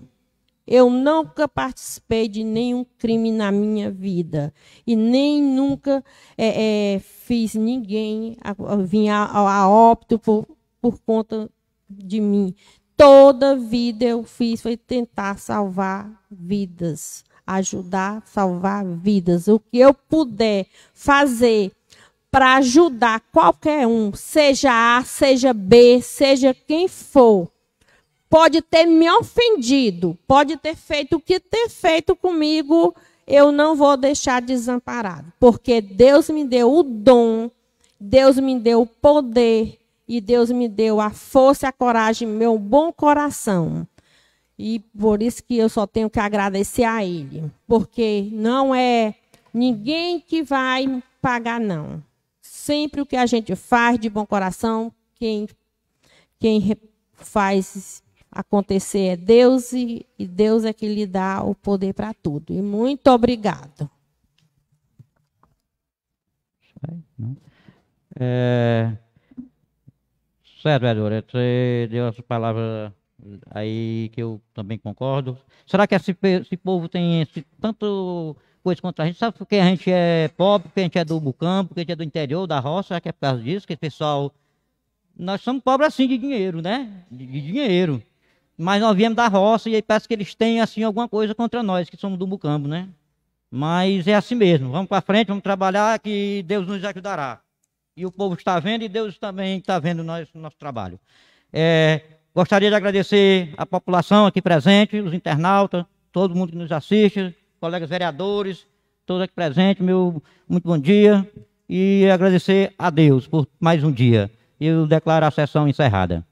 Eu nunca participei de nenhum crime na minha vida. E nem nunca é, é, fiz ninguém vir a, a, a, óbito por, por conta de mim. Toda vida eu fiz foi tentar salvar vidas ajudar, salvar vidas. O que eu puder fazer para ajudar qualquer um, seja A, seja B, seja quem for, pode ter me ofendido, pode ter feito o que ter feito comigo, eu não vou deixar desamparado, porque Deus me deu o dom, Deus me deu o poder e Deus me deu a força, e a coragem, meu bom coração e por isso que eu só tenho que agradecer a ele, porque não é ninguém que vai pagar não. Sempre o que a gente faz de bom coração, quem quem faz acontecer é Deus e, e Deus é que lhe dá o poder para tudo. E muito obrigado. É... Certo, vereadora, você deu a palavras aí que eu também concordo. Será que esse, esse povo tem esse, tanto coisa contra a gente? Sabe porque a gente é pobre, porque a gente é do campo, porque a gente é do interior, da roça? Será que é por causa disso que o pessoal... Nós somos pobres assim de dinheiro, né? De, de dinheiro. Mas nós viemos da roça e aí parece que eles têm assim alguma coisa contra nós, que somos do Mucambo, né? Mas é assim mesmo. Vamos para frente, vamos trabalhar, que Deus nos ajudará. E o povo está vendo e Deus também está vendo o nosso, nosso trabalho. É, Gostaria de agradecer a população aqui presente, os internautas, todo mundo que nos assiste, colegas vereadores, todos aqui presentes, meu muito bom dia. E agradecer a Deus por mais um dia. Eu declaro a sessão encerrada.